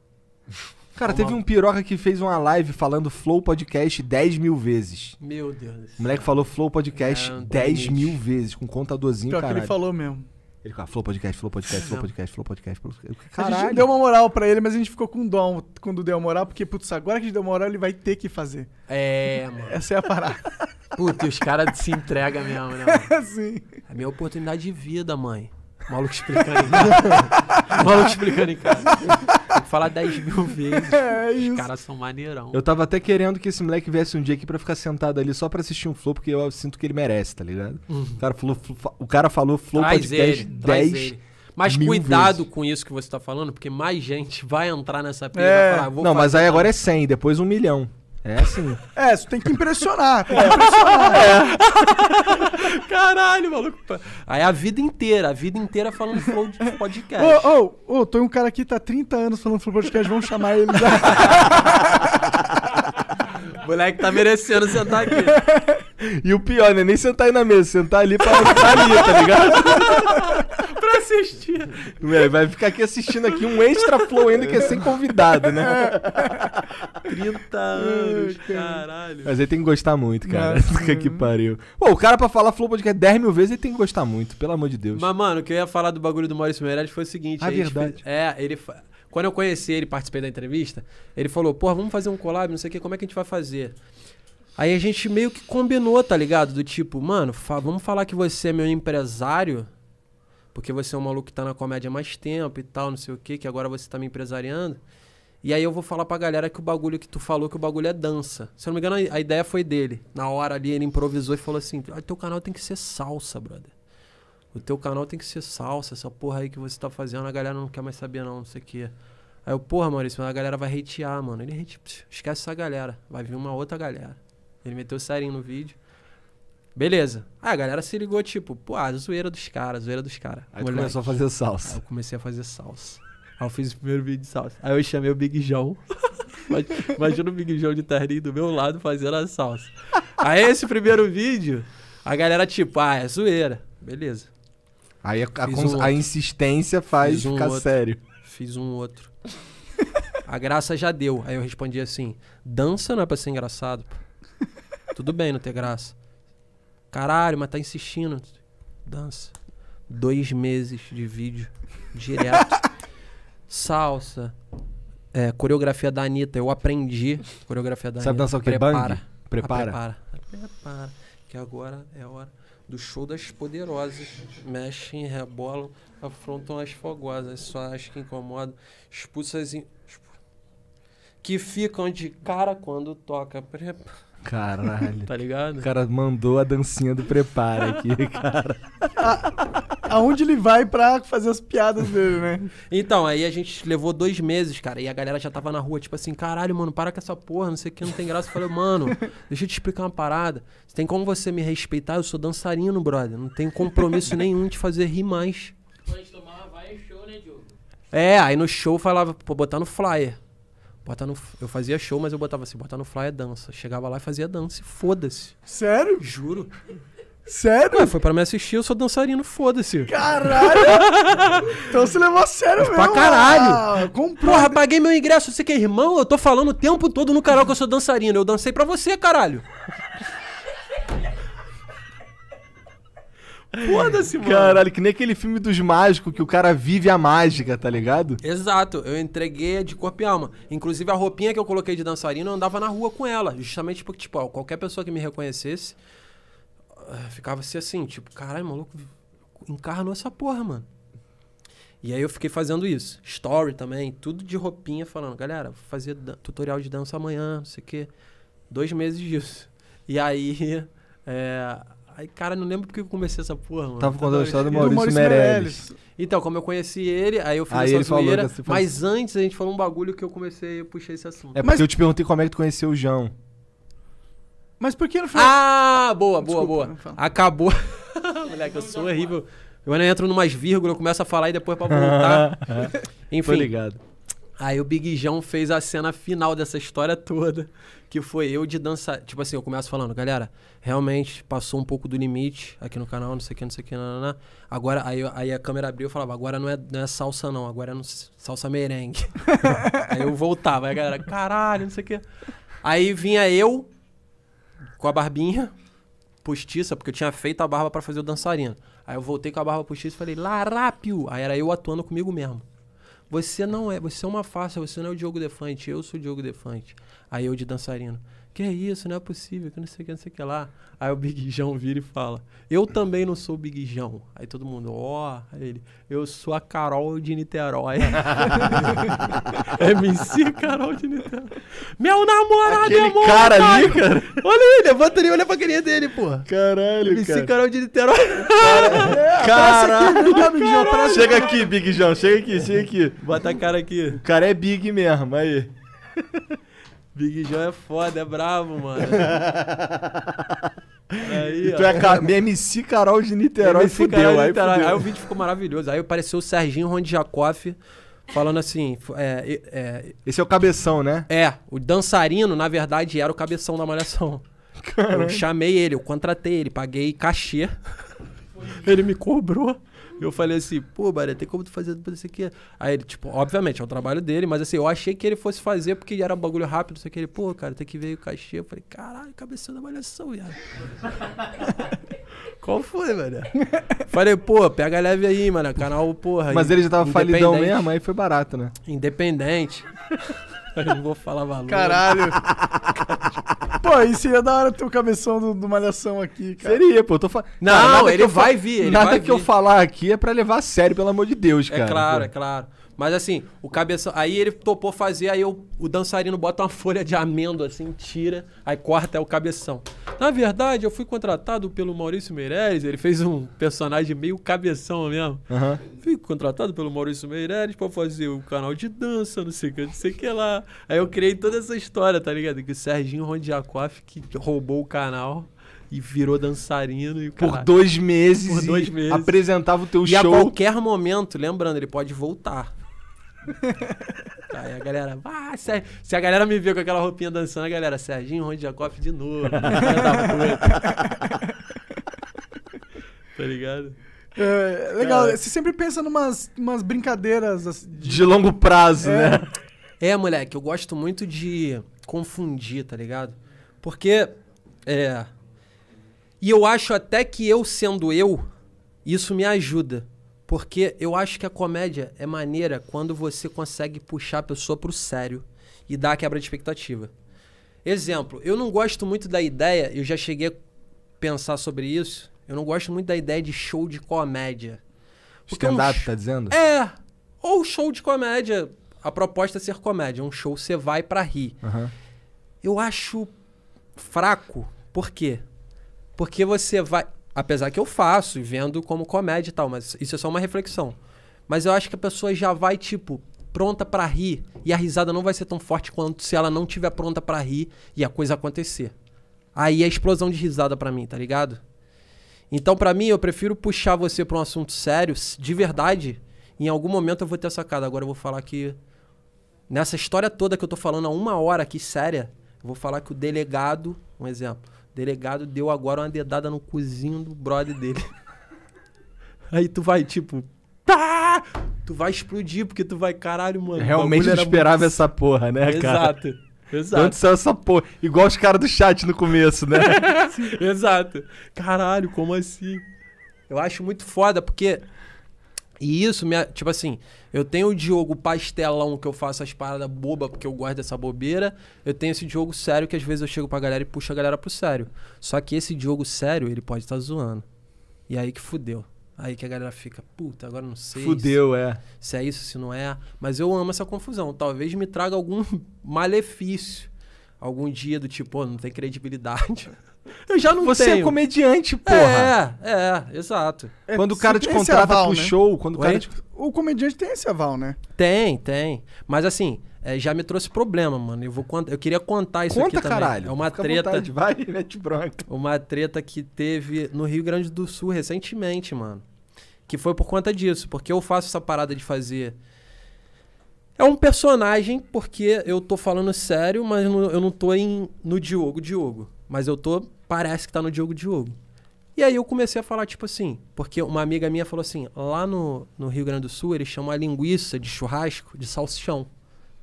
Cara, teve um piroca que fez uma live falando Flow Podcast 10 mil vezes. Meu Deus. O moleque falou Flow Podcast é, 10 mil vezes, com um contadorzinho, cara. Pior caralho. que ele falou mesmo. Ele falou flow podcast, flow podcast, flow podcast, flow podcast, flow podcast. Caralho. A gente deu uma moral pra ele, mas a gente ficou com dom quando deu a moral, porque, putz, agora que a gente deu moral, ele vai ter que fazer. É, mano. Essa é a parada. Puta, os caras se entregam mesmo, né? Mano? Sim. É a minha oportunidade de vida, mãe. maluco explicando em casa. maluco explicando em casa. Fala 10 mil vezes. É, é Os caras são maneirão. Eu tava até querendo que esse moleque viesse um dia aqui pra ficar sentado ali só pra assistir um flow, porque eu sinto que ele merece, tá ligado? Uhum. O, cara falou, o cara falou flow traz podcast ele, 10 Mas cuidado vezes. com isso que você tá falando, porque mais gente vai entrar nessa pilha é. e vai falar, ah, Não, fazer. mas aí agora é 100, depois um milhão. É assim. É, você tem que impressionar. Tem que impressionar. É. Caralho, maluco. Aí a vida inteira, a vida inteira falando flow de podcast. Ô, ô, ô, tem um cara aqui tá 30 anos falando flow podcast, vamos chamar ele. Da... Moleque tá merecendo sentar aqui. E o pior, né? Nem sentar aí na mesa, sentar ali pra ficar ali, tá ligado? pra assistir. Ué, vai ficar aqui assistindo aqui um extra flow ainda que é sem convidado, né? 30 anos, caralho. Mas ele tem que gostar muito, cara. Fica que pariu. Pô, o cara pra falar flow podcast 10 mil vezes, ele tem que gostar muito, pelo amor de Deus. Mas, mano, o que eu ia falar do bagulho do Maurício Meirelles foi o seguinte. Ah, é verdade. Fez, é, ele... Quando eu conheci ele, participei da entrevista, ele falou, pô, vamos fazer um collab, não sei o que, como é que a gente vai fazer? Aí a gente meio que combinou, tá ligado? Do tipo, mano, fa vamos falar que você é meu empresário, porque você é um maluco que tá na comédia há mais tempo e tal, não sei o que, que agora você tá me empresariando. E aí eu vou falar pra galera que o bagulho que tu falou, que o bagulho é dança. Se eu não me engano, a ideia foi dele. Na hora ali, ele improvisou e falou assim, ah, teu canal tem que ser salsa, brother o teu canal tem que ser salsa, essa porra aí que você tá fazendo, a galera não quer mais saber não, não sei o quê. Aí eu, porra, Maurício, a galera vai hatear, mano. Ele hate, esquece essa galera, vai vir uma outra galera. Ele meteu sarinho no vídeo. Beleza. Aí a galera se ligou, tipo, pô, a zoeira dos caras, zoeira dos caras. Aí Moleque. começou a fazer salsa. Aí eu comecei a fazer salsa. Aí eu fiz o primeiro vídeo de salsa. Aí eu chamei o Big João. Imagina o Big João de terninho do meu lado fazendo a salsa. Aí esse primeiro vídeo, a galera tipo, ah, é zoeira. Beleza. Aí a, a, cons... um a insistência faz um ficar outro. sério. Fiz um outro. a graça já deu. Aí eu respondi assim: dança não é pra ser engraçado. Pô. Tudo bem não ter graça. Caralho, mas tá insistindo. Dança. Dois meses de vídeo direto. Salsa. É, coreografia da Anitta. Eu aprendi coreografia da Sabe Anitta. Sabe dançar o que? Prepara. Bang? Prepara. Ah, prepara. Ah, prepara. Que agora é hora do show das poderosas. Mexem, rebolam, afrontam as fogosas, só as que incomodam, expulsas. Que ficam de cara quando toca. Prepara. Caralho. tá ligado? O cara mandou a dancinha do preparo aqui, cara. A, aonde ele vai pra fazer as piadas dele, né? Então, aí a gente levou dois meses, cara, e a galera já tava na rua, tipo assim, caralho, mano, para com essa porra, não sei o que, não tem graça. Eu falei, mano, deixa eu te explicar uma parada. Tem como você me respeitar? Eu sou dançarino, brother. Não tenho compromisso nenhum de fazer rir mais. Quando a gente tomava vai show, né, Diogo? É, aí no show falava, pô, botar no flyer. Bota no, eu fazia show, mas eu botava assim, botar no fly é dança. Chegava lá e fazia dança foda-se. Sério? Juro. Sério? Ué, foi pra me assistir, eu sou dançarino, foda-se. Caralho! então você levou a sério mesmo. Pra caralho! Ah, comprou. Porra, paguei meu ingresso, você que é irmão, eu tô falando o tempo todo no canal que eu sou dançarino. Eu dancei pra você, caralho. Foda-se, mano. Caralho, que nem aquele filme dos mágicos que o cara vive a mágica, tá ligado? Exato, eu entreguei de corpo e alma. Inclusive, a roupinha que eu coloquei de dançarina, eu andava na rua com ela. Justamente porque, tipo, ó, qualquer pessoa que me reconhecesse ah, ficava assim, assim tipo, caralho, maluco, encarnou essa porra, mano. E aí eu fiquei fazendo isso. Story também, tudo de roupinha, falando, galera, vou fazer tutorial de dança amanhã, não sei o quê. Dois meses disso. E aí. É, Aí, cara, não lembro porque eu comecei essa porra, mano. Tava contando a história do Maurício, Maurício Meirelles. Então, como eu conheci ele, aí eu fiz aí essa zoeira. Mas antes a gente falou um bagulho que eu comecei, eu puxei esse assunto. É porque mas... eu te perguntei como é que tu conheceu o João. Mas por que não foi? Ah, boa, boa, Desculpa, boa. Acabou. Moleque, eu sou horrível. Eu ainda entro numas vírgulas, eu começo a falar e depois é pra voltar. Enfim. foi ligado. Aí o Big João fez a cena final dessa história toda, que foi eu de dançar. Tipo assim, eu começo falando, galera, realmente passou um pouco do limite aqui no canal, não sei o que, não sei o que, não, Agora, aí, aí a câmera abriu e falava, agora não é, não é salsa não, agora é no, salsa merengue. aí eu voltava, aí a galera, caralho, não sei o que. Aí vinha eu, com a barbinha, postiça, porque eu tinha feito a barba para fazer o dançarino. Aí eu voltei com a barba postiça e falei, larápio! Aí era eu atuando comigo mesmo. Você não é, você é uma farsa, você não é o Diogo Defante, eu sou o Diogo Defante. Aí eu de dançarino que é isso, não é possível, que não sei o que, não sei o que lá. Aí o Big John vira e fala, eu também não sou o Big John. Aí todo mundo, ó, oh. ele, eu sou a Carol de Niterói. MC Carol de Niterói. Meu namorado Aquele é bom, cara ali, cara. Olha ele, levanta ele, olha pra carinha dele, pô. Caralho, MC cara. Carol de Niterói. Cara, é, caralho. Aqui, Big John, Chega aqui, Big John, chega aqui, chega aqui. Bota a cara aqui. O cara é Big mesmo, aí. Big John é foda, é bravo, mano. Aí, e tu é ó. é ca... MC Carol de Niterói, MC fudeu, Carol de aí Fudeu. Aí o vídeo ficou maravilhoso. Aí apareceu o Serginho Rondjakoff falando assim... É, é, Esse é o cabeção, né? É, o dançarino, na verdade, era o cabeção da Malhação. Caramba. Eu chamei ele, eu contratei ele, paguei cachê. ele me cobrou. Eu falei assim, pô, Baré, tem como tu fazer tudo isso aqui? Aí ele, tipo, obviamente, é o trabalho dele, mas assim, eu achei que ele fosse fazer porque era um bagulho rápido, não sei o que. Ele, pô, cara, tem que ver o cachê. Eu falei, caralho, cabeceou da malhação, viado. Qual foi, velho? Falei, pô, pega leve aí, mano. Canal, porra. Mas ele já tava falidão mesmo, aí foi barato, né? Independente. Eu não vou falar valor. Caralho. pô, isso ia da hora ter o cabeção do, do Malhação aqui, cara. Seria, pô. Tô Não, não ele vai vir. Ele nada vai que vir. eu falar aqui é pra levar a sério, pelo amor de Deus, é cara. É claro, pô. é claro. Mas assim, o cabeção. Aí ele topou fazer, aí eu, o dançarino bota uma folha de amêndoa assim, tira, aí corta é o cabeção. Na verdade, eu fui contratado pelo Maurício Meirelles, ele fez um personagem meio cabeção mesmo. Uhum. Fui contratado pelo Maurício Meirelles pra fazer o um canal de dança, não sei o que, não sei o que lá. Aí eu criei toda essa história, tá ligado? Que o Serginho Rondiakoff que roubou o canal e virou dançarino. E, por, dois meses, por dois meses. apresentava o teu e show. E a qualquer momento, lembrando, ele pode voltar. Aí a galera, ah, se, se a galera me viu com aquela roupinha dançando, a galera, Serginho Ron Jacob de novo. tá ligado? É, legal, você sempre pensa numas umas brincadeiras assim, de... de... longo prazo, é. né? É, moleque, eu gosto muito de confundir, tá ligado? Porque. É. E eu acho até que eu sendo eu, isso me ajuda. Porque eu acho que a comédia é maneira quando você consegue puxar a pessoa pro sério e dar a quebra de expectativa. Exemplo, eu não gosto muito da ideia, eu já cheguei a pensar sobre isso, eu não gosto muito da ideia de show de comédia. Stand-up, um... tá dizendo? É! Ou show de comédia. A proposta é ser comédia, um show você vai para rir. Uhum. Eu acho fraco. Por quê? Porque você vai. Apesar que eu faço e vendo como comédia e tal, mas isso é só uma reflexão. Mas eu acho que a pessoa já vai, tipo, pronta para rir. E a risada não vai ser tão forte quanto se ela não tiver pronta para rir e a coisa acontecer. Aí é explosão de risada para mim, tá ligado? Então, para mim, eu prefiro puxar você pra um assunto sério, de verdade. Em algum momento eu vou ter essa sacada. Agora eu vou falar que. Nessa história toda que eu tô falando há uma hora aqui, séria, eu vou falar que o delegado, um exemplo, delegado deu agora uma dedada no cozinho do brother dele. Aí tu vai, tipo, tá! Tu vai explodir, porque tu vai, caralho, mano. Realmente eu esperava muito... essa porra, né, Exato. cara? Exato. Exato. Onde saiu essa porra? Igual os caras do chat no começo, né? Exato. Caralho, como assim? Eu acho muito foda, porque e isso, minha, tipo assim, eu tenho o Diogo pastelão que eu faço as paradas boba porque eu gosto dessa bobeira. Eu tenho esse Diogo sério que às vezes eu chego pra galera e puxo a galera pro sério. Só que esse Diogo sério, ele pode estar tá zoando. E aí que fudeu. Aí que a galera fica, puta, agora não sei. Fudeu, se, é. Se é isso, se não é. Mas eu amo essa confusão. Talvez me traga algum malefício. Algum dia do tipo, oh, não tem credibilidade. Eu já não Você é tenho. é comediante, porra. É, é, exato. É, quando o cara te contrata aval, pro né? show, quando o cara te... O comediante tem esse aval, né? Tem, tem. Mas assim, é, já me trouxe problema, mano. Eu, vou eu queria contar isso Conta, aqui também. caralho. É uma treta. Vontade, vai, mete bronca. Uma treta que teve no Rio Grande do Sul recentemente, mano. Que foi por conta disso. Porque eu faço essa parada de fazer. É um personagem, porque eu tô falando sério, mas eu não tô em, no Diogo Diogo. Mas eu tô parece que tá no Diogo Diogo. E aí eu comecei a falar, tipo assim, porque uma amiga minha falou assim, lá no, no Rio Grande do Sul eles chamam a linguiça de churrasco de salsichão.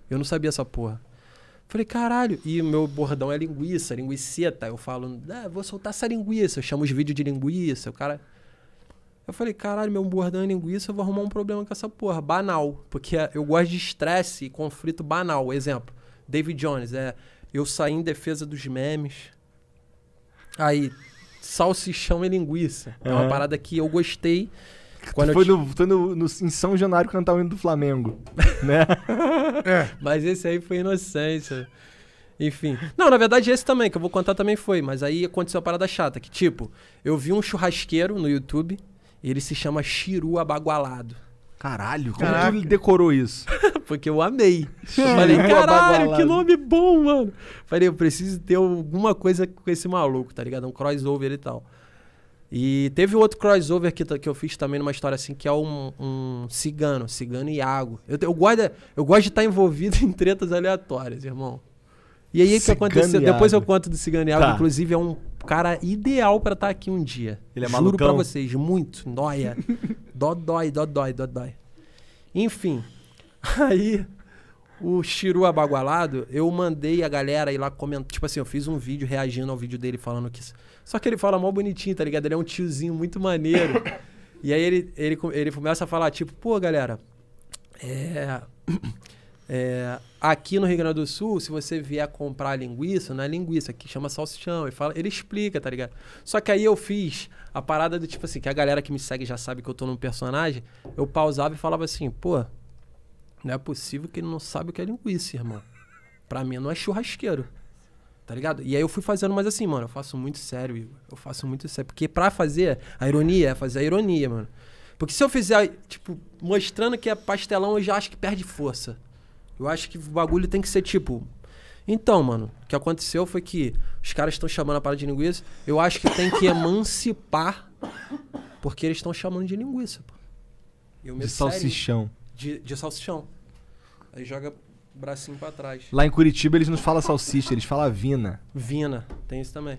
Eu não sabia essa porra. Falei, caralho, e o meu bordão é linguiça, linguiceta. Eu falo, ah, vou soltar essa linguiça. Eu chamo os vídeos de linguiça, o cara... Eu falei, caralho, meu bordão é linguiça, eu vou arrumar um problema com essa porra. Banal. Porque eu gosto de estresse e conflito banal. Exemplo, David Jones, é... Eu saí em defesa dos memes. Aí, salsichão e linguiça. É, é uma parada que eu gostei. Quando foi eu... no, no, no, em São Januário cantar o hino do Flamengo, né? é. Mas esse aí foi inocência. Enfim. Não, na verdade, esse também, que eu vou contar também foi. Mas aí aconteceu a parada chata, que tipo, eu vi um churrasqueiro no YouTube, ele se chama Chiru Abagualado. Caralho, como Caraca. tu decorou isso? foi porque eu amei. Eu é. falei, caralho, que nome bom, mano. Falei, eu preciso ter alguma coisa com esse maluco, tá ligado? Um crossover e tal. E teve outro crossover que, que eu fiz também numa história assim, que é um, um cigano, cigano e água. Eu, eu, gosto, eu gosto de estar tá envolvido em tretas aleatórias, irmão. E aí o que aconteceu? Depois eu conto do cigano e água, tá. inclusive é um cara ideal para estar tá aqui um dia. Ele é Juro malucão. pra vocês, muito, noia. dó dói, dó dói, dó dói. Enfim, Aí, o Shiru abagualado, eu mandei a galera ir lá comentar. Tipo assim, eu fiz um vídeo reagindo ao vídeo dele falando que. Só que ele fala mal bonitinho, tá ligado? Ele é um tiozinho muito maneiro. e aí ele, ele, ele começa a falar, tipo, pô, galera, é. É, aqui no Rio Grande do Sul, se você vier comprar linguiça, não é linguiça, que chama salsichão. Ele, fala, ele explica, tá ligado? Só que aí eu fiz a parada do tipo assim, que a galera que me segue já sabe que eu tô num personagem. Eu pausava e falava assim, pô, não é possível que ele não sabe o que é linguiça, irmão. Pra mim não é churrasqueiro. Tá ligado? E aí eu fui fazendo, mas assim, mano, eu faço muito sério, eu faço muito sério. Porque pra fazer a ironia, é fazer a ironia, mano. Porque se eu fizer, tipo, mostrando que é pastelão, eu já acho que perde força. Eu acho que o bagulho tem que ser tipo. Então, mano, o que aconteceu foi que os caras estão chamando a parada de linguiça. Eu acho que tem que emancipar, porque eles estão chamando de linguiça, pô. de sério, salsichão. De, de salsichão. Aí joga bracinho pra trás. Lá em Curitiba eles não falam salsicha, eles falam vina. Vina, tem isso também.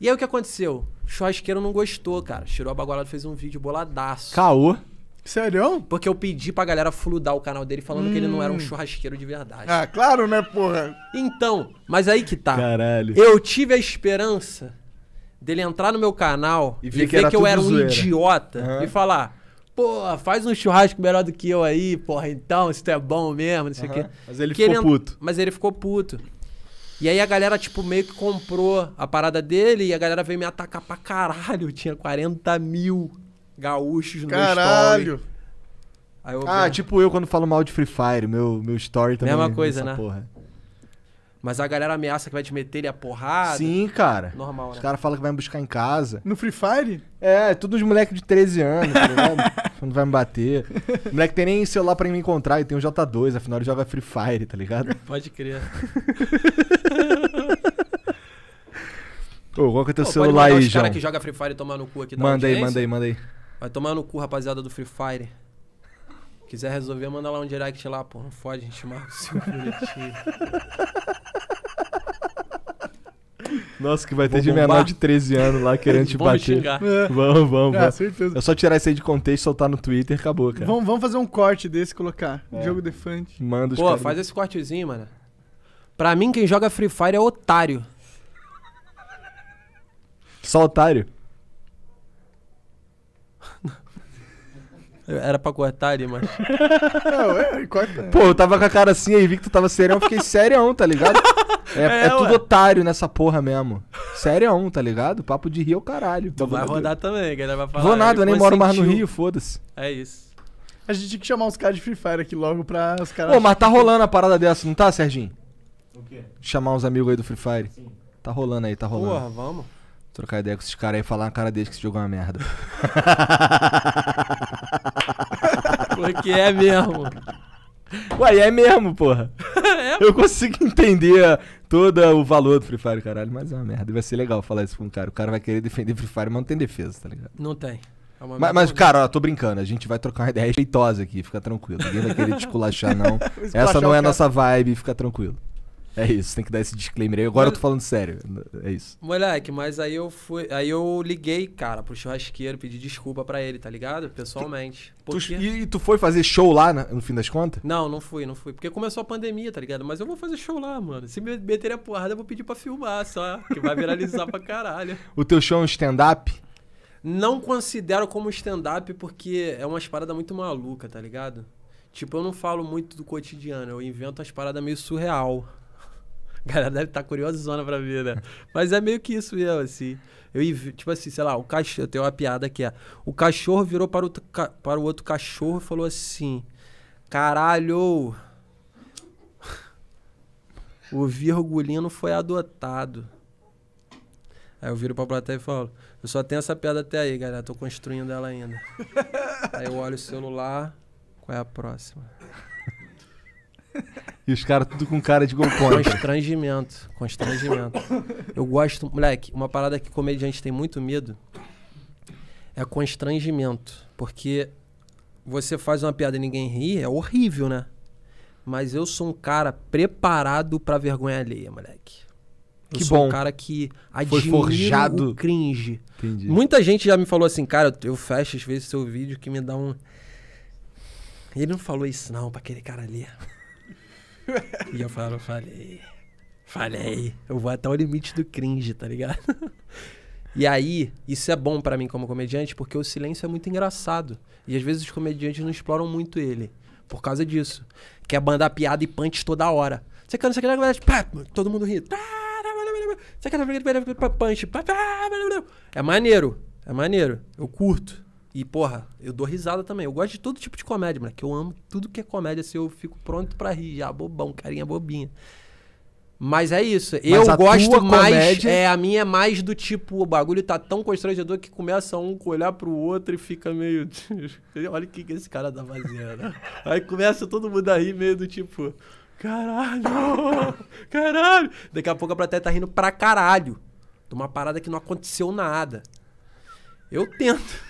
E aí o que aconteceu? O churrasqueiro não gostou, cara. Tirou a bagulada fez um vídeo boladaço. Caô. Sério? Porque eu pedi pra galera fludar o canal dele falando hum. que ele não era um hum. churrasqueiro de verdade. Ah, claro, né, porra? Então, mas aí que tá. Caralho. Eu tive a esperança dele entrar no meu canal e, e ver, que, que eu era um idiota uhum. e falar: pô, faz um churrasco melhor do que eu aí, porra, então, se tu é bom mesmo, não sei o uhum. quê. Mas ele Querendo... ficou puto. Mas ele ficou puto. E aí a galera, tipo, meio que comprou a parada dele e a galera veio me atacar pra caralho. Eu tinha 40 mil gaúchos no caralho. story. Caralho! Ah, tipo eu quando falo mal de Free Fire, meu, meu story também. Mesma coisa, né? Porra. Mas a galera ameaça que vai te meter ele a porrada. Sim, cara. Normal, né? Os caras falam que vai me buscar em casa. No Free Fire? É, todos os moleque de 13 anos, tá ligado? Não vai me bater. O moleque tem nem celular pra me encontrar, e tem um J2, afinal ele joga Free Fire, tá ligado? Pode crer. Ô, qual que é teu Pô, celular aí, João? cara que joga Free Fire tomar no cu aqui da Manda aí, manda aí, manda aí. Vai tomar no cu, rapaziada do Free Fire. Quiser resolver, manda lá um direct lá, pô, não fode, a gente marca o seu Nossa, que vai ter de menor de 13 anos lá querendo te bater. Vamos, vamos, É, vamos. É só tirar isso aí de contexto, soltar no Twitter, acabou, cara. Vamos, vamos fazer um corte desse colocar. É. Jogo Defante. Manda os Pô, caras- faz esse cortezinho, mano. Pra mim, quem joga Free Fire é otário. Só otário. Era pra cortar ali, mas. Não, é, corta. Pô, eu tava com a cara assim aí, vi que tu tava serião, eu fiquei serião, tá ligado? É, é, é tudo otário nessa porra mesmo. Sério um, tá ligado? Papo de Rio, caralho. Tu vai rodar Deus. também, galera vai falar. Vou nada, eu nem moro mais no Rio, foda-se. É isso. A gente tinha que chamar os caras de Free Fire aqui logo pra os caras. Pô, mas tá rolando a parada dessa, não tá, Serginho? O quê? Chamar uns amigos aí do Free Fire. Sim. Tá rolando aí, tá rolando. Porra, vamos trocar ideia com esses caras e falar na cara deles que esse jogo é uma merda. Porque é mesmo. Ué, é mesmo, porra. é, eu consigo entender todo o valor do Free Fire, caralho, mas é uma merda. vai ser legal falar isso com um cara. O cara vai querer defender Free Fire, mas não tem defesa, tá ligado? Não tem. É mas, mas cara, ó, tô brincando. A gente vai trocar uma ideia respeitosa aqui, fica tranquilo. Ninguém vai querer te esculachar, não. Essa não é a nossa vibe, fica tranquilo. É isso, tem que dar esse disclaimer aí. Agora eu tô falando sério. É isso. Moleque, mas aí eu fui. Aí eu liguei, cara, pro churrasqueiro, pedi desculpa para ele, tá ligado? Pessoalmente. Porque... Tu, e, e, tu foi fazer show lá na, no fim das contas? Não, não fui, não fui. Porque começou a pandemia, tá ligado? Mas eu vou fazer show lá, mano. Se me meterem a porrada, eu vou pedir pra filmar só. Que vai viralizar pra caralho. O teu show é um stand-up? Não considero como stand-up porque é umas paradas muito maluca, tá ligado? Tipo, eu não falo muito do cotidiano, eu invento as paradas meio surreal. A galera deve estar tá curiosona pra ver, né? Mas é meio que isso mesmo, assim. Eu, tipo assim, sei lá, o cachorro. tenho uma piada que é. O cachorro virou para o, para o outro cachorro e falou assim: Caralho! O virgulino foi adotado. Aí eu viro pra plateia e falo: Eu só tenho essa piada até aí, galera. Tô construindo ela ainda. aí eu olho o celular. Qual é a próxima? E os caras tudo com cara de golpão. contra. Constrangimento. Constrangimento. Eu gosto. Moleque, uma parada que comediante tem muito medo é constrangimento. Porque você faz uma piada e ninguém ri, é horrível, né? Mas eu sou um cara preparado pra vergonha alheia, moleque. Eu que sou bom. um cara que admira Foi forjado. o cringe. Entendi. Muita gente já me falou assim, cara, eu fecho às vezes seu vídeo que me dá um... Ele não falou isso não pra aquele cara ali e eu falava, falei, falei, eu vou até o limite do cringe, tá ligado? E aí, isso é bom para mim como comediante, porque o silêncio é muito engraçado. E às vezes os comediantes não exploram muito ele. Por causa disso. Quer banda piada e punch toda hora. Você quer, você quer, todo mundo ri. Você quer, punch. É maneiro. É maneiro. Eu curto. E, porra, eu dou risada também. Eu gosto de todo tipo de comédia, mano. Que eu amo tudo que é comédia, assim, eu fico pronto para rir. Já bobão, carinha bobinha. Mas é isso. Mas eu gosto mais. Comédia... É, a minha é mais do tipo, o bagulho tá tão constrangedor que começa um com olhar pro outro e fica meio. Olha o que, que esse cara tá fazendo. Aí começa todo mundo a rir, meio do tipo. Caralho! Caralho! Daqui a pouco a plateia tá rindo pra caralho. De uma parada que não aconteceu nada. Eu tento.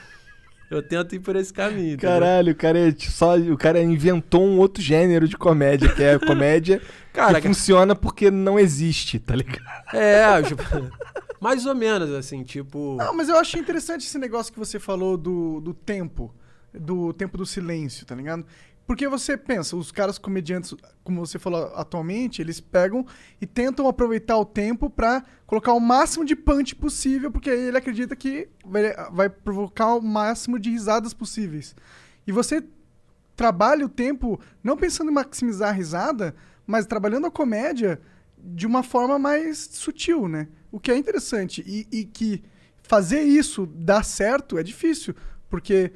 Eu tento ir por esse caminho. Caralho, o cara, é tipo, só, o cara inventou um outro gênero de comédia, que é a comédia cara, que cara... funciona porque não existe, tá ligado? É, tipo, mais ou menos, assim, tipo... Não, mas eu achei interessante esse negócio que você falou do, do tempo, do tempo do silêncio, tá ligado? Porque você pensa, os caras comediantes, como você falou atualmente, eles pegam e tentam aproveitar o tempo para colocar o máximo de punch possível, porque aí ele acredita que vai, vai provocar o máximo de risadas possíveis. E você trabalha o tempo não pensando em maximizar a risada, mas trabalhando a comédia de uma forma mais sutil, né? O que é interessante e, e que fazer isso dar certo é difícil, porque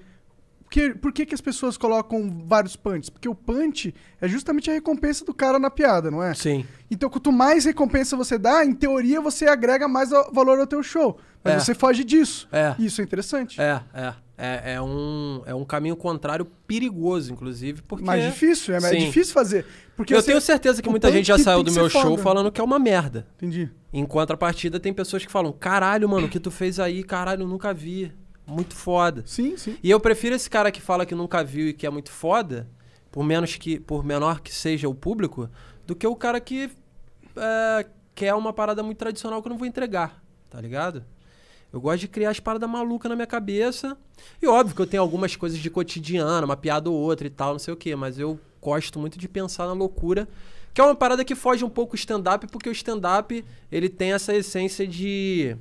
por que, que as pessoas colocam vários punts? Porque o punch é justamente a recompensa do cara na piada, não é? Sim. Então, quanto mais recompensa você dá, em teoria você agrega mais valor ao teu show. Mas é. você foge disso. É. Isso é interessante. É, é. É, é, um, é um caminho contrário perigoso, inclusive, porque... Mais difícil, é, é mais difícil fazer. Porque Eu tenho certeza que muita gente já saiu do meu show foda. falando que é uma merda. Entendi. Em contrapartida, tem pessoas que falam, caralho, mano, o que tu fez aí? Caralho, nunca vi muito foda. Sim, sim. E eu prefiro esse cara que fala que nunca viu e que é muito foda, por menos que por menor que seja o público, do que o cara que é, quer uma parada muito tradicional que eu não vou entregar, tá ligado? Eu gosto de criar as paradas malucas na minha cabeça. E óbvio que eu tenho algumas coisas de cotidiano, uma piada ou outra e tal, não sei o quê, mas eu gosto muito de pensar na loucura, que é uma parada que foge um pouco o stand-up, porque o stand-up ele tem essa essência de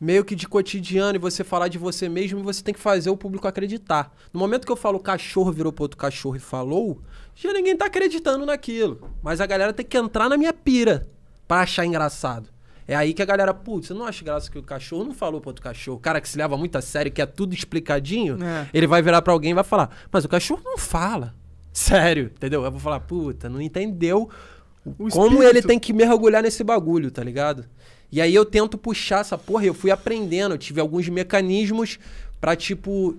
meio que de cotidiano e você falar de você mesmo, você tem que fazer o público acreditar. No momento que eu falo cachorro virou pro outro cachorro e falou, já ninguém tá acreditando naquilo. Mas a galera tem que entrar na minha pira para achar engraçado. É aí que a galera, putz, você não acha graça que o cachorro não falou pro outro cachorro? O cara que se leva muito a sério, que é tudo explicadinho, é. ele vai virar para alguém e vai falar, mas o cachorro não fala. Sério, entendeu? Eu vou falar, puta, não entendeu o como espírito. ele tem que mergulhar nesse bagulho, tá ligado? E aí eu tento puxar essa porra, eu fui aprendendo, eu tive alguns mecanismos para tipo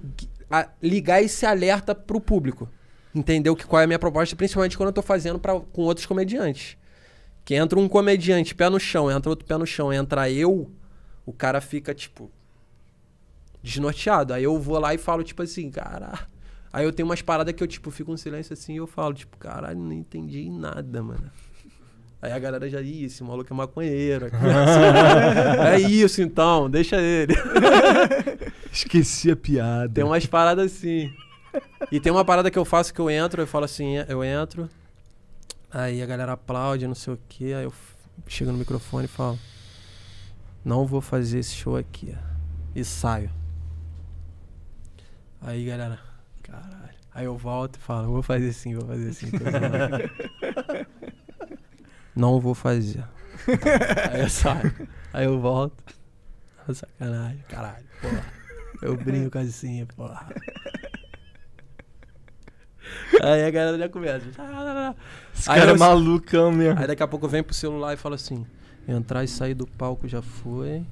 a, ligar esse alerta pro público. Entendeu que qual é a minha proposta, principalmente quando eu tô fazendo pra, com outros comediantes. Que entra um comediante pé no chão, entra outro pé no chão, entra eu, o cara fica tipo desnorteado. Aí eu vou lá e falo tipo assim, cara, aí eu tenho umas paradas que eu tipo fico um silêncio assim e eu falo tipo, caralho, não entendi nada, mano. Aí a galera já, ih, esse maluco é maconheiro. Né? é isso então, deixa ele. Esqueci a piada. Tem umas paradas assim. E tem uma parada que eu faço que eu entro, eu falo assim, eu entro. Aí a galera aplaude, não sei o quê. Aí eu chego no microfone e falo: Não vou fazer esse show aqui. E saio. Aí galera, caralho. Aí eu volto e falo: Vou fazer sim, vou fazer sim. Não vou fazer. aí eu saio. Aí eu volto. sacanagem, caralho, porra. Eu brinco assim, porra. Aí a galera já começa. Esse aí cara eu, é malucão mesmo. Aí daqui a pouco vem pro celular e fala assim: entrar e sair do palco já foi.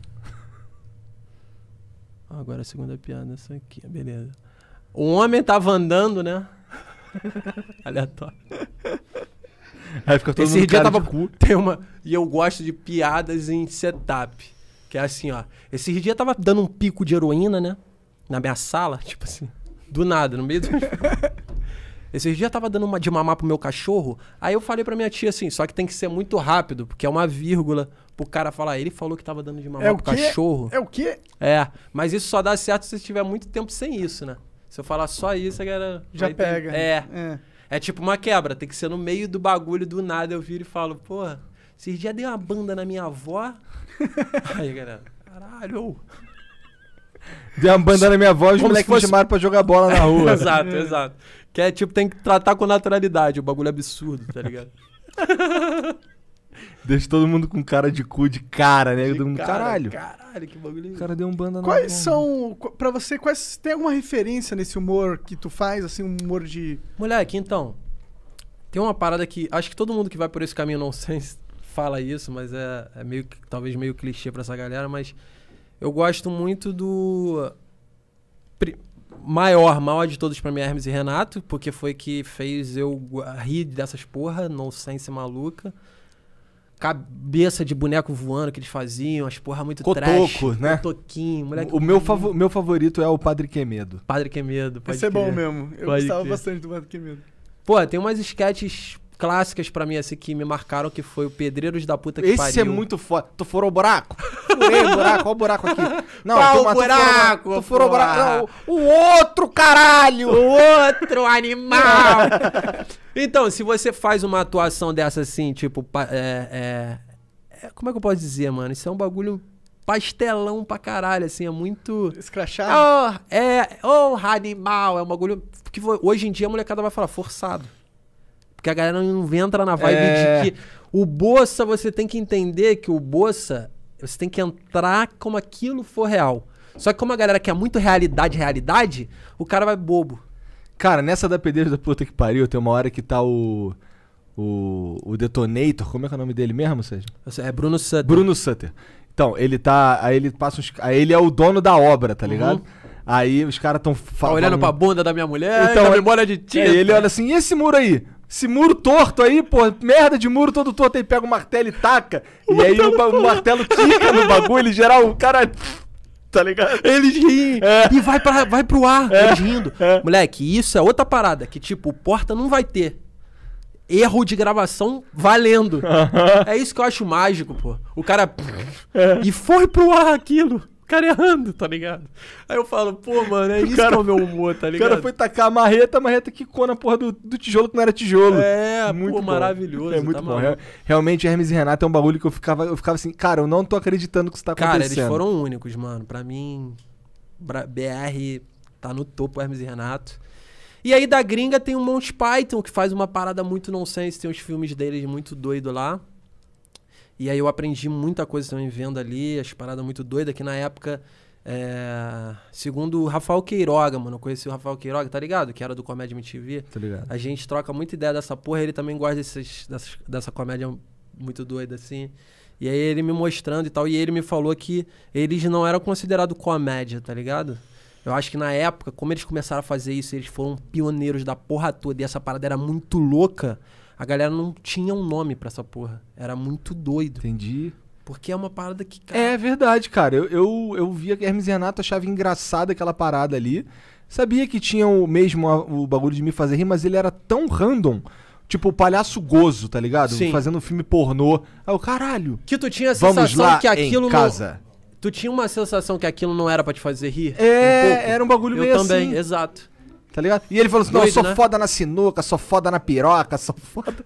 Agora é a segunda piada, essa aqui, beleza. O homem tava andando, né? Aleatório. Aí fica todo Esse mundo dia cara tava, de cu. Tem uma, e eu gosto de piadas em setup. Que é assim, ó. Esses dias tava dando um pico de heroína, né? Na minha sala, tipo assim. Do nada, no meio do... Esses dias tava dando uma de mamar pro meu cachorro. Aí eu falei pra minha tia assim, só que tem que ser muito rápido, porque é uma vírgula pro cara falar. Ele falou que tava dando de mamar é pro quê? cachorro. É o quê? É, mas isso só dá certo se você tiver muito tempo sem isso, né? Se eu falar só isso, a galera. Já pega. Ter... É. é. É tipo uma quebra, tem que ser no meio do bagulho, do nada eu viro e falo, pô, esses dias dei uma banda na minha avó. Aí, galera, caralho. Deu uma banda na minha avó e os moleques fosse... me chamaram pra jogar bola na rua. exato, exato. Que é tipo, tem que tratar com naturalidade, o bagulho é absurdo, tá ligado? Deixa todo mundo com cara de cu de cara, né? De todo mundo, cara, caralho. Caralho, que bagulho. É o cara deu um banda na Quais são, para você, quais tem alguma referência nesse humor que tu faz, assim, um humor de. Moleque, então. Tem uma parada que acho que todo mundo que vai por esse caminho não sense fala isso, mas é, é meio talvez meio clichê para essa galera, mas eu gosto muito do maior, maior de todos para mim é Hermes e Renato, porque foi que fez eu rir dessas porra, nonsense maluca cabeça de boneco voando que eles faziam, as porra muito Cotoco, trash, né? Cotoquinho, moleque. O meu, meu favorito é o Padre Quemedo. Padre Quemedo, pode Esse é bom mesmo. Eu pode gostava crer. bastante do Padre Quemedo. Pô, tem umas sketches clássicas para mim, assim, que me marcaram, que foi o Pedreiros da Puta que Esse é pariu. Esse é muito foda. Tu furou o buraco? Furei o buraco, olha o buraco aqui. Não, Qual tu, o buraco, tu furou o buraco. Não, o outro caralho! O outro animal! então, se você faz uma atuação dessa assim, tipo, é, é, é, como é que eu posso dizer, mano? Isso é um bagulho pastelão pra caralho, assim, é muito. Escrachado? Oh, é, oh, animal, é um bagulho que hoje em dia a molecada vai falar forçado. Porque a galera não entra na vibe é... de que o Bossa, você tem que entender que o Bossa, você tem que entrar como aquilo for real. Só que como a galera quer muito realidade, realidade, o cara vai bobo. Cara, nessa da pedreira da puta que pariu, tem uma hora que tá o. O, o Detonator, como é que é o nome dele mesmo, Sérgio? É Bruno Sutter. Bruno Sutter. Então, ele tá. Aí ele passa uns. Aí ele é o dono da obra, tá ligado? Uhum. Aí os caras estão tá falando. olhando pra bunda da minha mulher, então, memória de ti. É, ele olha assim, e esse muro aí? Esse muro torto aí, pô, merda de muro todo torto, aí pega o martelo e taca. O e aí o, o, martelo tica no bagulho, em geral, o cara. Tá ligado? Eles riem. É. E vai, pra, vai pro ar, é. eles rindo. É. Moleque, isso é outra parada que, tipo, porta não vai ter. Erro de gravação valendo. Uh -huh. É isso que eu acho mágico, pô. O cara. É. E foi pro ar aquilo cara errando, tá ligado? Aí eu falo, pô, mano, é isso cara, que é o meu humor, tá ligado? O cara foi tacar a marreta, a marreta quicou na porra do, do tijolo que não era tijolo. É, muito pô, bom. maravilhoso. É muito tá bom. Real, realmente, Hermes e Renato é um bagulho que eu ficava, eu ficava assim, cara, eu não tô acreditando que isso tá acontecendo. Cara, eles foram únicos, mano. Pra mim, BR tá no topo, Hermes e Renato. E aí da gringa tem o Monty Python, que faz uma parada muito nonsense, tem uns filmes deles muito doido lá. E aí eu aprendi muita coisa também vendo ali, as paradas muito doidas, que na época. É, segundo o Rafael Queiroga, mano. Eu conheci o Rafael Queiroga, tá ligado? Que era do Comédia MTV. Tá ligado. A gente troca muita ideia dessa porra. Ele também gosta desses, dessas, dessa comédia muito doida, assim. E aí ele me mostrando e tal. E ele me falou que eles não eram considerados comédia, tá ligado? Eu acho que na época, como eles começaram a fazer isso, eles foram pioneiros da porra toda. E essa parada era muito louca. A galera não tinha um nome para essa porra. Era muito doido. Entendi. Porque é uma parada que. Cara... É verdade, cara. Eu, eu, eu via Hermes e Renato, achava engraçada aquela parada ali. Sabia que tinha o mesmo o bagulho de me fazer rir, mas ele era tão random. Tipo, o palhaço gozo, tá ligado? Sim. Fazendo um filme pornô. Aí o caralho. Que tu tinha a sensação vamos lá que aquilo. Em casa. Não... Tu tinha uma sensação que aquilo não era para te fazer rir? É, um era um bagulho eu meio também, assim. exato. Tá ligado? E ele falou assim: Doido, não, eu sou né? foda na sinuca, sou foda na piroca, sou foda.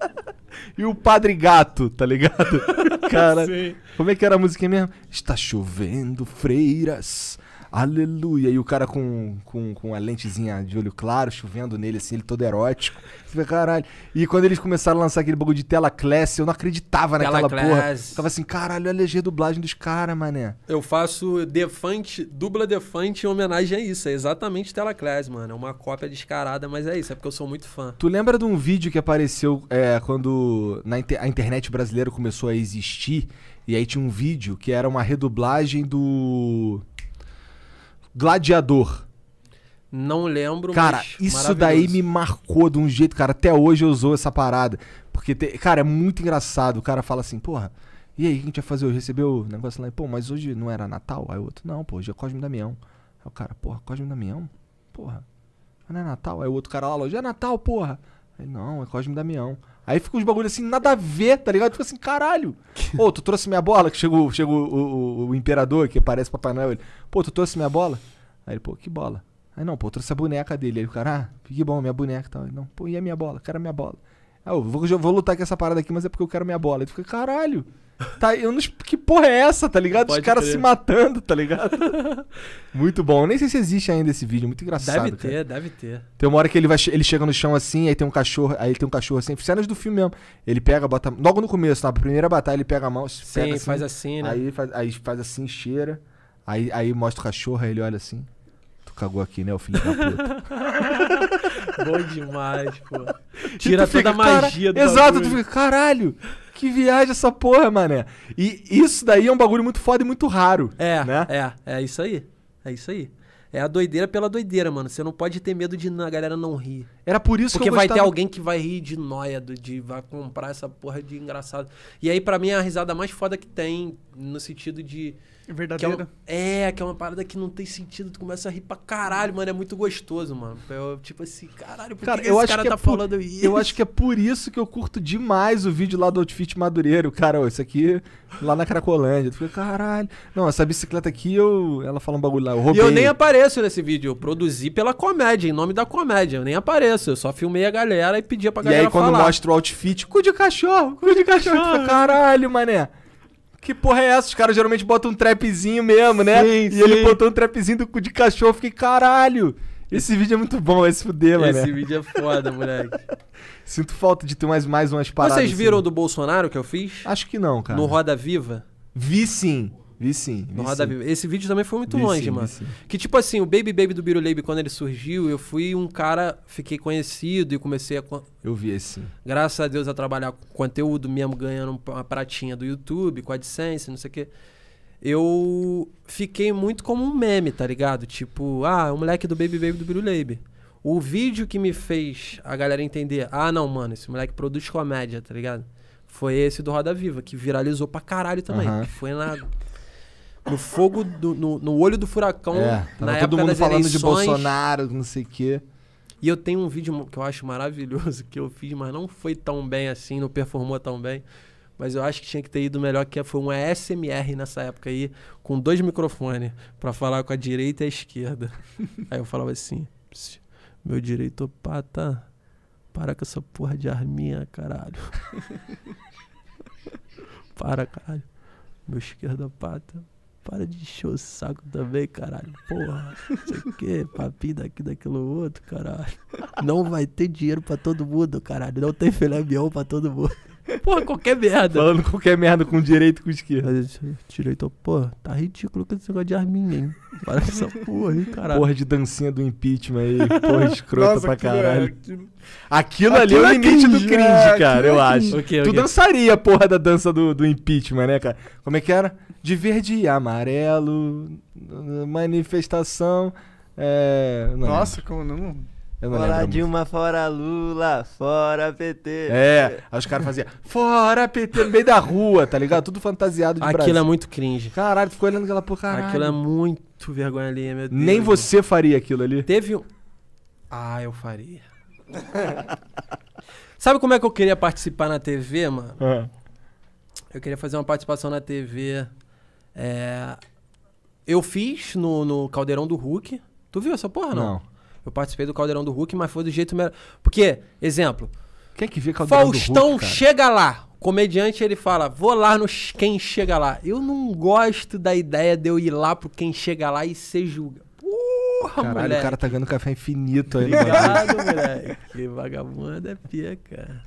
e o Padre Gato, tá ligado? Cara, Sim. como é que era a música mesmo? Está chovendo, freiras aleluia. E o cara com, com, com a lentezinha de olho claro, chovendo nele, assim, ele todo erótico. Você caralho. E quando eles começaram a lançar aquele bagulho de tela class, eu não acreditava naquela porra. Tava assim, caralho, olha a dublagem dos caras, mané. Eu faço Defante, dubla Defante em homenagem a isso. É exatamente tela class, mano. É uma cópia descarada, mas é isso, é porque eu sou muito fã. Tu lembra de um vídeo que apareceu é, quando na, a internet brasileira começou a existir? E aí tinha um vídeo que era uma redublagem do Gladiador. Não lembro, Cara, isso daí me marcou de um jeito, cara. Até hoje eu usou essa parada. Porque, te... cara, é muito engraçado. O cara fala assim, porra, e aí, o que a gente vai fazer hoje? Recebeu o negócio lá e, pô, mas hoje não era Natal? Aí o outro, não, pô, hoje é Cosme Damião. Aí o cara, porra, Cosme Damião? Porra, não é Natal? Aí o outro cara lá, hoje é Natal, porra. Aí, não, é Cosme Damião. Aí fica uns bagulho assim, nada a ver, tá ligado? Fica assim, caralho. Pô, tu trouxe minha bola? Que chegou, chegou o, o, o, imperador, que parece Papai Noel. Ele, pô, tu trouxe minha bola? Aí ele, pô, que bola? Aí não, pô, trouxe a boneca dele. Aí o cara, ah, que bom, minha boneca e tal. Ele, não, pô, e a minha bola? Quero a minha bola. Ah, eu vou, eu vou lutar com essa parada aqui, mas é porque eu quero minha bola. Aí tu fica, caralho. Tá, eu não, que porra é essa, tá ligado? Pode Os caras se matando, tá ligado? muito bom. Eu nem sei se existe ainda esse vídeo, muito engraçado. Deve ter, cara. deve ter. Tem uma hora que ele vai ele chega no chão assim, aí tem um cachorro, aí tem um cachorro assim, cenas do filme mesmo. Ele pega, bota logo no começo, na tá? primeira batalha, ele pega a mão, Sim, pega assim, faz assim, né? Aí faz, aí faz assim, cheira. Aí, aí mostra o cachorro, aí ele olha assim. Tu cagou aqui, né, o filho da puta. Bom demais, pô. Tira toda fica, a magia cara, do Exato, bagulho. tu fica, caralho. Que viagem essa porra, mané. E isso daí é um bagulho muito foda e muito raro. É, né? é, é isso aí. É isso aí. É a doideira pela doideira, mano. Você não pode ter medo de a galera não rir. Era por isso Porque que eu Porque vai ter alguém que vai rir de noia, de vai comprar essa porra de engraçado. E aí, para mim, é a risada mais foda que tem, no sentido de Verdadeiro. É que é, uma, é, que é uma parada que não tem sentido. Tu começa a rir pra caralho, mano. É muito gostoso, mano. Eu, tipo assim, caralho, por cara, que, eu esse acho cara que é tá é por, falando isso? Eu acho que é por isso que eu curto demais o vídeo lá do Outfit Madureiro. Cara, ó, isso aqui lá na Cracolândia. Tu fica, caralho. Não, essa bicicleta aqui, eu... ela fala um bagulho lá, eu roubei. E eu nem apareço nesse vídeo. Eu produzi pela comédia, em nome da comédia. Eu nem apareço. Eu só filmei a galera e pedia pra galera falar. E aí quando falar. mostra o outfit, cu de cachorro, cu de cachorro. Tu fica, caralho, mané que porra é essa? Os caras geralmente botam um trapzinho mesmo, né? Sim, e sim. ele botou um trapzinho do, de cachorro. Fiquei, caralho! Esse vídeo é muito bom, vai se fuder, mano. Esse vídeo é foda, moleque. Sinto falta de ter mais, mais umas paradas. Vocês viram assim. do Bolsonaro que eu fiz? Acho que não, cara. No Roda Viva? Vi sim. Vi sim. Vi no Roda sim. Viva. Esse vídeo também foi muito vi longe, sim, mano. Que tipo assim, o Baby Baby do Biruleibe, quando ele surgiu, eu fui um cara, fiquei conhecido e comecei a. Eu vi esse. Graças a Deus a trabalhar com conteúdo mesmo, ganhando uma pratinha do YouTube, com a AdSense, não sei o quê. Eu fiquei muito como um meme, tá ligado? Tipo, ah, o moleque do Baby Baby do Biruleibe. O vídeo que me fez a galera entender, ah, não, mano, esse moleque produz comédia, tá ligado? Foi esse do Roda Viva, que viralizou pra caralho também. Uhum. Que foi na no fogo, do, no, no olho do furacão. É, na todo mundo falando eleições. de Bolsonaro, não sei o quê. E eu tenho um vídeo que eu acho maravilhoso que eu fiz, mas não foi tão bem assim, não performou tão bem. Mas eu acho que tinha que ter ido melhor, que foi um SMR nessa época aí, com dois microfones, para falar com a direita e a esquerda. aí eu falava assim: meu direito pata, para com essa porra de arminha, caralho. para, caralho. Meu esquerda pata, para de encher o saco também, caralho. Porra, não sei o que, papinho daqui, daquilo outro, caralho. Não vai ter dinheiro pra todo mundo, caralho. Não tem filé mignon pra todo mundo. Porra, qualquer merda. Falando qualquer merda com direito e com esquerda. Direito, pô, tá ridículo com esse negócio de arminha, hein? Para essa porra aí, caralho. Porra de dancinha do impeachment aí, porra escrota Nossa, pra caralho. Aquilo, é tipo- aquilo, aquilo ali é o é limite cringe, do cringe, é, cara, eu é acho. Okay, okay. Tu dançaria a porra da dança do, do impeachment, né, cara? Como é que era? De verde e amarelo, manifestação. É, não Nossa, como não. Eu não fora Dilma, fora Lula, fora PT. É, aí os caras faziam fora PT no meio da rua, tá ligado? Tudo fantasiado de Aquilo é Brasil. é muito cringe. Caralho, ficou olhando aquela porra, caralho. Aquilo é muito vergonha ali, meu Deus. Nem você faria aquilo ali. Teve um... Ah, eu faria. Sabe como é que eu queria participar na TV, mano? Uhum. Eu queria fazer uma participação na TV. É... Eu fiz no, no Caldeirão do Hulk. Tu viu essa porra, não? Não. Eu participei do Caldeirão do Hulk, mas foi do jeito... Melhor. Porque, exemplo... Quem é que vê Caldeirão Faustão do Hulk, Faustão chega lá. Comediante, ele fala, vou lá no quem chega lá. Eu não gosto da ideia de eu ir lá pro quem chega lá e ser julga. Porra, Caralho, moleque. o cara tá ganhando café infinito aí. Obrigado, moleque. Que vagabundo é pica.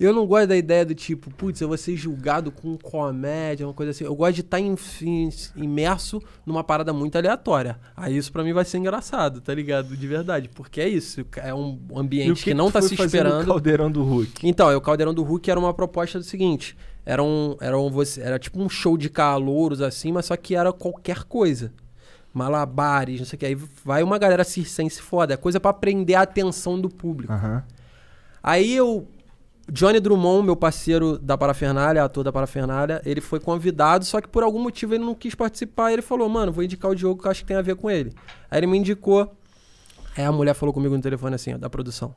Eu não gosto da ideia do tipo, putz, eu vou ser julgado com comédia, uma coisa assim. Eu gosto de tá estar imerso numa parada muito aleatória. Aí isso para mim vai ser engraçado, tá ligado? De verdade. Porque é isso. É um ambiente que, que, não tá se esperando. O Caldeirão do Hulk. Então, o Caldeirão do Hulk era uma proposta do seguinte. Era um, era um, era tipo um show de calouros assim, mas só que era qualquer coisa malabares, não sei o que. Aí vai uma galera circense foda. É coisa para prender a atenção do público. Uhum. Aí eu Johnny Drummond, meu parceiro da parafernália, ator da parafernália, ele foi convidado, só que por algum motivo ele não quis participar. Ele falou, mano, vou indicar o Diogo que eu acho que tem a ver com ele. Aí ele me indicou. Aí a mulher falou comigo no telefone assim, ó, da produção.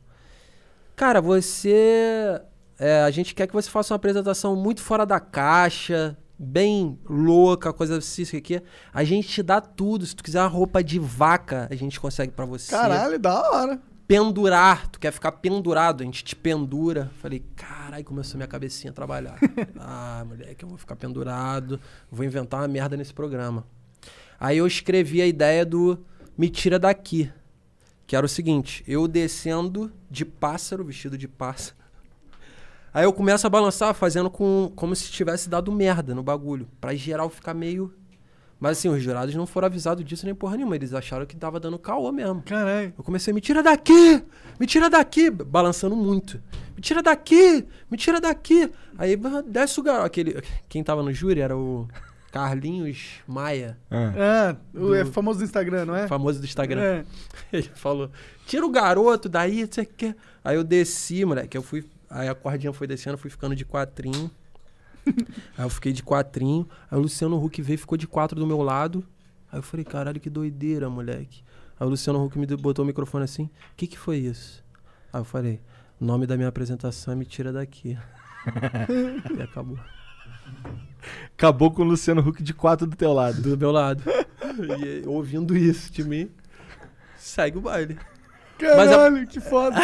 Cara, você. É, a gente quer que você faça uma apresentação muito fora da caixa, bem louca, coisa assim, isso aqui. A gente te dá tudo. Se tu quiser uma roupa de vaca, a gente consegue para você. Caralho, da hora pendurar, tu quer ficar pendurado, a gente te pendura. Falei, carai, começou minha cabecinha a trabalhar. ah, moleque, eu vou ficar pendurado, vou inventar uma merda nesse programa. Aí eu escrevi a ideia do Me Tira Daqui, que era o seguinte, eu descendo de pássaro, vestido de pássaro. Aí eu começo a balançar fazendo com, como se tivesse dado merda no bagulho, pra geral ficar meio mas assim, os jurados não foram avisados disso nem porra nenhuma. Eles acharam que tava dando caô mesmo. Caralho. Eu comecei, me tira daqui! Me tira daqui! Balançando muito. Me tira daqui! Me tira daqui! Aí desce o garoto. Aquele... Quem tava no júri era o Carlinhos Maia. Ah. É, do... é famoso do Instagram, não é? Famoso do Instagram. É. Ele falou: tira o garoto daí, você quer. Aí eu desci, moleque. Eu fui. Aí a cordinha foi descendo, fui ficando de quatrinho. aí eu fiquei de quatrinho. Aí o Luciano Huck veio ficou de quatro do meu lado. Aí eu falei, caralho, que doideira, moleque. Aí o Luciano Huck me botou o microfone assim, o que que foi isso? Aí eu falei, o nome da minha apresentação é Me Tira Daqui. e acabou. Acabou com o Luciano Huck de quatro do teu lado. Do meu lado. E, ouvindo isso de mim, segue o baile. Caralho, a... que foda.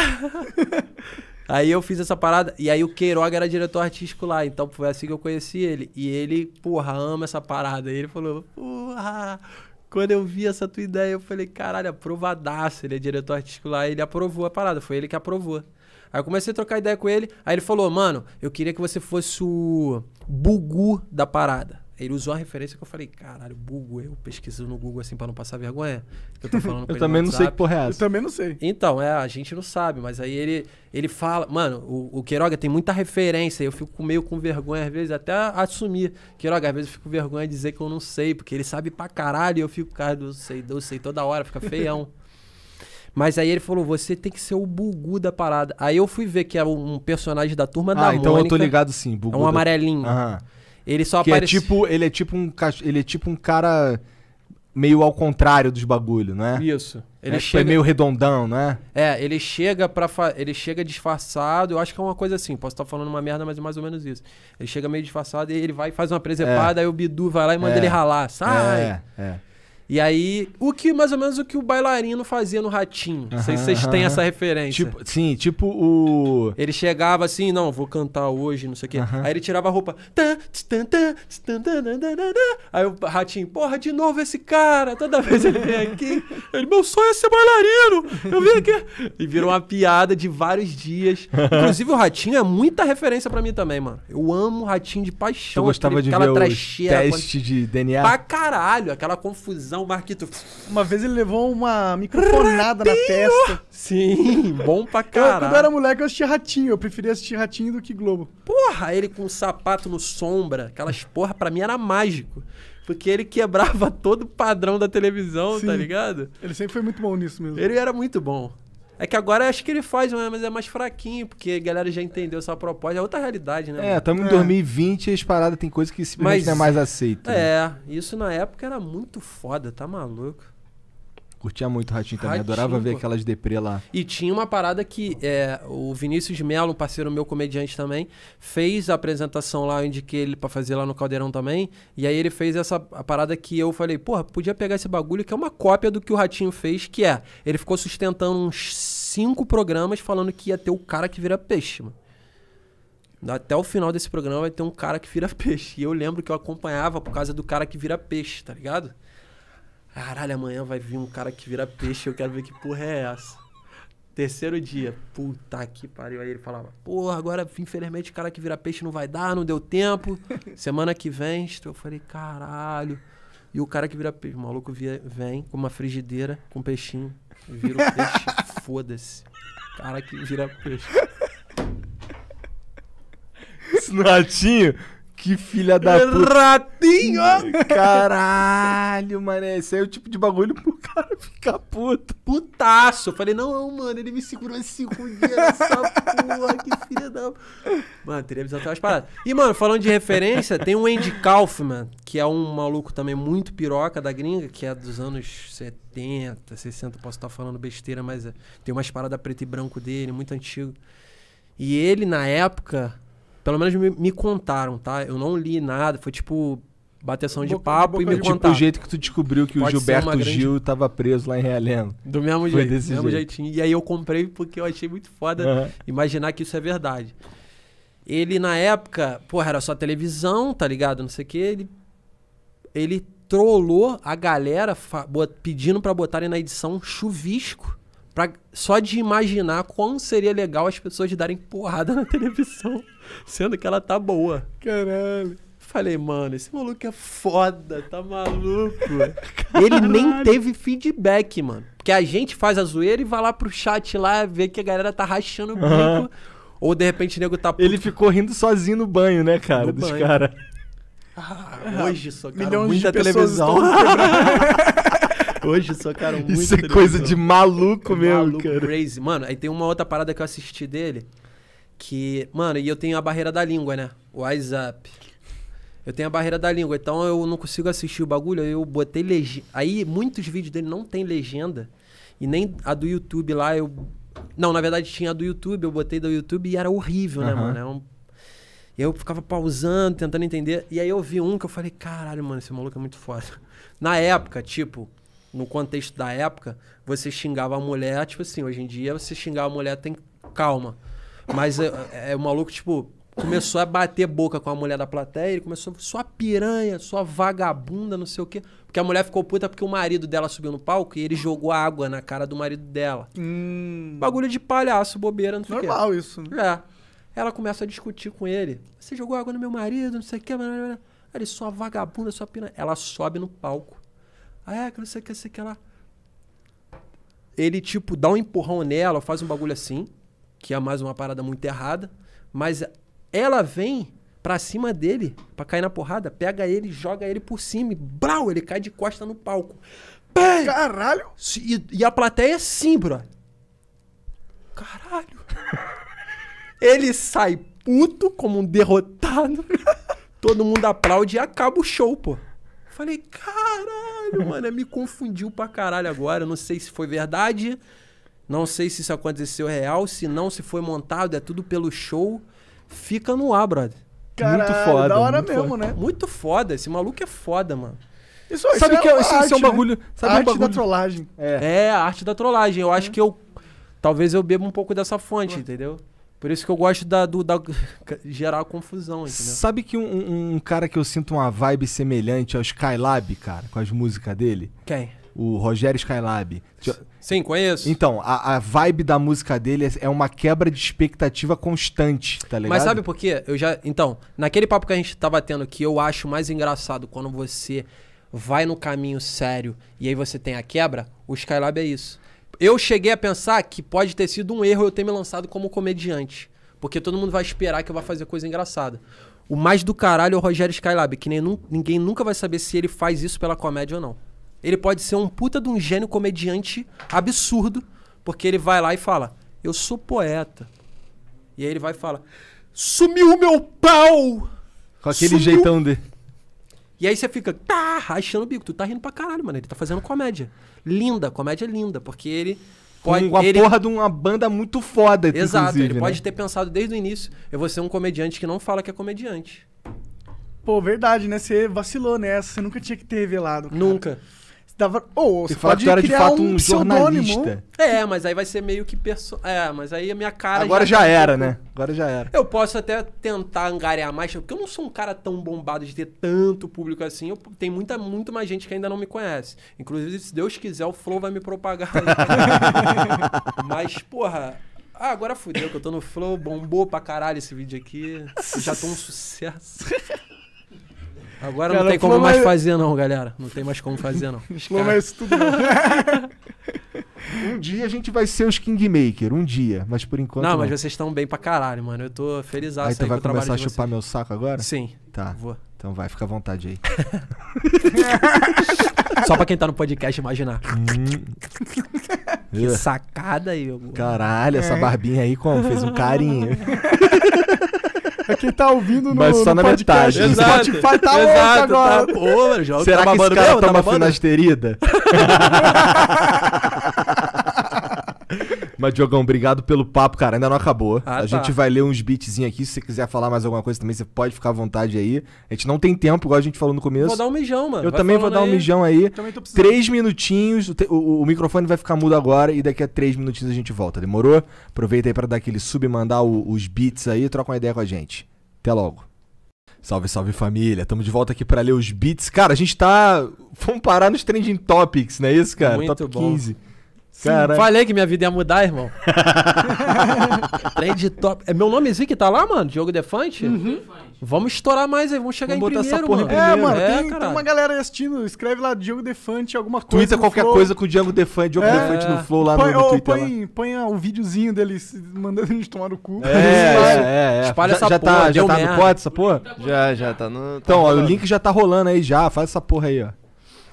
Aí eu fiz essa parada, e aí o Queiroga era diretor artístico lá, então foi assim que eu conheci ele. E ele, porra, ama essa parada. E ele falou, porra, quando eu vi essa tua ideia, eu falei, caralho, aprovadaço. Ele é diretor artístico lá, ele aprovou a parada, foi ele que aprovou. Aí eu comecei a trocar ideia com ele, aí ele falou, mano, eu queria que você fosse o bugu da parada. Ele usou a referência que eu falei, caralho, Google, eu pesquisando no Google assim para não passar vergonha. Que eu tô falando Eu também não sei que porra é essa. Eu também não sei. Então, é, a gente não sabe, mas aí ele, ele fala. Mano, o, o Queiroga tem muita referência, eu fico meio com vergonha, às vezes, até assumir. Queiroga, às vezes eu fico com vergonha de dizer que eu não sei, porque ele sabe pra caralho e eu fico, cara, não sei, eu sei toda hora, fica feião. Mas aí ele falou: você tem que ser o Bugu da parada. Aí eu fui ver que é um personagem da turma ah, da então Mônica. Ah, então eu tô ligado sim, Bugu. É um amarelinho. Aham. Ele só que é aparece... é tipo, ele é tipo um ele é tipo um cara meio ao contrário dos bagulho, não é? Isso. Ele é, chega... é meio redondão, né? É, ele chega para fa... ele chega disfarçado, eu acho que é uma coisa assim, posso estar falando uma merda, mas é mais ou menos isso. Ele chega meio disfarçado e ele vai e faz uma presepada, é. aí o Bidu vai lá e manda é. ele ralar, sai. É. é. E aí, o que mais ou menos o que o bailarino fazia no Ratinho. Não sei se vocês têm essa referência. Tipo, sim, tipo o. Ele chegava assim, não, vou cantar hoje, não sei o quê. Aí ele tirava a roupa. Aí o Ratinho, porra, de novo esse cara. Toda vez ele vem aqui. Ele, meu sonho é ser bailarino. Eu vim aqui. E virou uma piada de vários dias. Inclusive, o Ratinho é muita referência para mim também, mano. Eu amo o Ratinho de paixão. Eu gostava aquele, de ver o teste quando... de DNA? Pra caralho, aquela confusão não, Marquito. Uma vez ele levou uma microfonada na testa. Sim, bom pra caralho. quando eu era moleque, eu assistia ratinho. Eu preferia assistir ratinho do que Globo. Porra, ele com o sapato no sombra, aquelas porra, pra mim era mágico. Porque ele quebrava todo o padrão da televisão, tá Sim. tá ligado? Ele sempre foi muito bom nisso mesmo. Ele era muito bom. É que agora acho que ele faz, né, mas é mais fraquinho, porque a galera já entendeu essa proposta. É outra realidade, né? É, estamos em é. 2020 e as paradas tem coisa que simplesmente mas, não é mais aceita. É, né? isso na época era muito foda, tá maluco. Curtia muito o Ratinho também, Ratinho, adorava pô. ver aquelas deprê lá. E tinha uma parada que é, o Vinícius Melo, um parceiro meu comediante também, fez a apresentação lá, eu indiquei ele para fazer lá no Caldeirão também. E aí ele fez essa parada que eu falei, porra, podia pegar esse bagulho que é uma cópia do que o Ratinho fez, que é. Ele ficou sustentando uns cinco programas falando que ia ter o cara que vira peixe, mano. Até o final desse programa vai ter um cara que vira peixe. E eu lembro que eu acompanhava por causa do cara que vira peixe, tá ligado? caralho, amanhã vai vir um cara que vira peixe, eu quero ver que porra é essa. Terceiro dia, puta que pariu. Aí ele falava, porra, agora infelizmente o cara que vira peixe não vai dar, não deu tempo. Semana que vem, eu falei, caralho. E o cara que vira peixe, o maluco via, vem com uma frigideira, com um peixinho, vira o peixe, foda-se. Cara que vira peixe. Esse que filha da puta. Ratinho! Caralho, mané. Isso aí é o tipo de bagulho pro cara ficar puto. Putaço. Eu falei, não, mano, ele me segurou esse dias nessa porra. Que filha da... Mano, teria avisado aquelas paradas. E, mano, falando de referência, tem o Andy Kaufman, que é um maluco também muito piroca da gringa, que é dos anos 70, 60. Posso estar falando besteira, mas é, tem umas paradas preto e branco dele, muito antigo. E ele, na época pelo menos me, me contaram, tá? Eu não li nada, foi tipo bateção de boca, papo boca e me contaram. Tipo, o jeito que tu descobriu que Pode o Gilberto grande... Gil estava preso lá em Realengo. Do mesmo foi jeito, desse do mesmo jeito. jeitinho. E aí eu comprei porque eu achei muito foda uhum. imaginar que isso é verdade. Ele, na época, porra, era só televisão, tá ligado? Não sei o quê. Ele, ele trollou a galera pedindo para botarem na edição chuvisco Pra, só de imaginar quão seria legal as pessoas darem porrada na televisão, sendo que ela tá boa. Caralho. Falei, mano, esse maluco é foda, tá maluco. Caralho. Ele nem teve feedback, mano. Porque a gente faz a zoeira e vai lá pro chat lá ver que a galera tá rachando o bico. Ou de repente o nego tá. Puto. Ele ficou rindo sozinho no banho, né, cara? No dos caras. Ah, hoje só, cara. Milhões muita de pessoas televisão. Hoje sou cara muito Isso é coisa de maluco é mesmo, maluco, cara. crazy. Mano, aí tem uma outra parada que eu assisti dele, que... Mano, e eu tenho a barreira da língua, né? WhatsApp. Eu tenho a barreira da língua, então eu não consigo assistir o bagulho, eu botei legenda. Aí muitos vídeos dele não tem legenda, e nem a do YouTube lá eu... Não, na verdade tinha a do YouTube, eu botei do YouTube e era horrível, né, mano? É um eu ficava pausando, tentando entender. E aí eu vi um que eu falei, caralho, mano, esse maluco é muito foda. Na época, tipo, no contexto da época, você xingava a mulher, tipo assim, hoje em dia você xingar a mulher tem calma. Mas é, é, é, o maluco, tipo, começou a bater boca com a mulher da plateia, ele começou, sua piranha, sua vagabunda, não sei o quê. Porque a mulher ficou puta porque o marido dela subiu no palco e ele jogou água na cara do marido dela. Hum. Bagulho de palhaço, bobeira, não sei o quê. Normal isso, né? É. Ela começa a discutir com ele. Você jogou água no meu marido, não sei o quê. Ele, sua vagabunda, sua piranha. Ela sobe no palco. Ah, é, que não sei o que, sei que ela. Ele, tipo, dá um empurrão nela, faz um bagulho assim, que é mais uma parada muito errada. Mas ela vem pra cima dele, pra cair na porrada, pega ele, joga ele por cima e brau, ele cai de costa no palco. Bem, Caralho! E, e, a plateia é assim, bro. Caralho! ele sai puto como um derrotado, todo mundo aplaude e acaba o show, pô. Falei, caralho, mano, me confundiu pra caralho agora. Não sei se foi verdade, não sei se isso aconteceu real, se não, se foi montado, é tudo pelo show. Fica no ar, brother. Caralho, muito foda. Da hora mesmo, foda. né? Muito foda. Esse maluco é foda, mano. Isso, sabe é que é, isso, arte, isso é um né? bagulho. Né? Sabe a arte um bagulho... da trollagem. É. é. a arte da trollagem. Eu acho uhum. que eu. Talvez eu beba um pouco dessa fonte, uhum. entendeu? Por isso que eu gosto da, do, da gerar confusão, entendeu? Sabe que um, um, cara que eu sinto uma vibe semelhante ao Skylab, cara, com as músicas dele? Quem? O Rogério Skylab. Sim, conheço. Então, a, a vibe da música dele é, é uma quebra de expectativa constante, tá ligado? Mas sabe por quê? Eu já. Então, naquele papo que a gente tava tendo que eu acho mais engraçado quando você vai no caminho sério e aí você tem a quebra, o Skylab é isso. Eu cheguei a pensar que pode ter sido um erro eu ter me lançado como comediante. Porque todo mundo vai esperar que eu vá fazer coisa engraçada. O mais do caralho é o Rogério Skylab, que nem, ninguém nunca vai saber se ele faz isso pela comédia ou não. Ele pode ser um puta de um gênio comediante absurdo, porque ele vai lá e fala: Eu sou poeta. E aí ele vai falar: Sumiu Sumiu meu pau! Com aquele Sumiu... jeitão dele. E aí você fica, tá, rachando o bico. Tu tá rindo pra caralho, mano. Ele tá fazendo comédia linda, comédia é linda, porque ele pode. Com a ele... porra de uma banda muito foda, Exato, ele né? pode ter pensado desde o início: eu vou ser um comediante que não fala que é comediante. Pô, verdade, né? Você vacilou nessa, você nunca tinha que ter revelado. Cara. Nunca. Dava... Ou oh, você pode que era de fato um, jornalista. É, mas aí vai ser meio que perso... É, mas aí a minha cara. Agora já, já era, né? Agora já era. Eu posso até tentar angariar mais, porque eu não sou um cara tão bombado de ter tanto público assim. Eu... Tem muita, muito mais gente que ainda não me conhece. Inclusive, se Deus quiser, o Flow vai me propagar. mas, porra, ah, agora fudeu que eu tô no flow, bombou pra caralho esse vídeo aqui. Eu já tô um sucesso. Agora cara, não tem como mais fazer, não, galera. Não tem mais como fazer, não. é isso tudo. um dia a gente vai ser os Kingmaker, um dia, mas por enquanto. Não, não. mas vocês estão bem pra caralho, mano. Eu tô feliz aí. Aí tu vai começar a chupar meu saco agora? Sim. Tá. Vou. Então vai, fica à vontade aí. Só pra quem tá no podcast imaginar. Hum. que sacada aí, meu Caralho, essa é. barbinha aí como? Fez um carinho. É quem tá ouvindo no, Mas só no na podcast. metade. Exato. Spotify tá Exato, tá- agora. Tá, pô, Será tá que esse cara mesmo, tá toma tá finasterida? Mas, Diogão, obrigado pelo papo, cara. Ainda não acabou. Ah, a tá. gente vai ler uns beatzinhos aqui. Se você quiser falar mais alguma coisa também, você pode ficar à vontade aí. A gente não tem tempo, igual a gente falou no começo. Vou dar um mijão, mano. Eu vai também vou dar um aí. mijão aí. Três minutinhos. O, o, o, microfone vai ficar mudo agora e daqui a três minutinhos a gente volta. Demorou? Aproveita aí para dar aquele sub, mandar o, os beats aí. Troca uma ideia com a gente. Até logo. Salve, salve família. Tamo de volta aqui para ler os beats. Cara, a gente tá. Vamos parar nos trending topics, não é isso, cara? Muito Top bom. 15. Sim, Falei que minha vida ia mudar, irmão. Trend top. É meu nomezinho que tá lá, mano? Diogo Defante? Uhum. Vamos estourar mais aí, vamos chegar vamos em botar primeiro, essa porra mano. Em primeiro. É, mano, é, tem, tem, uma galera assistindo, escreve lá Diogo Defante, alguma coisa. Twitter qualquer flow. coisa com o Diogo Defante, Diogo é. Defante no Flow lá põe, no, no Twitter. Põe, lá. põe o videozinho deles mandando a gente tomar no cu. É, é, é, é. Espalha já, essa já tá, porra. Tá, já tá merda. no pote essa porra? Já, já tá no. Então, tá então, ó, o link já tá rolando aí já. Faz essa porra aí, ó.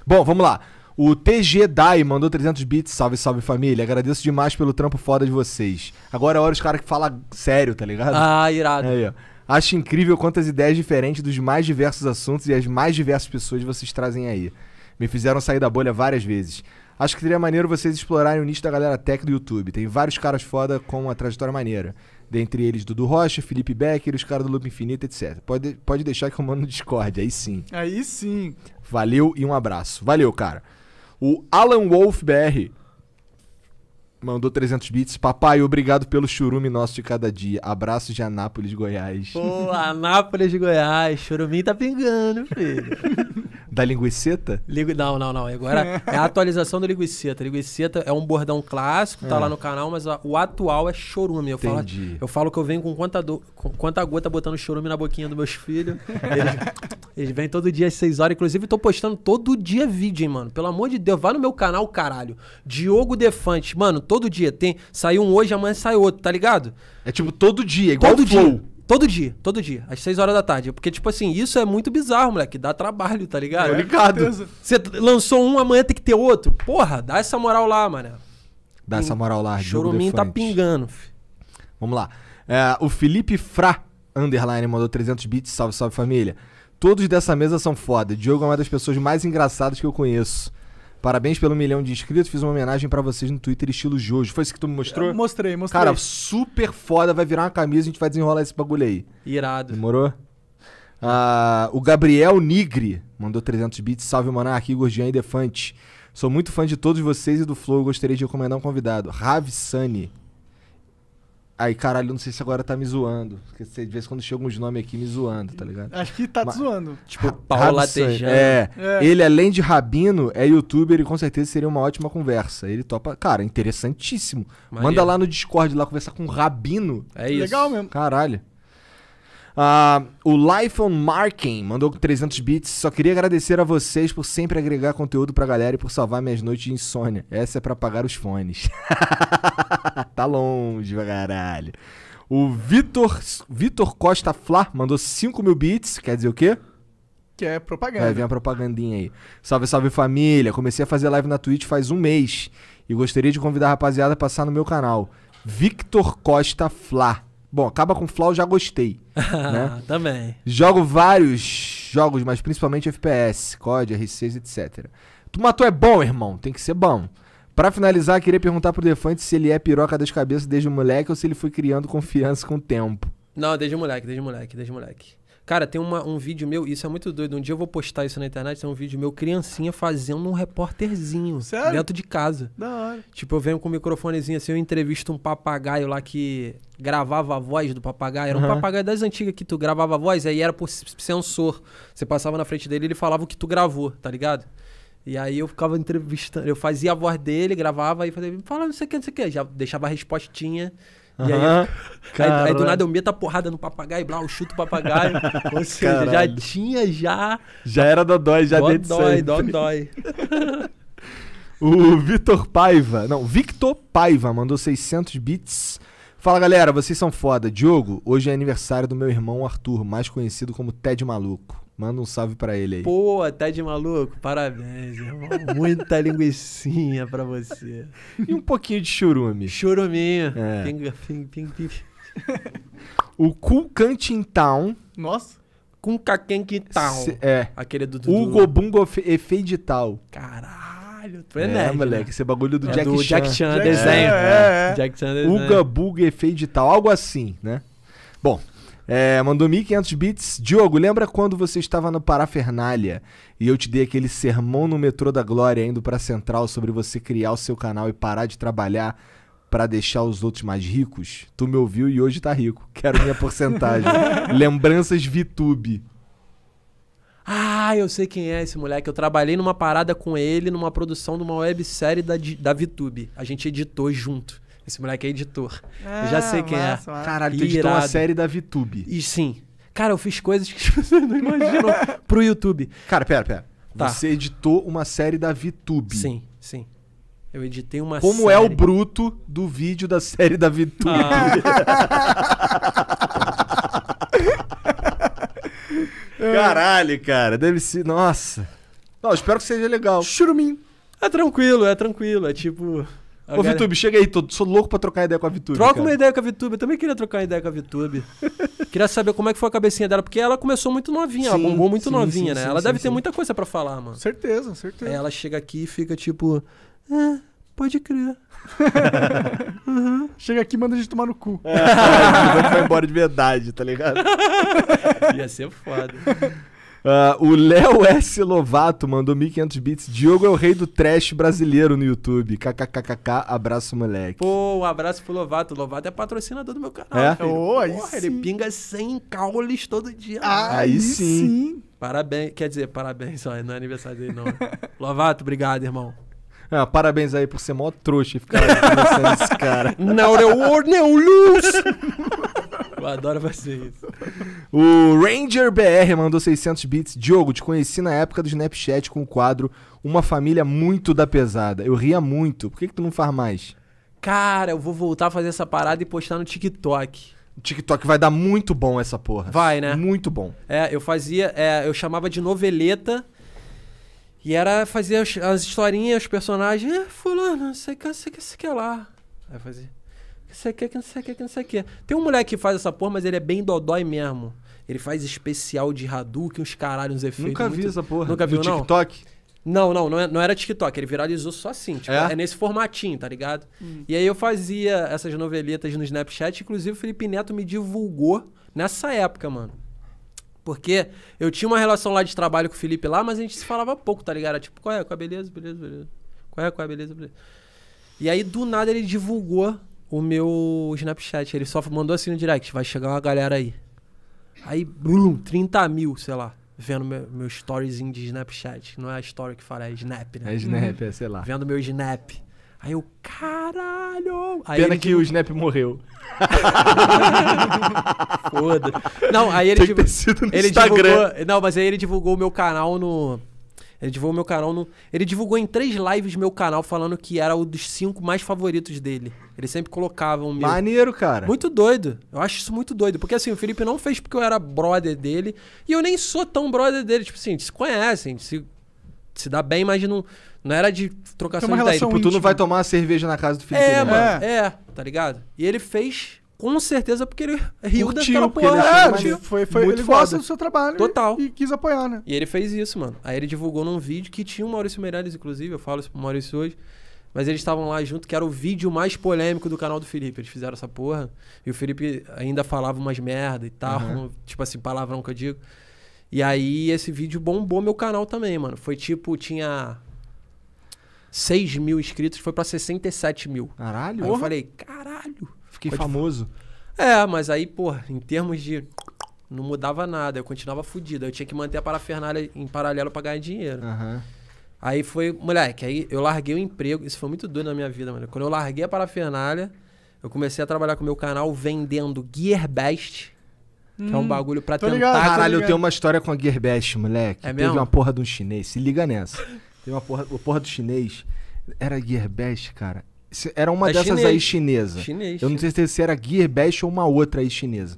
Bom, vamos lá. O TG Dai mandou 300 bits. Salve, salve família. Agradeço demais pelo trampo foda de vocês. Agora é hora os caras que falam sério, tá ligado? Ah, irado. Aí, ó. Acho incrível quantas ideias diferentes dos mais diversos assuntos e as mais diversas pessoas vocês trazem aí. Me fizeram sair da bolha várias vezes. Acho que seria maneiro vocês explorarem o nicho da galera tech do YouTube. Tem vários caras foda com uma trajetória maneira. Dentre eles Dudu Rocha, Felipe Becker, os caras do Loop Infinito, etc. Pode, pode deixar que eu mando no Discord, aí sim. Aí sim. Valeu e um abraço. Valeu, cara. O Alan Wolf BR Mandou 300 bits. Papai, obrigado pelo churume nosso de cada dia. Abraço de Anápolis, Goiás. Pô, Anápolis de Goiás. Churumim tá pingando, filho. da linguiceta? Ligu... Não, não, não. Agora é a atualização do linguiceta. Linguiceta é um bordão clássico, tá é. lá no canal, mas o atual é chorume. Eu Entendi. falo, eu falo que eu venho com quanta, do... com quanta gota botando chorume na boquinha dos meus filhos. Eles... Eles vêm todo dia às 6 horas. Inclusive, tô postando todo dia vídeo, hein, mano. Pelo amor de Deus, vai no meu canal, caralho. Diogo Defante. Mano, tô Todo dia tem. Saiu um hoje, amanhã sai outro, tá ligado? É tipo todo dia, igual todo Flow. Dia. Todo dia, todo dia, às 6 horas da tarde. Porque, tipo assim, isso é muito bizarro, moleque. Dá trabalho, tá ligado? Tô é, ligado. Você lançou um, amanhã tem que ter outro. Porra, dá essa moral lá, mano. Dá essa moral lá, Churumim tá pingando. Fi. Vamos lá. É, o Felipe Fra, underline, mandou 300 bits. Salve, salve, família. Todos dessa mesa são foda. Diogo é uma das pessoas mais engraçadas que eu conheço. Parabéns pelo milhão de inscritos. Fiz uma homenagem para vocês no Twitter estilo Jojo. Foi isso que tu me mostrou? Eu mostrei, mostrei. Cara, super foda. Vai virar uma camisa e a gente vai desenrolar esse bagulho aí. Irado. Demorou? Ah, o Gabriel Nigre mandou 300 bits. Salve, Monark, Igor Jean e Defante. Sou muito fã de todos vocês e do Flow. Gostaria de recomendar um convidado. Ravi Sani. Aí, caralho, não sei se agora tá me zoando. Porque de vez em quando chegam uns nomes aqui me zoando, tá ligado? Acho que tá Mas, zoando. Tipo, Paulo Latejano. É, é. Ele, além de rabino, é youtuber e com certeza seria uma ótima conversa. Ele topa. Cara, interessantíssimo. Maria. Manda lá no Discord lá conversar com o rabino. É isso. Legal mesmo. Caralho. Uh, o Life on Marking mandou 300 bits. Só queria agradecer a vocês por sempre agregar conteúdo pra galera e por salvar minhas noites de insônia. Essa é para pagar os fones. tá longe, caralho. O Vitor, Vitor Costa Flá mandou 5 mil bits. Quer dizer o quê? Que é propaganda. Vai vir uma propagandinha aí. Salve, salve família. Comecei a fazer live na Twitch faz um mês. E gostaria de convidar a rapaziada a passar no meu canal. Victor Costa Flá. Bom, acaba com Flau, já gostei. né? Também. Jogo vários jogos, mas principalmente FPS, COD, R6, etc. Tu matou é bom, irmão, tem que ser bom. Para finalizar, queria perguntar pro Defante se ele é piroca das cabeças desde o moleque ou se ele foi criando confiança com o tempo. Não, desde moleque, desde moleque, desde moleque. Cara, tem uma, um vídeo meu, isso é muito doido. Um dia eu vou postar isso na internet. Tem um vídeo meu, criancinha, fazendo um repórterzinho. Sério? Dentro de casa. Da hora. Tipo, eu venho com um microfonezinho assim, eu entrevisto um papagaio lá que gravava a voz do papagaio. Era um uhum. papagaio das antigas que tu gravava a voz, aí era por sensor. Você passava na frente dele e ele falava o que tu gravou, tá ligado? E aí eu ficava entrevistando, eu fazia a voz dele, gravava e fazia, fala não sei o que, não sei o que. Já deixava a respostinha. E aí, aí, aí, do nada eu meto a porrada no papagaio, blá, eu chuto o papagaio. Ou seja, Caralho. já tinha, já. Já era Dodói, já dentro Dodói, Dodói. o Vitor Paiva, não, Victor Paiva mandou 600 bits. Fala galera, vocês são foda. Diogo, hoje é aniversário do meu irmão Arthur, mais conhecido como Ted Maluco. Manda um salve para ele aí. Pô, tá de maluco? Parabéns, irmão. Muita linguiçinha pra você. E um pouquinho de churume. Churuminho. É. ping, ping, ping. o Kulkantin Town. Nossa. Kulkantin Town. É. Aquele do... do Hugo Bungo Efeidital. Caralho, tu é, é nerd, né? moleque. Né? Esse bagulho do, é Jack, do Chan. Jack Chan. Jack é. Chan, desenho. É, é, é. Jack Chan, desenho. Uga Algo assim, né? Bom, é, mandou 1500 bits. Diogo, lembra quando você estava no Parafernália e eu te dei aquele sermão no metrô da Glória indo para Central sobre você criar o seu canal e parar de trabalhar para deixar os outros mais ricos? Tu me ouviu e hoje tá rico. Quero minha porcentagem. Lembranças VTube. Ah, eu sei quem é esse moleque. Eu trabalhei numa parada com ele numa produção de uma websérie da, da VTube. A gente editou junto. Esse moleque é editor. Ah, já sei quem é. massa, é. Massa. Caralho, tu editou uma série da VTube. E sim. Cara, eu fiz coisas que você não imaginam pro YouTube. Cara, pera, pera. Tá. Você editou uma série da VTube. Sim, sim. Eu editei uma Como série. é o bruto do vídeo da série da VTube? Ah. Caralho, cara. Deve ser. Nossa. Não, espero que seja legal. Churumim. É tranquilo, é tranquilo. É tipo. Ô, Agora... Vitube, chega aí, tô, sou louco pra trocar ideia com a Vitube. Troca cara. uma ideia com a Vitube, eu também queria trocar uma ideia com a Vitube. queria saber como é que foi a cabecinha dela, porque ela começou muito novinha, sim, ela bombou muito sim, novinha, sim, né? ela deve ter muita coisa para falar, mano. Certeza, certeza. Aí ela chega aqui e fica tipo, É, pode crer. uhum. Chega aqui e manda a gente tomar no cu. É, vai embora de verdade, tá ligado? Ia ser foda. Uh, o Léo S. Lovato mandou 1.500 bits. Diogo é o rei do trash brasileiro no YouTube. KKKKK, abraço, moleque. Pô, um abraço pro Lovato. Lovato é patrocinador do meu canal. É? Filho. Oh, sim. ele pinga 100 caules todo dia. Ah, aí, aí sim. sim. Parabéns, quer dizer, parabéns, só, não é aniversário dele, não. Lovato, obrigado, irmão. Ah, parabéns aí por ser mó trouxa e ficar conversando esse cara. Não, eu não luz. Eu adoro fazer isso. O Ranger BR mandou 600 bits. Diogo, te conheci na época do Snapchat com o quadro Uma Família Muito da Pesada. Eu ria muito. Por que, que tu não faz mais? Cara, eu vou voltar a fazer essa parada e postar no TikTok. TikTok vai dar muito bom essa porra. Vai, né? Muito bom. É, eu fazia, é, eu chamava de noveleta. E era fazer as, historinhas, os personagens. É, fulano, sei que, sei que, sei que lá. Aí fazia não sei o que, que não sei o que, que não sei o que. Tem um moleque que faz essa porra, mas ele é bem dodói mesmo. Ele faz especial de Hadouken, uns caralhos, uns efeitos. Nunca muito... vi essa porra. Nunca viu, não? TikTok? Não, não, não, é, não era TikTok, ele viralizou só assim, tipo, é? é nesse formatinho, tá ligado? Hum. E aí eu fazia essas noveletas no Snapchat, inclusive o Felipe Neto me divulgou nessa época, mano. Porque eu tinha uma relação lá de trabalho com o Felipe lá, mas a gente se falava pouco, tá ligado? Era tipo, qual é, qual é, beleza, beleza, beleza. Qual é, qual é, beleza, beleza. E aí do nada ele divulgou o meu Snapchat. Ele só mandou assim no direct, vai chegar uma galera aí. Aí, blum, 30 mil, sei lá, vendo meu, meu storyzinho de Snapchat. Não é a story que fala, é Snap, né? É Snap, é, sei lá. Vendo meu Snap. Aí eu, caralho! Aí Pena que o Snap morreu. Foda. Não, aí ele, divulgou, ele Instagram. divulgou. Não, mas aí ele divulgou o meu canal no. Ele divulgou meu canal no. Ele divulgou em três lives meu canal falando que era um dos cinco mais favoritos dele. Ele sempre colocava um meu. Maneiro, cara. Muito doido. Eu acho isso muito doido. Porque assim, o Felipe não fez porque eu era brother dele. E eu nem sou tão brother dele. Tipo assim, se gente se, se dá bem, mas não. Não era de trocação é uma de relação ideia. Tipo, tu não vai tomar cerveja na casa do Felipe. É, né? mano. É. é, tá ligado? E ele fez com certeza porque ele riu Curtiu, daquela porra. Ele, é, é, foi, foi, ele gosta do seu trabalho Total. E, e, quis apoiar, né? E ele fez isso, mano. Aí ele divulgou num vídeo que tinha o Maurício Meirelles, inclusive, eu falo isso pro Maurício hoje. Mas eles estavam lá junto, que era o vídeo mais polêmico do canal do Felipe. Eles fizeram essa porra. E o Felipe ainda falava umas merda e tal. Uhum. Tipo assim, palavrão que eu digo. E aí esse vídeo bombou meu canal também, mano. Foi tipo, tinha 6 mil inscritos, foi pra 67 mil. Caralho. Aí eu falei, caralho. Fiquei Pode famoso. É, mas aí, pô, em termos de. Não mudava nada, eu continuava fudido. Eu tinha que manter a parafernália em paralelo pra ganhar dinheiro. Aí foi, moleque, aí eu larguei o emprego. Isso foi muito doido na minha vida, mano. Quando eu larguei a parafernália, eu comecei a trabalhar com o meu canal vendendo Gearbest. Que é um hum. bagulho pra tentar. ligado, tá Caralho, eu tenho uma história com a Gearbest, moleque. É Teve uma porra de um chinês. Se liga nessa. Teve uma porra, uma porra do chinês. Era Gearbest, cara. Era uma é dessas chinês. aí chinesa. Chinês, eu não sei chinês. se era Gearbest ou uma outra aí chinesa.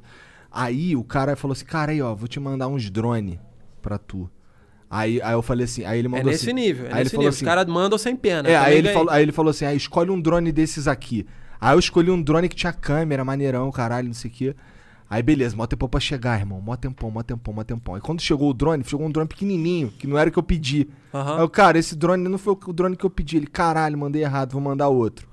Aí o cara falou assim: cara, aí ó, vou te mandar uns drone pra tu. Aí, aí eu falei assim, aí ele é mandou é nesse assim, nível, é aí nesse ele nível. falou Assim, Os caras mandam sem pena. É, aí ele, falou, aí ele falou assim, aí ah, escolhe um drone desses aqui. Aí eu escolhi um drone que tinha câmera, maneirão, caralho, não sei o quê. Aí beleza, mó tempão pra chegar, irmão. Mó tempão, mó tempão, mó tempão. E quando chegou o drone, chegou um drone pequenininho, que não era o que eu pedi. Uhum. Aí eu, cara, esse drone não foi o drone que eu pedi. Ele, caralho, mandei errado, vou mandar outro.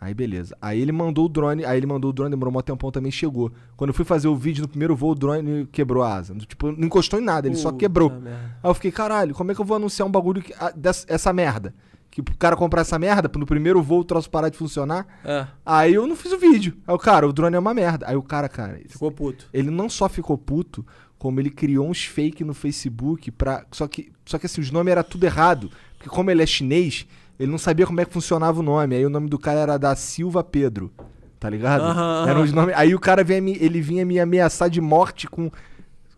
Aí beleza. Aí ele mandou o drone, aí ele mandou o drone, demorou um tempão também, chegou. Quando eu fui fazer o vídeo no primeiro voo, o drone quebrou a asa. Tipo, não encostou em nada, ele Puta só quebrou. Merda. Aí eu fiquei, caralho, como é que eu vou anunciar um bagulho que, a, dessa, essa merda? Que o cara comprar essa merda, no primeiro voo o troço parar de funcionar. É. Aí eu não fiz o vídeo. Aí o cara, o drone é uma merda. Aí o cara, cara. Ficou puto. Ele não só ficou puto, como ele criou uns fake no Facebook pra. Só que, só que assim, os nomes era tudo errado. Porque como ele é chinês, ele não sabia como é que funcionava o nome. Aí o nome do cara era da Silva Pedro. Tá ligado? Era um nome... Aí o cara vinha, me- ele vinha me ameaçar de morte com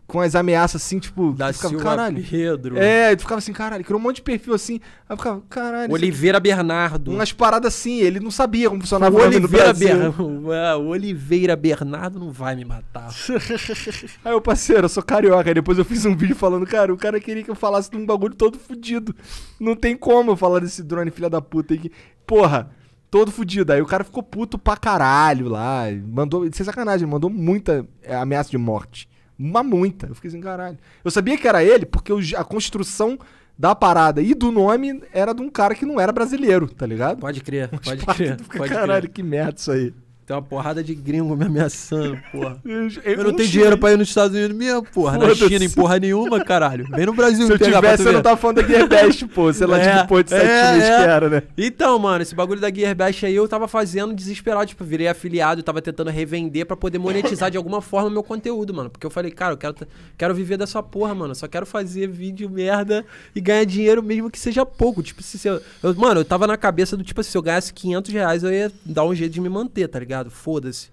com as ameaças assim, tipo. Da ficava, Silva caralho. Pedro. É, tu ficava assim, caralho, criou um monte de perfil assim. Aí ficava, caralho. Oliveira assim, Bernardo. Umas paradas assim, ele não sabia como funcionava o Oliveira Bernardo. Oliveira Bernardo não vai me matar. aí eu, parceiro, eu sou carioca. Aí depois eu fiz um vídeo falando, cara, o cara queria que eu falasse de um bagulho todo fudido. Não tem como eu falar desse drone, filha da puta. Aí. Porra todo fudido. Aí o cara ficou puto pra caralho lá. Mandou, sem sacanagem, mandou muita é, ameaça de morte. Uma muita. Eu fiquei assim, caralho. Eu sabia que era ele porque a construção da parada e do nome era de um cara que não era brasileiro, tá ligado? Pode crer, pode crer. pode caralho, crer. que merda isso aí. Tem uma porrada de gringo me ameaçando, porra. Eu, eu, eu não tenho dinheiro pra ir nos Estados Unidos mesmo, porra. Na China, em porra nenhuma, caralho. Vem no Brasil Se eu tivesse, eu não tava falando da Gearbest, pô. Sei lá, é, que porra de 7 é, meses é. que era, né? Então, mano, esse bagulho da Gearbest aí eu tava fazendo desesperado. Tipo, virei afiliado, tava tentando revender pra poder monetizar de alguma forma meu conteúdo, mano. Porque eu falei, cara, eu quero, quero viver dessa porra, mano. só quero fazer vídeo merda e ganhar dinheiro mesmo que seja pouco. Tipo, se, se eu, eu, Mano, eu tava na cabeça do tipo assim, se eu ganhasse 500 reais, eu ia dar um jeito de me manter, tá ligado? merda, foda-se.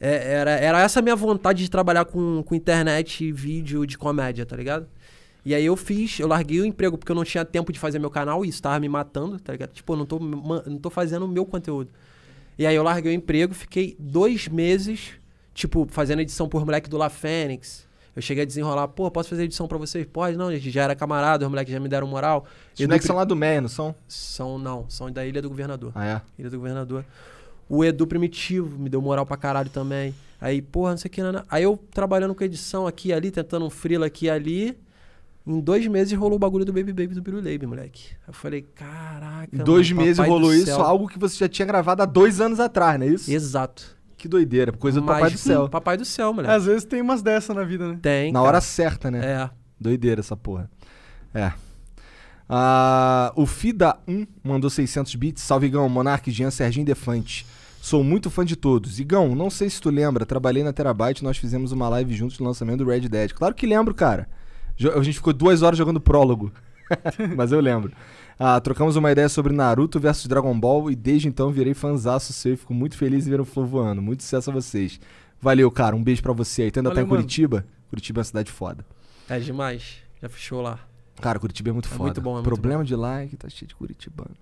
É, era, era essa minha vontade de trabalhar com, com internet vídeo de comédia, tá ligado? E aí eu fiz, eu larguei o emprego porque eu não tinha tempo de fazer meu canal e isso tava me matando, tá ligado? Tipo, eu não tô, não tô fazendo o meu conteúdo. E aí eu larguei o emprego, fiquei dois meses, tipo, fazendo edição por moleque do La Fênix. Eu cheguei a desenrolar, pô, posso fazer edição para vocês? Pode, não, gente, já era camarada, os moleques já me deram moral. Os moleques são lá do Meia, não são? São, não, são da Ilha do Governador. Ah, é? Ilha do Governador. O Edu Primitivo me deu moral pra caralho também. Aí, porra, não sei o que. Não, Aí eu trabalhando com edição aqui e ali, tentando um frila aqui e ali. Em dois meses rolou o bagulho do Baby Baby do Biruleibe, moleque. Eu falei, caraca. Em dois mano, meses rolou isso, algo que você já tinha gravado há dois anos atrás, não é isso? Exato. Que doideira, coisa do Mas, Papai do Céu. Hum, papai do Céu, moleque. Às vezes tem umas dessas na vida, né? Tem. Na cara. hora certa, né? É. Doideira essa porra. É. Ah, o Fida1 mandou 600 bits. Gão, Monarque, Jean, Serginho Defante. Sou muito fã de todos. Igão, não sei se tu lembra, trabalhei na Terabyte, nós fizemos uma live juntos no lançamento do Red Dead. Claro que lembro, cara. A gente ficou duas horas jogando prólogo. Mas eu lembro. Ah, trocamos uma ideia sobre Naruto versus Dragon Ball e desde então virei fanzaço seu e fico muito feliz em ver o Flow voando. Muito sucesso a vocês. Valeu, cara. Um beijo para você aí. tendo até tá em Curitiba? Curitiba é uma cidade foda. É demais. Já fechou lá. Cara, Curitiba é muito é foda. Muito bom, é muito Problema bom. de like, é tá cheio de curitibano.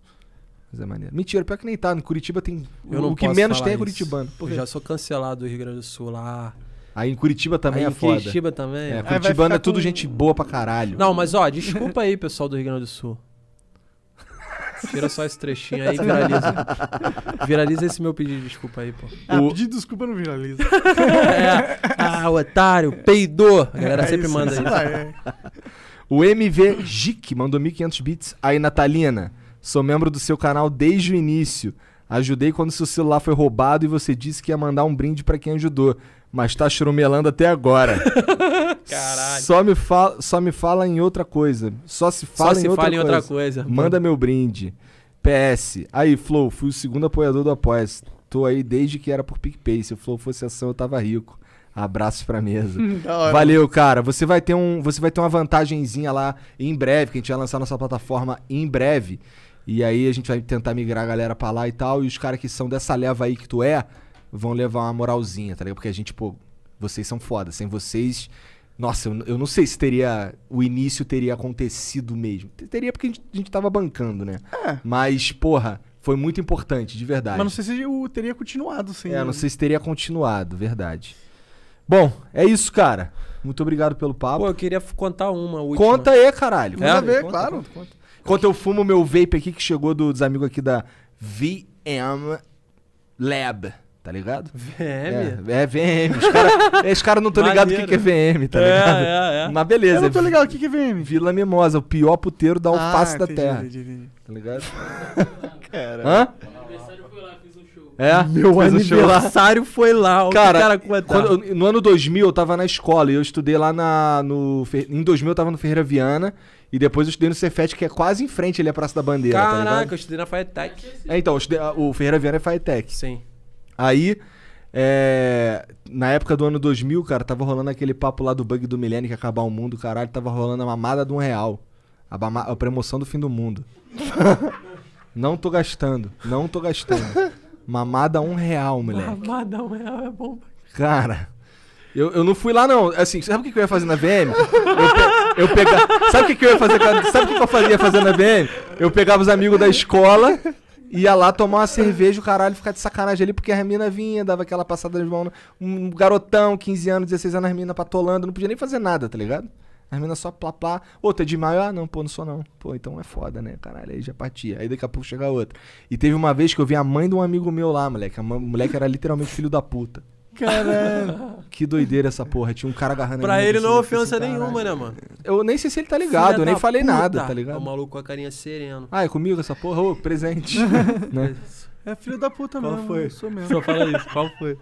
Mas é maneiro. Mentira, pior que nem tá. No Curitiba tem. Eu o que menos tem é isso. é curitibano. Por eu já sou cancelado do Rio Grande do Sul lá. Aí em Curitiba também aí é em foda. Curitiba também. É, é Curitibano é tudo com... gente boa pra caralho. Não, mas ó, desculpa aí, pessoal do Rio Grande do Sul. Tira só esse trechinho aí e viraliza. Viraliza esse meu pedido de desculpa aí, pô. Ah, o... pedido de desculpa não viraliza. é, ah, otário, peidou. A galera é sempre isso, manda isso. É. O MV Jic mandou 1.500 bits. Aí, Natalina. Sou membro do seu canal desde o início. Ajudei quando seu celular foi roubado e você disse que ia mandar um brinde para quem ajudou, mas tá churumelando até agora. Caralho. Só me, fala, só me fala em outra coisa. Só se fala, só em, se outra fala em, outra coisa. Manda meu brinde. PS. Aí, Flow, fui o segundo apoiador do apoia -se. Tô aí desde que era por PicPay. Se o Flow fosse ação, eu tava rico. Abraço pra mesa. Valeu, cara. Você vai ter um, você vai ter uma vantagenzinha lá em breve, que a gente vai lançar nossa plataforma em breve. E aí a gente vai tentar migrar a galera pra lá e tal. E os caras que são dessa leva aí que tu é, vão levar uma moralzinha, tá ligado? Porque a gente, pô, vocês são foda. Sem vocês. Nossa, eu, eu não sei se teria. O início teria acontecido mesmo. Teria porque a gente, a gente tava bancando, né? É. Mas, porra, foi muito importante, de verdade. Mas não sei se eu teria continuado sem. É, não sei se teria continuado, verdade. Bom, é isso, cara. Muito obrigado pelo papo. Pô, eu queria contar uma última. Conta aí, caralho. Vamos ver, conta, claro. Conta, conta. Enquanto eu fumo meu vape aqui que chegou do, dos amigos aqui da VM Lab. Tá ligado? VM? É, é VM. Os caras cara não estão ligados o que, que é VM, tá é, ligado? É, é, é. Mas beleza. Eu não tô ligado o que, que é VM. Vila Mimosa, o pior puteiro da ah, alface ah, da entendi, terra. Entendi. Tá ligado? Cara. Hã? É? Meu aniversário foi lá. cara, cara quando, no ano 2000 eu tava na escola e eu estudei lá na, no... Em 2000 eu tava no Ferreira Viana e depois eu estudei no Cefet, que é quase em frente ali à Praça da Bandeira. Tá Caraca, tá eu estudei na Faetec. É, então, estudei, o Ferreira Viana é Firetech Sim. Aí, é, na época do ano 2000, cara, tava rolando aquele papo lá do bug do milênio que acabar o mundo, caralho. Tava rolando a mamada de um real. A, a promoção do fim do mundo. não tô gastando, não tô gastando. Mamada um real, moleque. Mamada um real é bom. Cara, eu, eu não fui lá, não. Assim, sabe o que, eu ia fazer na VM? Eu, pe... eu pegava. Sabe o que, eu ia fazer? Sabe o que, eu fazia fazendo na VM? Eu pegava os amigos da escola, ia lá tomar uma cerveja, o caralho, ficar de sacanagem ali, porque a mina vinha, dava aquela passada de mão. Um garotão, 15 anos, 16 anos, a mina patolando, não podia nem fazer nada, tá ligado? As meninas só plá plá. outra é de maio? Ah, não, pô, não sou não. Pô, então é foda, né? Caralho, aí já partia. Aí daqui a pouco chega outra. E teve uma vez que eu vi a mãe de um amigo meu lá, moleque. o moleque era literalmente filho da puta. Caralho. Que doideira essa porra. Tinha um cara agarrando Pra ele não ofensa assim, nenhuma, né, mano? Eu nem sei se ele tá ligado, eu nem falei puta. nada, tá ligado? É o maluco com a carinha sereno. Ah, é comigo essa porra? Ô, presente. né? É filho da puta mesmo. Qual foi? Sou mesmo. Só fala isso. Qual foi?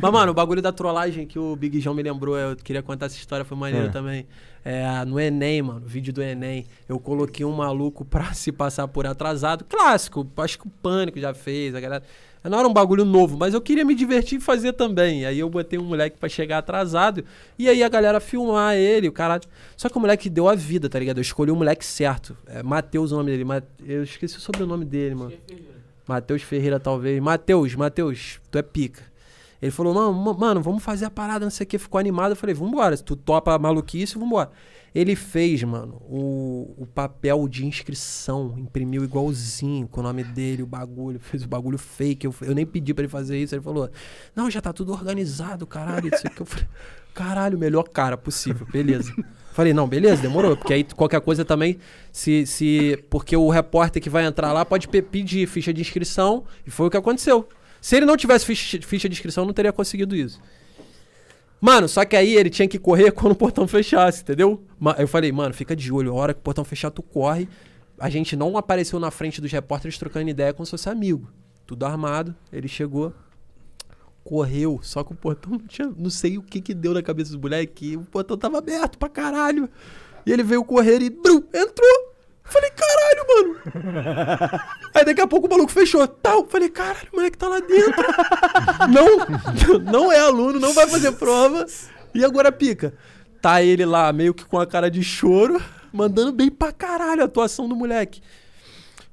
Mas, mano, o bagulho da trollagem que o Big João me lembrou, eu queria contar essa história, foi maneiro é. também. É, no Enem, mano, vídeo do Enem, eu coloquei um maluco pra se passar por atrasado. Clássico, acho que o Pânico já fez, a galera. Não era um bagulho novo, mas eu queria me divertir e fazer também. Aí eu botei um moleque para chegar atrasado. E aí a galera filmar ele, o cara. Só que o moleque deu a vida, tá ligado? Eu escolhi o moleque certo. É Matheus o nome dele. Mate... Eu esqueci sobre o sobrenome dele, mano. Matheus Ferreira, talvez. Matheus, Matheus, tu é pica. Ele falou, mano, mano, vamos fazer a parada, não sei o que. Ficou animado. Eu falei, vambora. Se tu topa maluquice, vambora. Ele fez, mano, o, o papel de inscrição, imprimiu igualzinho, com o nome dele, o bagulho, fez o bagulho fake. Eu, eu nem pedi para ele fazer isso. Ele falou: Não, já tá tudo organizado, caralho. Isso aqui. Eu falei: Caralho, melhor cara possível, beleza. Falei, não, beleza, demorou. Porque aí qualquer coisa também, se, se. Porque o repórter que vai entrar lá pode pedir ficha de inscrição. E foi o que aconteceu. Se ele não tivesse ficha de inscrição, não teria conseguido isso. Mano, só que aí ele tinha que correr quando o portão fechasse, entendeu? Eu falei, mano, fica de olho, a hora que o portão fechar, tu corre. A gente não apareceu na frente dos repórteres trocando ideia como se fosse amigo. Tudo armado, ele chegou, correu, só que o portão não tinha. Não sei o que que deu na cabeça dos moleques, o portão tava aberto pra caralho. E ele veio correr e brum, entrou. Falei, caralho, mano. Aí daqui a pouco o maluco fechou. Tal. Falei, caralho, o moleque tá lá dentro. não, não é aluno, não vai fazer prova. E agora pica. Tá ele lá, meio que com a cara de choro, mandando bem pra caralho a atuação do moleque.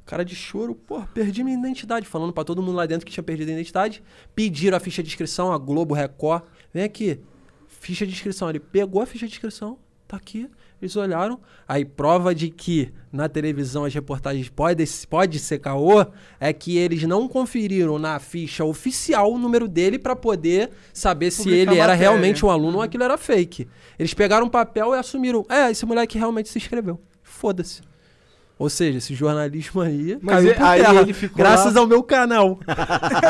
Cara de choro, porra, perdi minha identidade. Falando para todo mundo lá dentro que tinha perdido a identidade. Pediram a ficha de inscrição, a Globo, Record. Vem aqui, ficha de inscrição. Ele pegou a ficha de inscrição, tá aqui. Eles olharam, aí prova de que na televisão as reportagens podem pode ser caô, é que eles não conferiram na ficha oficial o número dele para poder saber se ele era realmente um aluno ou uhum. aquilo era fake. Eles pegaram um papel e assumiram, é, esse moleque realmente se inscreveu. Foda-se. Ou seja, esse jornalismo aí Mas caiu ele, é, por terra, aí ele ficou graças lá... ao meu canal.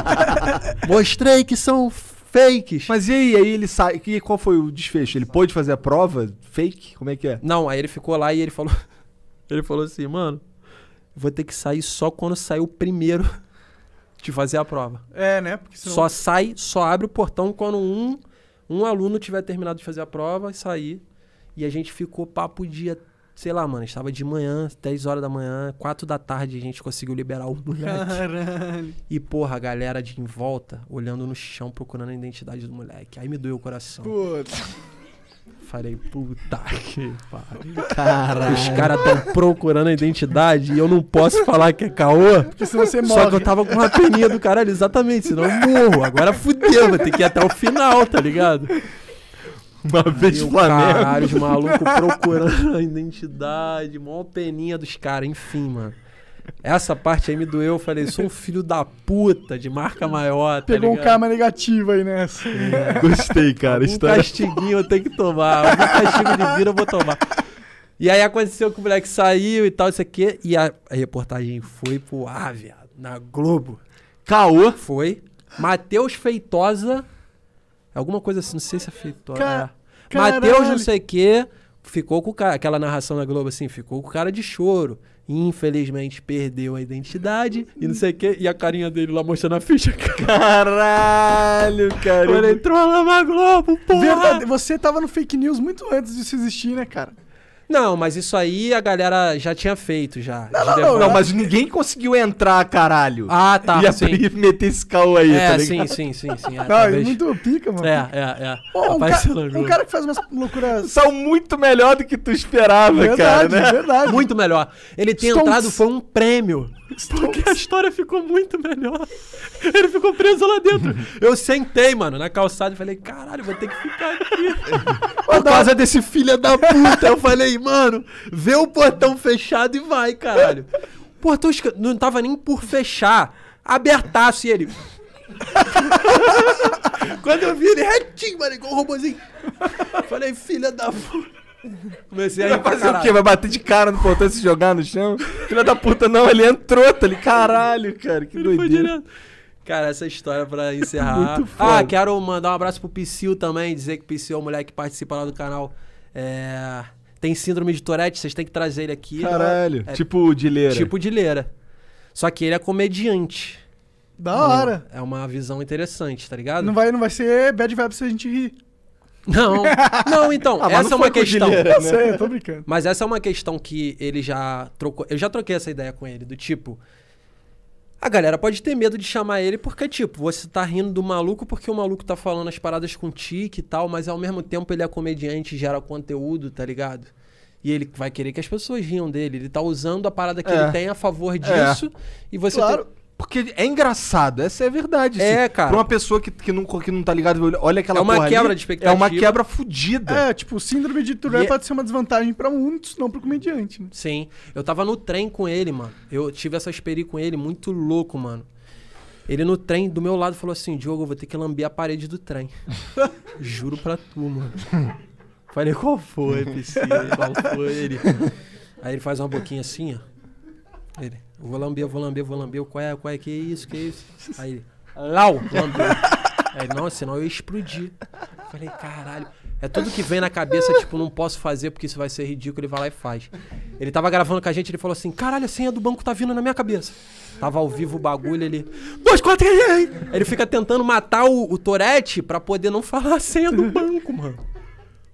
Mostrei que são fakes. Mas e aí? Aí ele sai. E qual foi o desfecho? Ele pôde fazer a prova fake? Como é que é? Não, aí ele ficou lá e ele falou. ele falou assim, mano, vou ter que sair só quando sair o primeiro de fazer a prova. É, né? Porque senão... Só sai, só abre o portão quando um, um aluno tiver terminado de fazer a prova e sair. E a gente ficou papo dia sei lá, mano, estava de manhã, 10 horas da manhã, 4 da tarde, a gente conseguiu liberar o moleque. Caralho. E, porra, a galera de em volta, olhando no chão, procurando a identidade do moleque. Aí me doeu o coração. Puta. Falei, puta que pariu. Caralho. Os caras estão procurando a identidade e eu não posso falar que é caô. Porque se você morre. Só que eu tava com uma peninha do caralho, exatamente, senão eu morro. Agora fudeu, vou ter que ir até o final, tá ligado? Uma vez Meu Flamengo. Caralho, os malucos procurando a identidade, mó peninha dos caras, enfim, mano. Essa parte aí me doeu, eu falei, sou um filho da puta de marca maior, tá Pegou ligado? um karma negativo aí nessa. É. Gostei, cara. Um castiguinho eu tenho que tomar, um castigo de vira eu vou tomar. E aí aconteceu que o moleque saiu e tal, isso aqui, e a, a reportagem foi pro ar, viado, na Globo. Caô? Foi. Matheus Feitosa Alguma coisa assim, não sei se é feito. É. Matheus não sei o quê, ficou com cara, aquela narração da Globo assim, ficou com cara de choro. Infelizmente perdeu a identidade e não sei o quê. E a carinha dele lá mostrando a ficha. Caralho, cara. Ele entrou lá na Globo, porra. Verdade, você tava no fake news muito antes disso existir, né, cara? Não, mas isso aí a galera já tinha feito já. Não, não, não, não, mas ninguém conseguiu entrar, caralho. Ah, tá. E abrir, meter esse caô aí, é, tá ligado? Sim, sim, sim, sim. É, não, é talvez... muito pica, mano. É, é, é. Pô, Rapaz, um, ca... um cara que faz umas loucuras. São muito melhor do que tu esperava, verdade, cara. Né? Verdade. Muito melhor. Ele tem entrado foi um prêmio. Porque a história ficou muito melhor. Ele ficou preso lá dentro. Eu sentei, mano, na calçada e falei, caralho, vou ter que ficar aqui. Por causa desse filho da puta. Eu falei, mano, vê o portão fechado e vai, caralho. O portão não tava nem por fechar. Abertaço, e ele. Quando eu vi ele retinho, mano, igual um robôzinho. Falei, filha da puta. Comecei a Vai fazer caralho. o quê? Vai bater de cara no portão e se jogar no chão? Filha da puta, não, ele entrou, tá ali. Caralho, cara, que ele doideira. Cara, essa história pra encerrar. Muito ah, foda. Ah, quero mandar um abraço pro Psyu também, dizer que o Psyu é o moleque que participa lá do canal. É tem síndrome de Tourette, vocês têm que trazer ele aqui. Caralho, é, tipo de leira. Tipo de leira. Só que ele é comediante. Da é hora. É uma visão interessante, tá ligado? Não vai, não vai ser bad vibe se a gente rir. Não, não, então, ah, essa não é uma questão. Né? Eu sei, eu tô brincando. Mas essa é uma questão que ele já trocou. Eu já troquei essa ideia com ele, do tipo, a galera pode ter medo de chamar ele porque, tipo, você tá rindo do maluco porque o maluco tá falando as paradas com tique e tal, mas ao mesmo tempo ele é comediante, gera conteúdo, tá ligado? E ele vai querer que as pessoas riam dele. Ele tá usando a parada que é. ele tem a favor é. disso. É. E você claro. Tem... Porque é engraçado, essa é a verdade. É, assim. cara. Pra uma pessoa que, que, não, que não tá ligada, olha aquela É uma quebra ali, de expectativa. É uma quebra fodida. É, tipo, síndrome de Tourette é pode ser uma desvantagem para muitos, não pro comediante, né? Sim. Eu tava no trem com ele, mano. Eu tive essa experiência com ele, muito louco, mano. Ele no trem, do meu lado, falou assim, Diogo, eu vou ter que lamber a parede do trem. Juro pra tu, mano. Falei, qual foi, PC? Qual foi? Ele... Aí ele faz uma boquinha assim, ó. Ele... Eu vou lamber, vou lamber, vou lamber. Qual é, qual é, que é isso, que é isso? Aí ele, lau, lambeu. Aí, nossa, senão eu explodi. Falei, caralho. É tudo que vem na cabeça, tipo, não posso fazer porque isso vai ser ridículo, ele vai lá e faz. Ele tava gravando com a gente, ele falou assim, caralho, a senha do banco tá vindo na minha cabeça. Tava ao vivo o bagulho, ele... Dois, quatro, três, Ele fica tentando matar o, o Torete pra poder não falar a senha do banco, mano.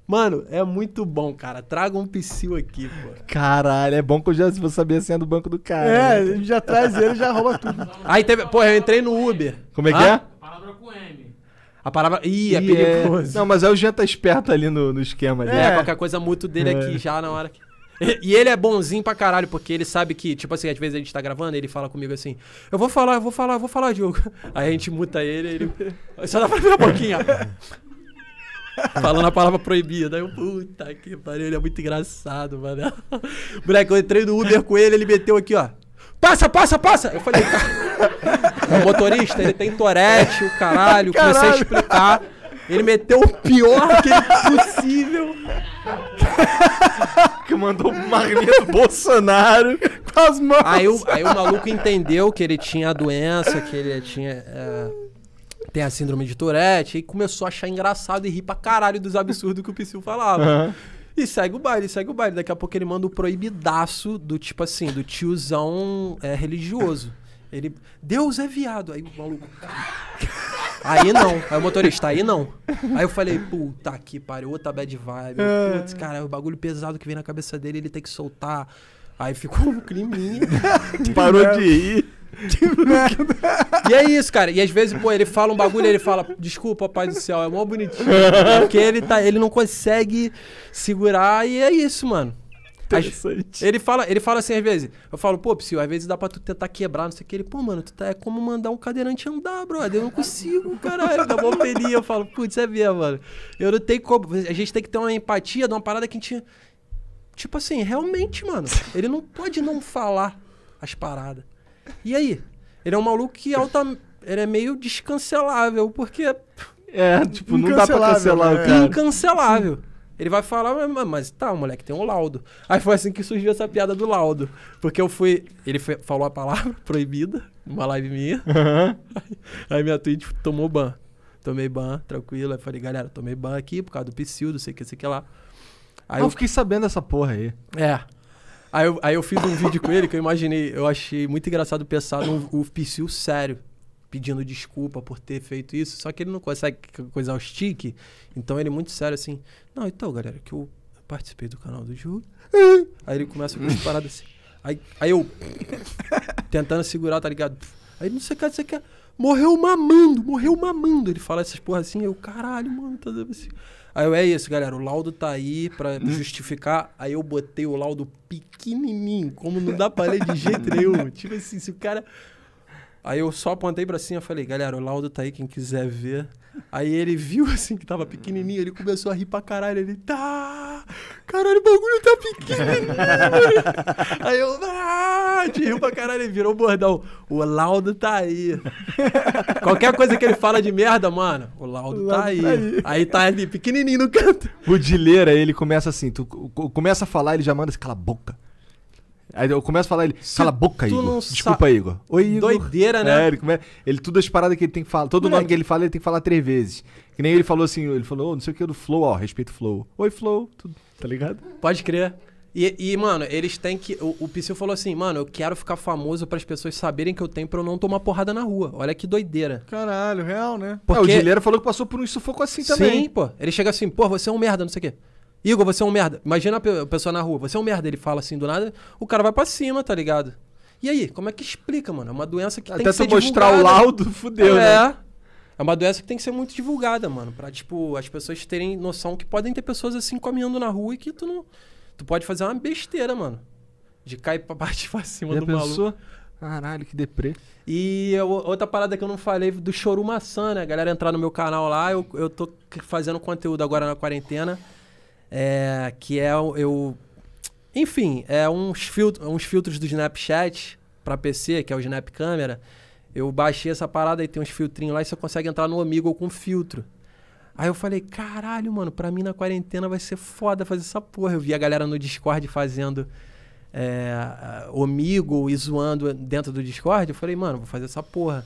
Mano, é muito bom, cara. Traga um psil aqui, pô. Caralho, é bom que eu já se você sabia a senha do banco do cara. É, né? já traz ele já rouba tudo. Aí teve. Pô, eu entrei no Uber. Como é que é? A Palavra com M. A palavra. É ih, é perigoso. É... Não, mas é o Jean tá esperto ali no, no esquema. Ali. É. é, qualquer coisa muito dele é. aqui é. já na hora que. E ele é bonzinho pra caralho, porque ele sabe que, tipo assim, às vezes a gente tá gravando, ele fala comigo assim: Eu vou falar, eu vou falar, eu vou falar, Diogo. Aí a gente muta ele, ele. Só dá pra ver um pouquinho, ó. falando a palavra proibida. Aí eu, puta que pariu, ele é muito engraçado, mano. Moleque, eu entrei no Uber com ele, ele meteu aqui, ó. Passa, passa, passa! Eu falei, cara, tá. o motorista, ele tem Torete, o caralho, caralho. comecei a explicar. Ele meteu o pior que possível. que mandou o Magneto Bolsonaro com as mãos. Aí o, aí o maluco entendeu que ele tinha a doença, que ele tinha. É, tem a síndrome de Tourette, e começou a achar engraçado e rir pra caralho dos absurdos que o Psyu falava. Uhum. E segue o baile, segue o baile. Daqui a pouco ele manda o proibidaço do tipo assim, do tiozão é, religioso. Ele, Deus é viado. Aí o maluco. Aí não. Aí o motorista, aí não. Aí eu falei, puta que pariu, outra bad vibe. É. Putz, cara, o bagulho pesado que vem na cabeça dele, ele tem que soltar. Aí ficou um climinha. Parou de ir. Que merda. E é isso, cara. E às vezes, pô, ele fala um bagulho e ele fala, desculpa, pai do céu, é mó bonitinho. É porque ele, tá, ele não consegue segurar e é isso, mano. Interessante. As, ele, fala, ele fala assim às vezes. Eu falo, pô, Psyu, às vezes dá pra tu tentar quebrar, não sei o que. Ele, pô, mano, tu tá, é como mandar um cadeirante andar, brother. Eu não consigo, caralho. da mó Eu falo, putz, é mesmo, mano. Eu não tenho como. A gente tem que ter uma empatia de uma parada que a gente. Tipo assim, realmente, mano, ele não pode não falar as paradas. E aí? Ele é um maluco que alta, ele é meio descancelável, porque. É, tipo, não dá pra cancelar né? o cara. Incancelável. Ele vai falar, mas tá, o moleque tem um laudo. Aí foi assim que surgiu essa piada do laudo. Porque eu fui. Ele foi, falou a palavra proibida numa live minha. Uhum. Aí, aí, minha tweet tomou ban. Tomei ban, tranquilo. Aí falei, galera, tomei ban aqui por causa do psil, do sei que, sei que lá. Aí ah, eu, eu fiquei sabendo dessa porra aí. É. Aí eu, aí eu fiz um vídeo com ele que eu imaginei, eu achei muito engraçado pensar no o Psyu sério, pedindo desculpa por ter feito isso, só que ele não consegue coisar é o stick, então ele é muito sério assim, não, então galera, que eu participei do canal do Ju, aí ele começa com as paradas assim, aí, aí eu tentando segurar, tá ligado? Aí não sei o que, não sei o que, morreu mamando, morreu mamando, ele fala essas porra assim, eu, caralho, mano, tá dando assim... Aí eu, é isso, galera, o laudo tá aí para hum. justificar. Aí eu botei o laudo pequenininho, como não dá pra ler de jeito nenhum. Tipo assim, se o cara... Aí eu só apontei pra cima e falei, galera, o laudo tá aí, quem quiser ver... Aí ele viu assim que tava pequenininho, ele começou a rir pra caralho. Ele tá. Caralho, o bagulho tá pequenininho. aí eu. Ah, te riu pra caralho. Ele virou bordão. O laudo tá aí. Qualquer coisa que ele fala de merda, mano, o laudo, o tá laudo tá, aí. tá, aí. aí. tá ali pequenininho no canto. O Dileira ele começa assim. Tu começa a falar, ele já manda assim, cala a boca. Aí eu começo a falar, ele, Se cala a boca, Igor. Desculpa, Igor. Oi, Igor. Doideira, né? É, ele, come... ele tudo as paradas que ele tem que falar, todo Moleque. nome que ele fala, ele tem que falar três vezes. Que nem ele falou assim, ele falou, oh, não sei o que, do Flow, ó, respeito Flow. Oi, Flow, tudo, tá ligado? Pode crer. E, e, mano, eles têm que. O, o falou assim, mano, eu quero ficar famoso para as pessoas saberem que eu tenho pra eu não tomar porrada na rua. Olha que doideira. Caralho, real, né? Porque... É, o Dileira falou que passou por um sufoco assim também. Sim, pô. Ele chega assim, pô, você é um merda, não sei o quê. Igor, você é um merda. Imagina a pessoa na rua, você é um merda. Ele fala assim do nada, o cara vai pra cima, tá ligado? E aí, como é que explica, mano? É uma doença que Até tem que ser mostrar divulgada. o laudo, fudeu, né? é, né? É uma doença que tem que ser muito divulgada, mano. Pra, tipo, as pessoas terem noção que podem ter pessoas assim caminhando na rua e que tu não. Tu pode fazer uma besteira, mano. De cair pra baixo pra cima Já do pensou? maluco. Caralho, que deprê. E eu, outra parada que eu não falei do Chorumaçã, né? A galera entrar no meu canal lá, eu, eu tô fazendo conteúdo agora na quarentena é, que é eu enfim, é uns filtros, uns filtros do Snapchat para PC, que é o Snap Camera. Eu baixei essa parada e tem uns filtrinhos lá e você consegue entrar no Amigo com filtro. Aí eu falei, caralho, mano, pra mim na quarentena vai ser foda fazer essa porra. Eu vi a galera no Discord fazendo é, Omigo e zoando dentro do Discord. Eu falei, mano, vou fazer essa porra.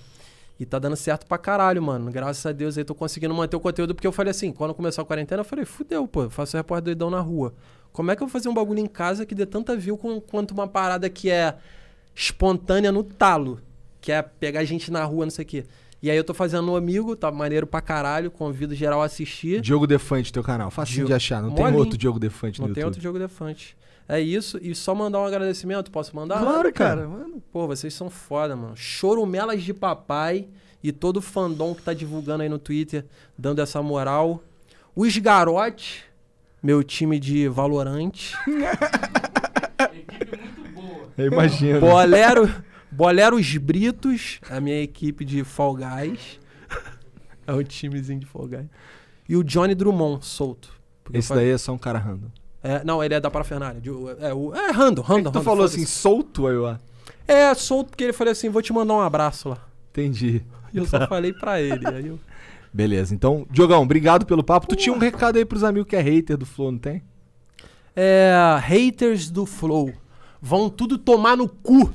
E tá dando certo pra caralho, mano. Graças a Deus aí tô conseguindo manter o conteúdo, porque eu falei assim, quando começou a quarentena, eu falei, fudeu, pô, faço repórter doidão na rua. Como é que eu vou fazer um bagulho em casa que dê tanta view com, quanto uma parada que é espontânea no talo? Que é pegar gente na rua, não sei o quê. E aí eu tô fazendo um amigo, tá maneiro pra caralho, convido geral a assistir. Diogo Defante, teu canal. Facinho Diogo... de achar, não tem outro Diogo Defante no não YouTube. Não tem outro Diogo Defante. É isso. E só mandar um agradecimento. Posso mandar? Claro, cara. Mano. Pô, vocês são foda, mano. Chorumelas de papai e todo o fandom que tá divulgando aí no Twitter, dando essa moral. Os esgarote, meu time de Valorante. equipe muito boa. Eu imagino. Bolero, Boleros Britos, a minha equipe de Fall Guys. É o timezinho de Fall Guys. E o Johnny Drummond, solto. Esse daí é só um cara random. É, não, ele é da parafernália. De, é, o, é Randall, Randall. É tu falou assim, solto, aí lá. É, solto, porque ele falou assim, vou te mandar um abraço lá. Entendi. E eu só falei pra ele. aí eu... Beleza, então, Diogão, obrigado pelo papo. Tu tinha um recado aí pros amigos que é hater do Flow, não tem? É, haters do Flow. Vão tudo tomar no cu.